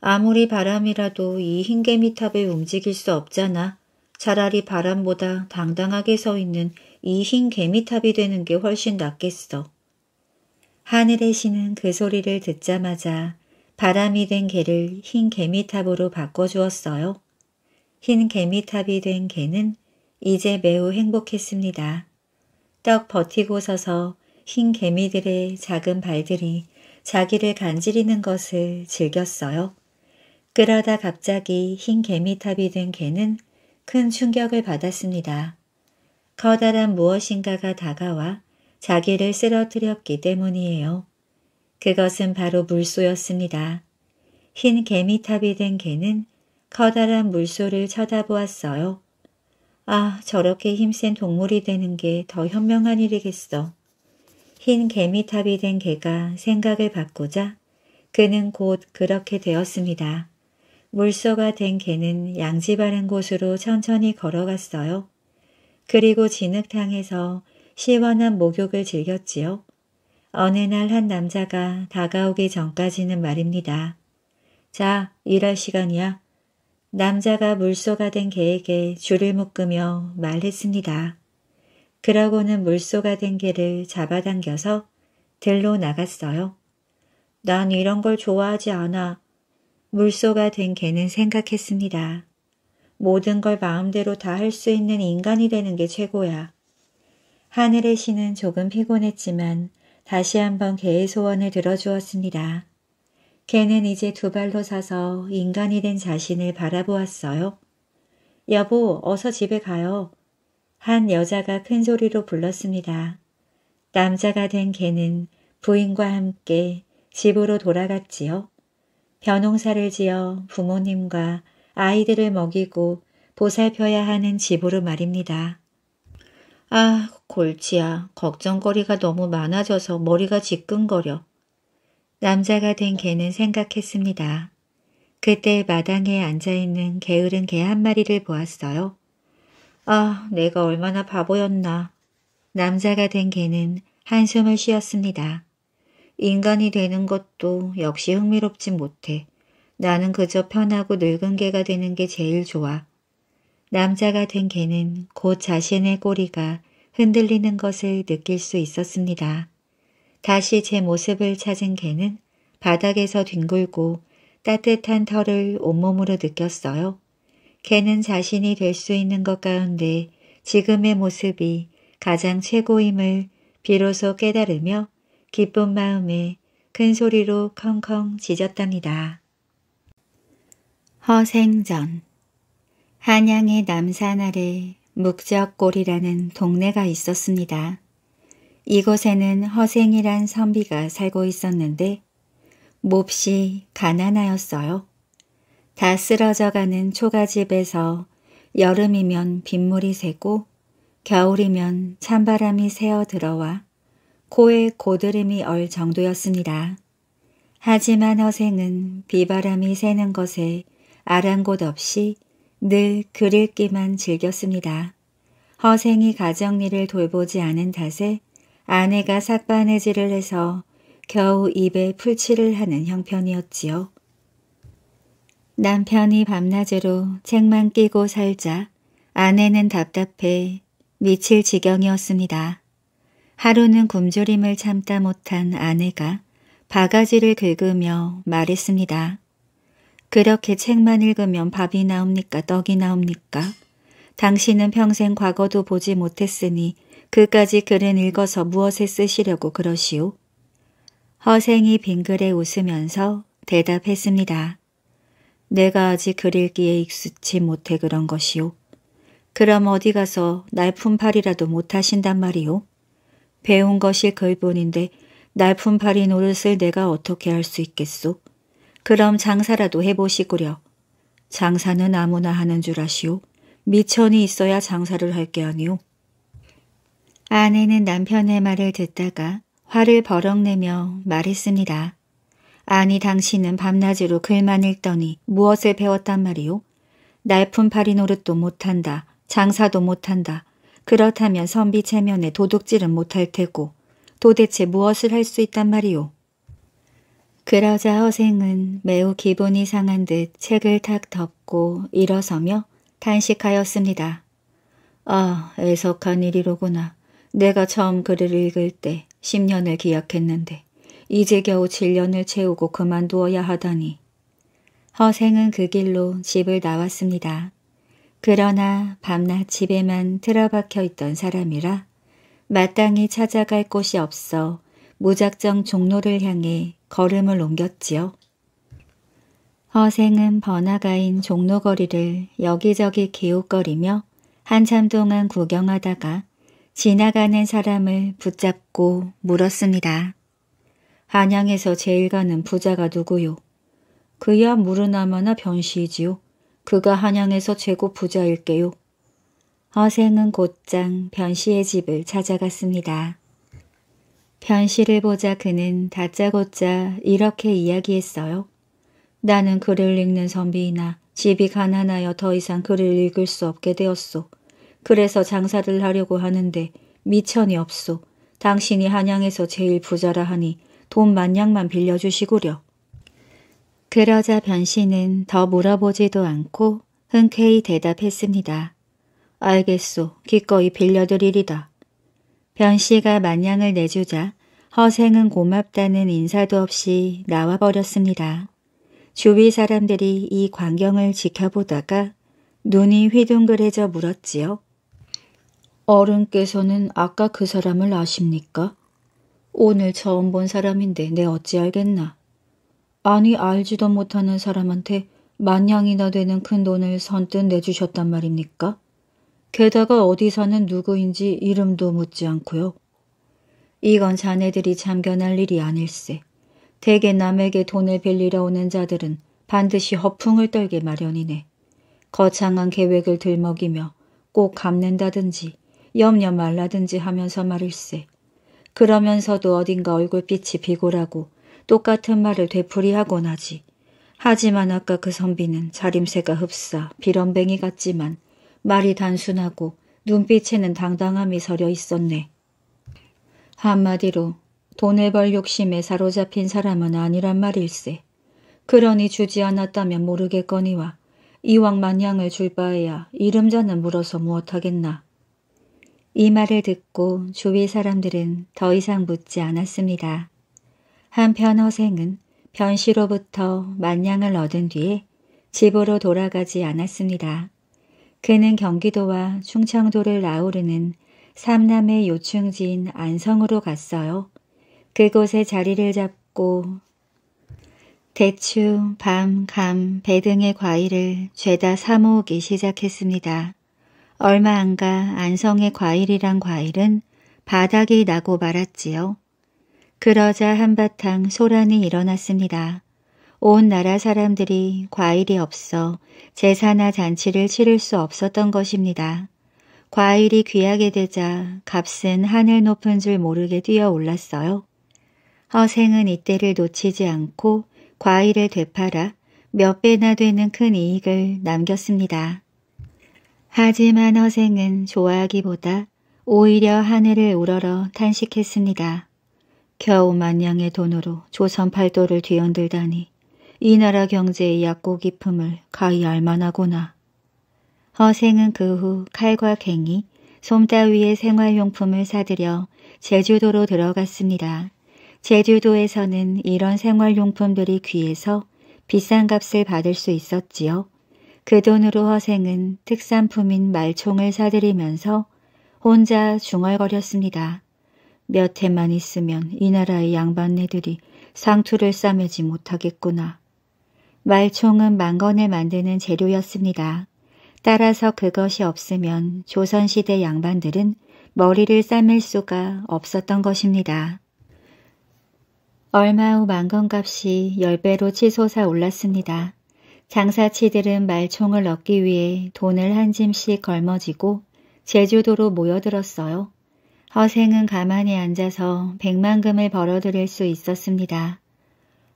아무리 바람이라도 이 흰개미탑을 움직일 수 없잖아. 차라리 바람보다 당당하게 서 있는 이 흰 개미탑이 되는 게 훨씬 낫겠어. 하늘의 신은 그 소리를 듣자마자 바람이 된 개를 흰 개미탑으로 바꿔주었어요. 흰 개미탑이 된 개는 이제 매우 행복했습니다. 떡 버티고 서서 흰 개미들의 작은 발들이 자기를 간지리는 것을 즐겼어요. 그러다 갑자기 흰 개미탑이 된 개는 큰 충격을 받았습니다. 커다란 무엇인가가 다가와 자기를 쓰러뜨렸기 때문이에요. 그것은 바로 물소였습니다. 흰 개미탑이 된 개는 커다란 물소를 쳐다보았어요. 아, 저렇게 힘센 동물이 되는 게 더 현명한 일이겠어. 흰 개미탑이 된 개가 생각을 바꾸자 그는 곧 그렇게 되었습니다. 물소가 된 개는 양지 바른 곳으로 천천히 걸어갔어요. 그리고 진흙탕에서 시원한 목욕을 즐겼지요. 어느 날 한 남자가 다가오기 전까지는 말입니다. 자, 일할 시간이야. 남자가 물소가 된 개에게 줄을 묶으며 말했습니다. 그러고는 물소가 된 개를 잡아당겨서 들로 나갔어요. 난 이런 걸 좋아하지 않아. 물소가 된 개는 생각했습니다. 모든 걸 마음대로 다 할 수 있는 인간이 되는 게 최고야. 하늘의 신은 조금 피곤했지만 다시 한번 개의 소원을 들어주었습니다. 개는 이제 두 발로 서서 인간이 된 자신을 바라보았어요. 여보, 어서 집에 가요. 한 여자가 큰 소리로 불렀습니다. 남자가 된 개는 부인과 함께 집으로 돌아갔지요. 벼농사를 지어 부모님과 아이들을 먹이고 보살펴야 하는 집으로 말입니다. 아, 골치야 걱정거리가 너무 많아져서 머리가 지끈거려. 남자가 된 개는 생각했습니다. 그때 마당에 앉아있는 게으른 개 한 마리를 보았어요. 아, 내가 얼마나 바보였나. 남자가 된 개는 한숨을 쉬었습니다. 인간이 되는 것도 역시 흥미롭지 못해. 나는 그저 편하고 늙은 개가 되는 게 제일 좋아. 남자가 된 개는 곧 자신의 꼬리가 흔들리는 것을 느낄 수 있었습니다. 다시 제 모습을 찾은 개는 바닥에서 뒹굴고 따뜻한 털을 온몸으로 느꼈어요. 개는 자신이 될 수 있는 것 가운데 지금의 모습이 가장 최고임을 비로소 깨달으며 기쁜 마음에 큰 소리로 컹컹 짖었답니다. 허생전 한양의 남산 아래 묵적골이라는 동네가 있었습니다. 이곳에는 허생이란 선비가 살고 있었는데 몹시 가난하였어요. 다 쓰러져가는 초가집에서 여름이면 빗물이 새고 겨울이면 찬바람이 새어 들어와 코에 고드름이 얼 정도였습니다. 하지만 허생은 비바람이 새는 것에 아랑곳 없이 늘그릴기만 즐겼습니다. 허생이 가정일을 돌보지 않은 탓에 아내가 삭바느질을 해서 겨우 입에 풀칠을 하는 형편이었지요. 남편이 밤낮으로 책만 끼고 살자 아내는 답답해 미칠 지경이었습니다. 하루는 굶주림을 참다 못한 아내가 바가지를 긁으며 말했습니다. 그렇게 책만 읽으면 밥이 나옵니까 떡이 나옵니까? 당신은 평생 과거도 보지 못했으니 그까지 글은 읽어서 무엇에 쓰시려고 그러시오? 허생이 빙그레 웃으면서 대답했습니다. 내가 아직 글 읽기에 익숙치 못해 그런 것이오. 그럼 어디 가서 날품팔이라도 못하신단 말이오? 배운 것이 글뿐인데 날품팔이 노릇을 내가 어떻게 할 수 있겠소? 그럼 장사라도 해보시구려. 장사는 아무나 하는 줄 아시오. 미천이 있어야 장사를 할 게 아니오. 아내는 남편의 말을 듣다가 화를 버럭내며 말했습니다. 아니 당신은 밤낮으로 글만 읽더니 무엇을 배웠단 말이오? 날품팔이 노릇도 못한다. 장사도 못한다. 그렇다면 선비 체면에 도둑질은 못할 테고 도대체 무엇을 할 수 있단 말이오? 그러자 허생은 매우 기분이 상한 듯 책을 탁 덮고 일어서며 탄식하였습니다. 아, 애석한 일이로구나. 내가 처음 글을 읽을 때 10년을 기약했는데 이제 겨우 7년을 채우고 그만두어야 하다니. 허생은 그 길로 집을 나왔습니다. 그러나 밤낮 집에만 틀어박혀 있던 사람이라 마땅히 찾아갈 곳이 없어 무작정 종로를 향해 걸음을 옮겼지요. 허생은 번화가인 종로거리를 여기저기 기웃거리며 한참 동안 구경하다가 지나가는 사람을 붙잡고 물었습니다. 한양에서 제일 가는 부자가 누구요? 그야 물르나마나 변시이지요. 그가 한양에서 최고 부자일게요. 허생은 곧장 변시의 집을 찾아갔습니다. 변씨를 보자 그는 다짜고짜 이렇게 이야기했어요. 나는 글을 읽는 선비이나 집이 가난하여 더 이상 글을 읽을 수 없게 되었소. 그래서 장사를 하려고 하는데 미천이 없소. 당신이 한양에서 제일 부자라 하니 돈 만냥만 빌려주시구려. 그러자 변씨는 더 물어보지도 않고 흔쾌히 대답했습니다. 알겠소. 기꺼이 빌려드리리다. 변 씨가 만냥을 내주자 허생은 고맙다는 인사도 없이 나와버렸습니다. 주위 사람들이 이 광경을 지켜보다가 눈이 휘둥그레져 물었지요. 어른께서는 아까 그 사람을 아십니까? 오늘 처음 본 사람인데 내 어찌 알겠나. 아니 알지도 못하는 사람한테 만냥이나 되는 큰 돈을 선뜻 내주셨단 말입니까? 게다가 어디 사는 누구인지 이름도 묻지 않고요. 이건 자네들이 참견할 일이 아닐세. 대개 남에게 돈을 빌리러 오는 자들은 반드시 허풍을 떨게 마련이네. 거창한 계획을 들먹이며 꼭 갚는다든지 염려 말라든지 하면서 말일세. 그러면서도 어딘가 얼굴빛이 비굴하고 똑같은 말을 되풀이하곤 하지. 하지만 아까 그 선비는 자림새가 흡사 비렁뱅이 같지만 말이 단순하고 눈빛에는 당당함이 서려 있었네. 한마디로 돈의 벌 욕심에 사로잡힌 사람은 아니란 말일세. 그러니 주지 않았다면 모르겠거니와 이왕 만냥을 줄 바에야 이름자는 물어서 무엇하겠나. 이 말을 듣고 주위 사람들은 더 이상 묻지 않았습니다. 한편 허생은 변씨로부터 만냥을 얻은 뒤에 집으로 돌아가지 않았습니다. 그는 경기도와 충청도를 아우르는 삼남의 요충지인 안성으로 갔어요. 그곳에 자리를 잡고 대추, 밤, 감, 배 등의 과일을 죄다 사 모으기 시작했습니다. 얼마 안가 안성의 과일이란 과일은 바닥이 나고 말았지요. 그러자 한바탕 소란이 일어났습니다. 온 나라 사람들이 과일이 없어 제사나 잔치를 치를 수 없었던 것입니다. 과일이 귀하게 되자 값은 하늘 높은 줄 모르게 뛰어올랐어요. 허생은 이때를 놓치지 않고 과일을 되팔아 몇 배나 되는 큰 이익을 남겼습니다. 하지만 허생은 좋아하기보다 오히려 하늘을 우러러 탄식했습니다. 겨우 만냥의 돈으로 조선 팔도를 뒤흔들다니 이 나라 경제의 약고 깊음을 가히 알만하구나. 허생은 그 후 칼과 갱이, 솜따위의 생활용품을 사들여 제주도로 들어갔습니다. 제주도에서는 이런 생활용품들이 귀해서 비싼 값을 받을 수 있었지요. 그 돈으로 허생은 특산품인 말총을 사들이면서 혼자 중얼거렸습니다. 몇 해만 있으면 이 나라의 양반네들이 상투를 싸매지 못하겠구나. 말총은 망건을 만드는 재료였습니다. 따라서 그것이 없으면 조선시대 양반들은 머리를 싸맬 수가 없었던 것입니다. 얼마 후 망건값이 10배로 치솟아 올랐습니다. 장사치들은 말총을 얻기 위해 돈을 한 짐씩 걸머지고 제주도로 모여들었어요. 허생은 가만히 앉아서 백만금을 벌어들일 수 있었습니다.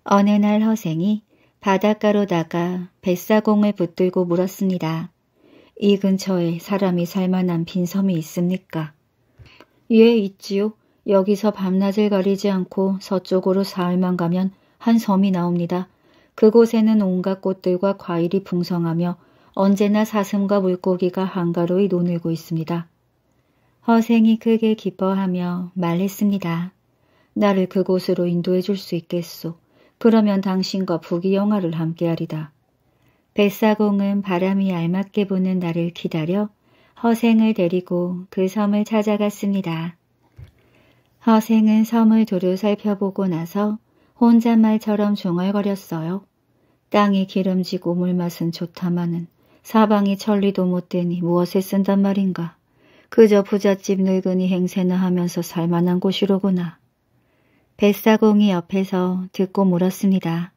어느 날 허생이 바닷가로 나가 뱃사공을 붙들고 물었습니다. 이 근처에 사람이 살만한 빈섬이 있습니까? 예, 있지요. 여기서 밤낮을 가리지 않고 서쪽으로 사흘만 가면 한 섬이 나옵니다. 그곳에는 온갖 꽃들과 과일이 풍성하며 언제나 사슴과 물고기가 한가로이 노늘고 있습니다. 허생이 크게 기뻐하며 말했습니다. 나를 그곳으로 인도해 줄 수 있겠소. 그러면 당신과 부귀영화를 함께하리다. 뱃사공은 바람이 알맞게 부는 날을 기다려 허생을 데리고 그 섬을 찾아갔습니다. 허생은 섬을 두루 살펴보고 나서 혼잣말처럼 중얼거렸어요. 땅이 기름지고 물맛은 좋다마는 사방이 천리도 못 되니 무엇에 쓴단 말인가. 그저 부잣집 늙은이 행세나 하면서 살만한 곳이로구나. 뱃사공이 옆에서 듣고 물었습니다.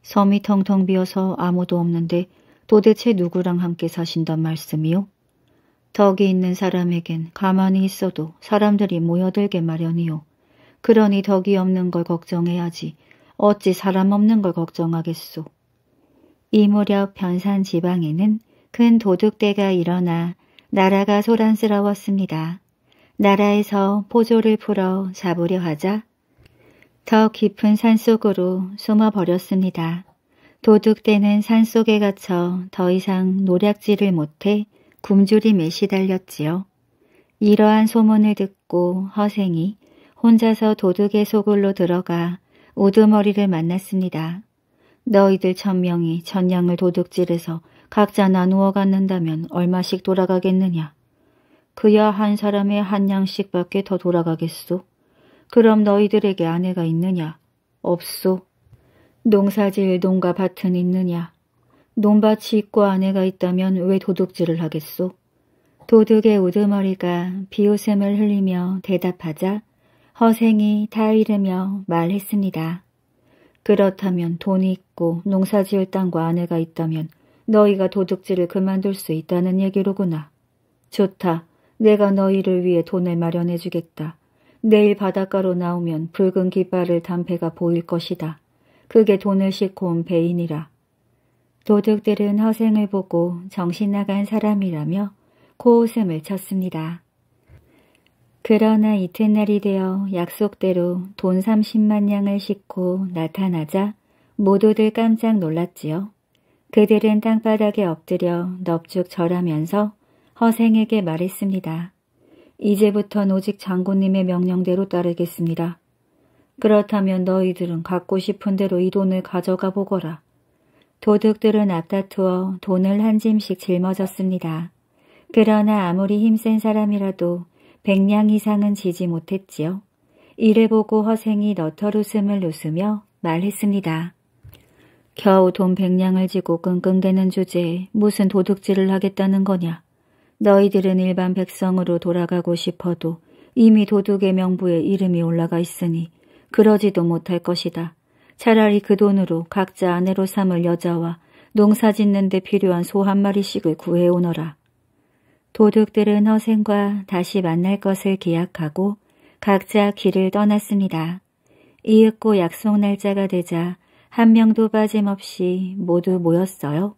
섬이 텅텅 비어서 아무도 없는데 도대체 누구랑 함께 사신단 말씀이요? 덕이 있는 사람에겐 가만히 있어도 사람들이 모여들게 마련이요. 그러니 덕이 없는 걸 걱정해야지 어찌 사람 없는 걸 걱정하겠소. 이 무렵 변산 지방에는 큰 도둑대가 일어나 나라가 소란스러웠습니다. 나라에서 포조를 풀어 잡으려 하자 더 깊은 산속으로 숨어버렸습니다. 도둑대는 산속에 갇혀 더 이상 노략질을 못해 굶주림에 시달렸지요. 이러한 소문을 듣고 허생이 혼자서 도둑의 소굴로 들어가 우두머리를 만났습니다. 너희들 천명이 전양을 도둑질해서 각자 나누어 갖는다면 얼마씩 돌아가겠느냐. 그야 한 사람의 한 양씩밖에 더 돌아가겠소. 그럼 너희들에게 아내가 있느냐? 없소. 농사지을 농가 밭은 있느냐? 논밭이 있고 아내가 있다면 왜 도둑질을 하겠소? 도둑의 우두머리가 비웃음을 흘리며 대답하자 허생이 다 이르며 말했습니다. 그렇다면 돈이 있고 농사지을 땅과 아내가 있다면 너희가 도둑질을 그만둘 수 있다는 얘기로구나. 좋다. 내가 너희를 위해 돈을 마련해주겠다. 내일 바닷가로 나오면 붉은 깃발을 단 배가 보일 것이다. 그게 돈을 싣고 온 배인이라. 도둑들은 허생을 보고 정신 나간 사람이라며 코웃음을 쳤습니다. 그러나 이튿날이 되어 약속대로 돈 30만 냥을 싣고 나타나자 모두들 깜짝 놀랐지요. 그들은 땅바닥에 엎드려 넙죽 절하면서 허생에게 말했습니다. 이제부터는 오직 장군님의 명령대로 따르겠습니다. 그렇다면 너희들은 갖고 싶은 대로 이 돈을 가져가 보거라. 도둑들은 앞다투어 돈을 한 짐씩 짊어졌습니다. 그러나 아무리 힘센 사람이라도 백냥 이상은 지지 못했지요. 이를 보고 허생이 너털웃음을 웃으며 말했습니다. 겨우 돈 백냥을 지고 끙끙대는 주제에 무슨 도둑질을 하겠다는 거냐. 너희들은 일반 백성으로 돌아가고 싶어도 이미 도둑의 명부에 이름이 올라가 있으니 그러지도 못할 것이다. 차라리 그 돈으로 각자 아내로 삼을 여자와 농사 짓는 데 필요한 소 한 마리씩을 구해오너라. 도둑들은 허생과 다시 만날 것을 계약하고 각자 길을 떠났습니다. 이윽고 약속 날짜가 되자 한 명도 빠짐없이 모두 모였어요.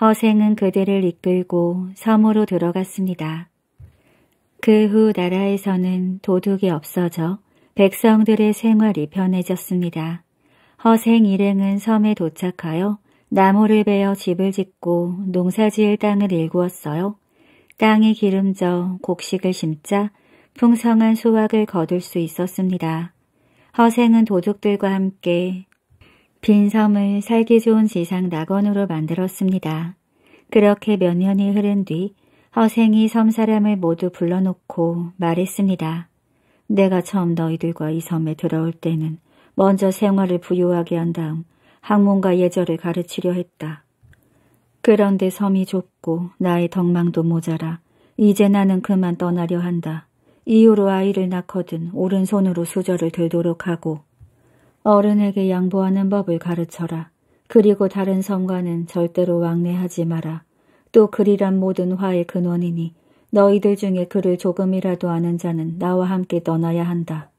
허생은 그들을 이끌고 섬으로 들어갔습니다. 그 후 나라에서는 도둑이 없어져 백성들의 생활이 편해졌습니다. 허생 일행은 섬에 도착하여 나무를 베어 집을 짓고 농사지을 땅을 일구었어요. 땅이 기름져 곡식을 심자 풍성한 수확을 거둘 수 있었습니다. 허생은 도둑들과 함께 빈 섬을 살기 좋은 지상 낙원으로 만들었습니다. 그렇게 몇 년이 흐른 뒤 허생이 섬 사람을 모두 불러놓고 말했습니다. 내가 처음 너희들과 이 섬에 들어올 때는 먼저 생활을 부유하게 한 다음 학문과 예절을 가르치려 했다. 그런데 섬이 좁고 나의 덕망도 모자라 이제 나는 그만 떠나려 한다. 이후로 아이를 낳거든 오른손으로 수저를 들도록 하고 어른에게 양보하는 법을 가르쳐라. 그리고 다른 성과는 절대로 왕래하지 마라. 또 글이란 모든 화의 근원이니 너희들 중에 글을 조금이라도 아는 자는 나와 함께 떠나야 한다.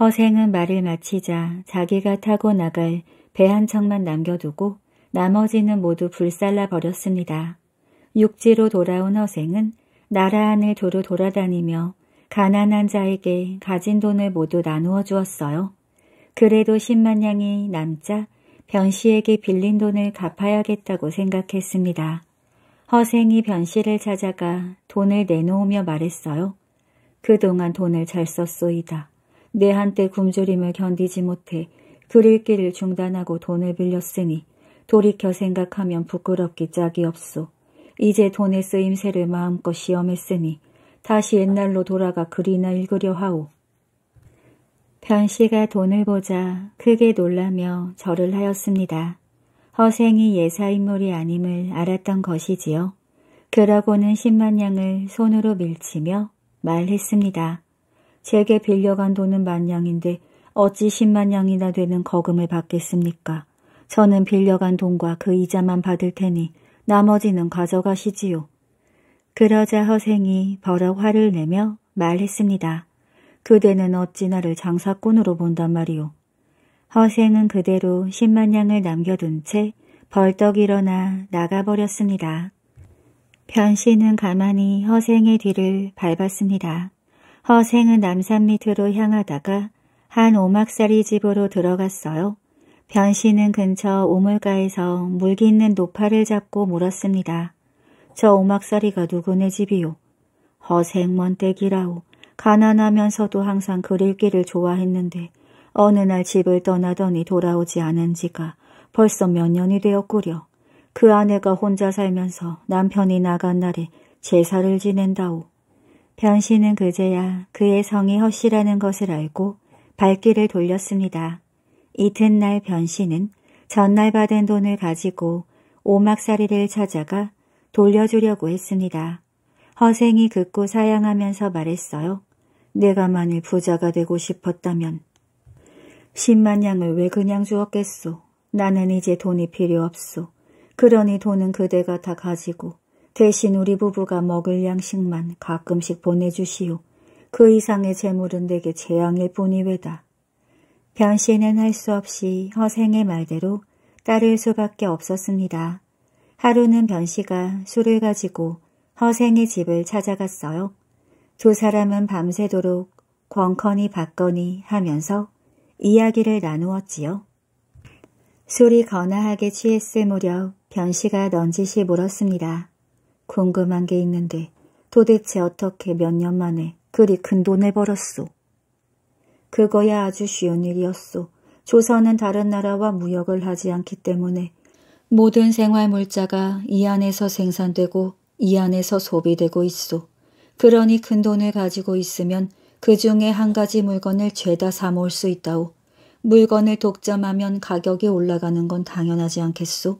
허생은 말을 마치자 자기가 타고 나갈 배 한 척만 남겨두고 나머지는 모두 불살라 버렸습니다. 육지로 돌아온 허생은 나라 안을 두루 돌아다니며 가난한 자에게 가진 돈을 모두 나누어 주었어요. 그래도 10만냥이 남자 변씨에게 빌린 돈을 갚아야겠다고 생각했습니다. 허생이 변씨를 찾아가 돈을 내놓으며 말했어요. 그동안 돈을 잘 썼소이다. 내 한때 굶주림을 견디지 못해 그릴길을 중단하고 돈을 빌렸으니 돌이켜 생각하면 부끄럽기 짝이 없소. 이제 돈의 쓰임새를 마음껏 시험했으니 다시 옛날로 돌아가 글이나 읽으려 하오. 변씨가 돈을 보자 크게 놀라며 절을 하였습니다. 허생이 예사인물이 아님을 알았던 것이지요. 그러고는 십만냥을 손으로 밀치며 말했습니다. 제게 빌려간 돈은 만냥인데 어찌 십만냥이나 되는 거금을 받겠습니까? 저는 빌려간 돈과 그 이자만 받을 테니 나머지는 가져가시지요. 그러자 허생이 버럭 화를 내며 말했습니다. 그대는 어찌 나를 장사꾼으로 본단 말이오. 허생은 그대로 10만 냥을 남겨둔 채 벌떡 일어나 나가버렸습니다. 변신은 가만히 허생의 뒤를 밟았습니다. 허생은 남산 밑으로 향하다가 한 오막살이 집으로 들어갔어요. 변신은 근처 오물가에서 물깃는 노파를 잡고 물었습니다. 저 오막살이가 누구네 집이요? 허생 먼댁이라오 가난하면서도 항상 그릴기를 좋아했는데 어느 날 집을 떠나더니 돌아오지 않은 지가 벌써 몇 년이 되었구려. 그 아내가 혼자 살면서 남편이 나간 날에 제사를 지낸다오. 변신은 그제야 그의 성이 허씨라는 것을 알고 발길을 돌렸습니다. 이튿날 변신은 전날 받은 돈을 가지고 오막살이를 찾아가 돌려주려고 했습니다. 허생이 긋고 사양하면서 말했어요. 내가 만일 부자가 되고 싶었다면 10만 양을 왜 그냥 주었겠소. 나는 이제 돈이 필요 없소. 그러니 돈은 그대가 다 가지고 대신 우리 부부가 먹을 양식만 가끔씩 보내주시오. 그 이상의 재물은 내게 재앙일 뿐이외다. 변신은할 수 없이 허생의 말대로 따를 수밖에 없었습니다. 하루는 변씨가 술을 가지고 허생의 집을 찾아갔어요. 두 사람은 밤새도록 권커니 박거니 하면서 이야기를 나누었지요. 술이 거나하게 취했을 무렵 변씨가 넌지시 물었습니다. 궁금한 게 있는데 도대체 어떻게 몇 년 만에 그리 큰 돈을 벌었소? 그거야 아주 쉬운 일이었소. 조선은 다른 나라와 무역을 하지 않기 때문에 모든 생활물자가 이 안에서 생산되고 이 안에서 소비되고 있소. 그러니 큰 돈을 가지고 있으면 그 중에 한 가지 물건을 죄다 사모을 수 있다오. 물건을 독점하면 가격이 올라가는 건 당연하지 않겠소.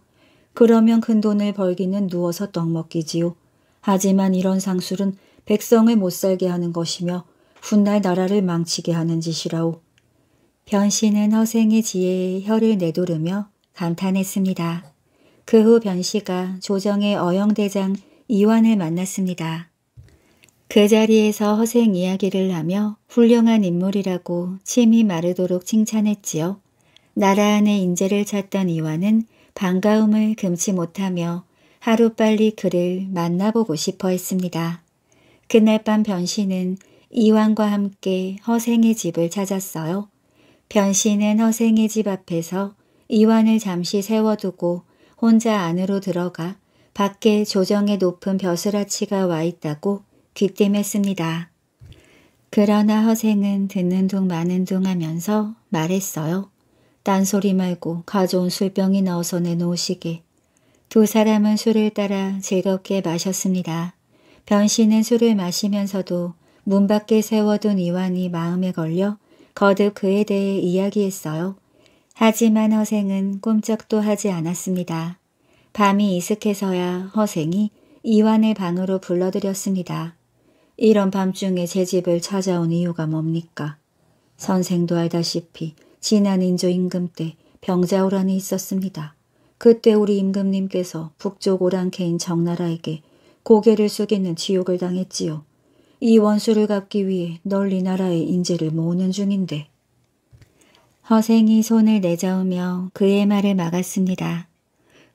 그러면 큰 돈을 벌기는 누워서 떡 먹기지요. 하지만 이런 상술은 백성을 못 살게 하는 것이며 훗날 나라를 망치게 하는 짓이라오. 변씨는 허생의 지혜에 혀를 내두르며 감탄했습니다. 그 후 변씨가 조정의 어영대장 이완을 만났습니다. 그 자리에서 허생 이야기를 하며 훌륭한 인물이라고 침이 마르도록 칭찬했지요. 나라 안에 인재를 찾던 이완은 반가움을 금치 못하며 하루빨리 그를 만나보고 싶어 했습니다. 그날 밤 변신은 이완과 함께 허생의 집을 찾았어요. 변신은 허생의 집 앞에서 이완을 잠시 세워두고 혼자 안으로 들어가 밖에 조정의 높은 벼슬아치가 와 있다고 귀띔했습니다. 그러나 허생은 듣는 둥 마는 둥 하면서 말했어요. 딴소리 말고 가져온 술병이 넣어서 내놓으시게. 두 사람은 술을 따라 즐겁게 마셨습니다. 변신은 술을 마시면서도 문 밖에 세워둔 이완이 마음에 걸려 거듭 그에 대해 이야기했어요. 하지만 허생은 꼼짝도 하지 않았습니다. 밤이 이슥해서야 허생이 이완의 방으로 불러들였습니다. 이런 밤중에 제 집을 찾아온 이유가 뭡니까? 선생도 알다시피 지난 인조 임금 때 병자호란이 있었습니다. 그때 우리 임금님께서 북쪽 오랑캐인 정나라에게 고개를 숙이는 지옥을 당했지요. 이 원수를 갚기 위해 널리 나라의 인재를 모으는 중인데. 허생이 손을 내저으며 그의 말을 막았습니다.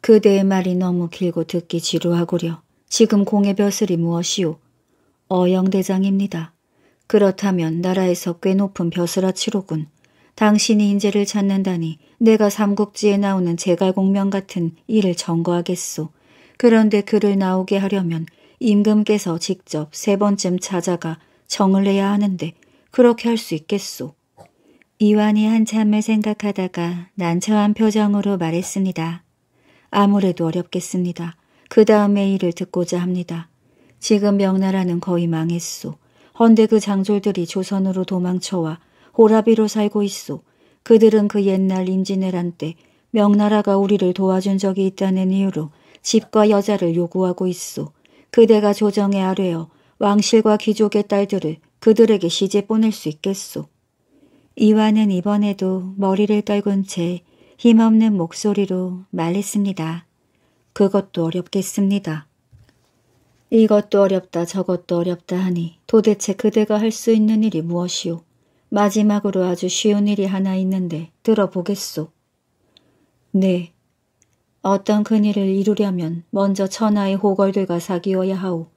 그대의 말이 너무 길고 듣기 지루하구려. 지금 공의 벼슬이 무엇이오? 어영대장입니다. 그렇다면 나라에서 꽤 높은 벼슬아치로군. 당신이 인재를 찾는다니 내가 삼국지에 나오는 제갈공명 같은 일을 전거하겠소. 그런데 그를 나오게 하려면 임금께서 직접 세 번쯤 찾아가 정을 내야 하는데 그렇게 할 수 있겠소. 이완이 한참을 생각하다가 난처한 표정으로 말했습니다. 아무래도 어렵겠습니다. 그다음에 일을 듣고자 합니다. 지금 명나라는 거의 망했소. 헌데 그 장졸들이 조선으로 도망쳐와 호라비로 살고 있소. 그들은 그 옛날 임진왜란 때 명나라가 우리를 도와준 적이 있다는 이유로 집과 여자를 요구하고 있소. 그대가 조정에 아뢰어 왕실과 귀족의 딸들을 그들에게 시제 보낼 수 있겠소. 이와는 이번에도 머리를 떨군 채 힘없는 목소리로 말했습니다. 그것도 어렵겠습니다. 이것도 어렵다 저것도 어렵다 하니 도대체 그대가 할 수 있는 일이 무엇이오? 마지막으로 아주 쉬운 일이 하나 있는데 들어보겠소. 네. 어떤 큰 일을 이루려면 먼저 천하의 호걸들과 사귀어야 하오.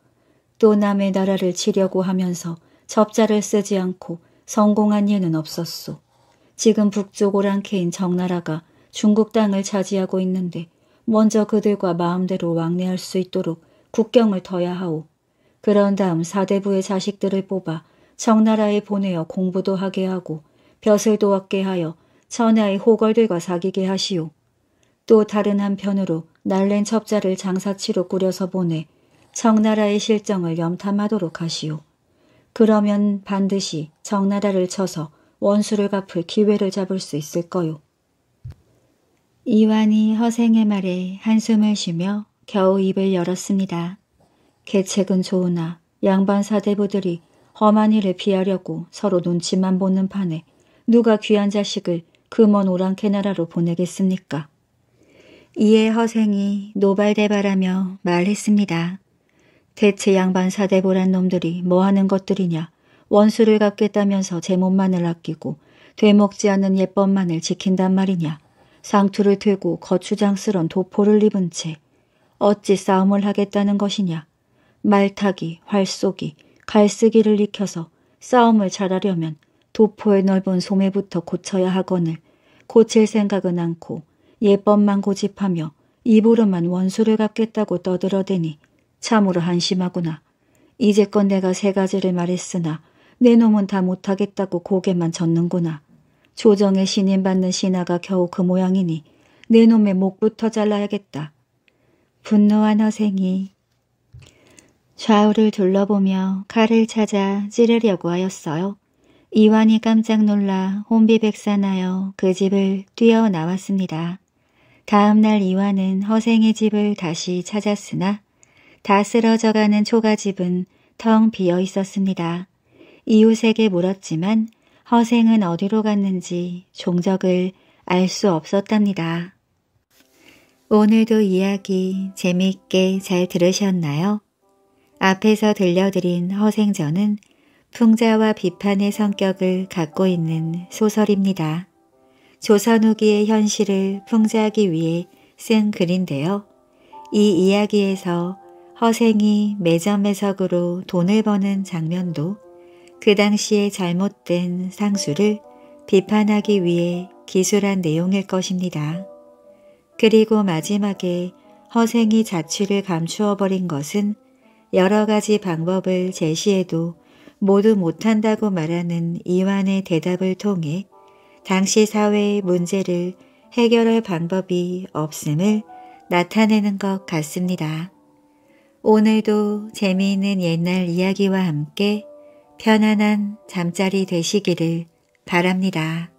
또 남의 나라를 치려고 하면서 접자를 쓰지 않고 성공한 예는 없었소. 지금 북쪽 오랑캐인 정나라가 중국 땅을 차지하고 있는데 먼저 그들과 마음대로 왕래할 수 있도록 국경을 터야 하오. 그런 다음 사대부의 자식들을 뽑아 청나라에 보내어 공부도 하게 하고 벼슬도 얻게 하여 천하의 호걸들과 사귀게 하시오. 또 다른 한편으로 날랜 첩자를 장사치로 꾸려서 보내 청나라의 실정을 염탐하도록 하시오. 그러면 반드시 청나라를 쳐서 원수를 갚을 기회를 잡을 수 있을 거요. 이완이 허생의 말에 한숨을 쉬며 겨우 입을 열었습니다. 계책은 좋으나 양반 사대부들이 험한 일을 피하려고 서로 눈치만 보는 판에 누가 귀한 자식을 그먼 오랑캐 나라로 보내겠습니까? 이에 허생이 노발대발하며 말했습니다. 대체 양반 사대보란 놈들이 뭐하는 것들이냐 원수를 갚겠다면서 제 몸만을 아끼고 되먹지 않는 예법만을 지킨단 말이냐 상투를 들고 거추장스런 도포를 입은 채 어찌 싸움을 하겠다는 것이냐. 말타기, 활쏘기, 갈쓰기를 익혀서 싸움을 잘하려면 도포의 넓은 소매부터 고쳐야 하거늘 고칠 생각은 않고 예법만 고집하며 입으로만 원수를 갚겠다고 떠들어대니 참으로 한심하구나. 이제껏 내가 세 가지를 말했으나 내 놈은 다 못하겠다고 고개만 젓는구나. 조정의 신임받는 신하가 겨우 그 모양이니 내 놈의 목부터 잘라야겠다. 분노한 허생이 좌우를 둘러보며 칼을 찾아 찌르려고 하였어요. 이완이 깜짝 놀라 혼비백산하여 그 집을 뛰어나왔습니다. 다음날 이완은 허생의 집을 다시 찾았으나 다 쓰러져가는 초가집은 텅 비어 있었습니다. 이웃에게 물었지만 허생은 어디로 갔는지 종적을 알 수 없었답니다. 오늘도 이야기 재미있게 잘 들으셨나요? 앞에서 들려드린 허생전은 풍자와 비판의 성격을 갖고 있는 소설입니다. 조선 후기의 현실을 풍자하기 위해 쓴 글인데요. 이 이야기에서 허생이 매점매석으로 돈을 버는 장면도 그 당시의 잘못된 상수를 비판하기 위해 기술한 내용일 것입니다. 그리고 마지막에 허생이 자취를 감추어버린 것은 여러 가지 방법을 제시해도 모두 못한다고 말하는 이완의 대답을 통해 당시 사회의 문제를 해결할 방법이 없음을 나타내는 것 같습니다. 오늘도 재미있는 옛날 이야기와 함께 편안한 잠자리 되시기를 바랍니다.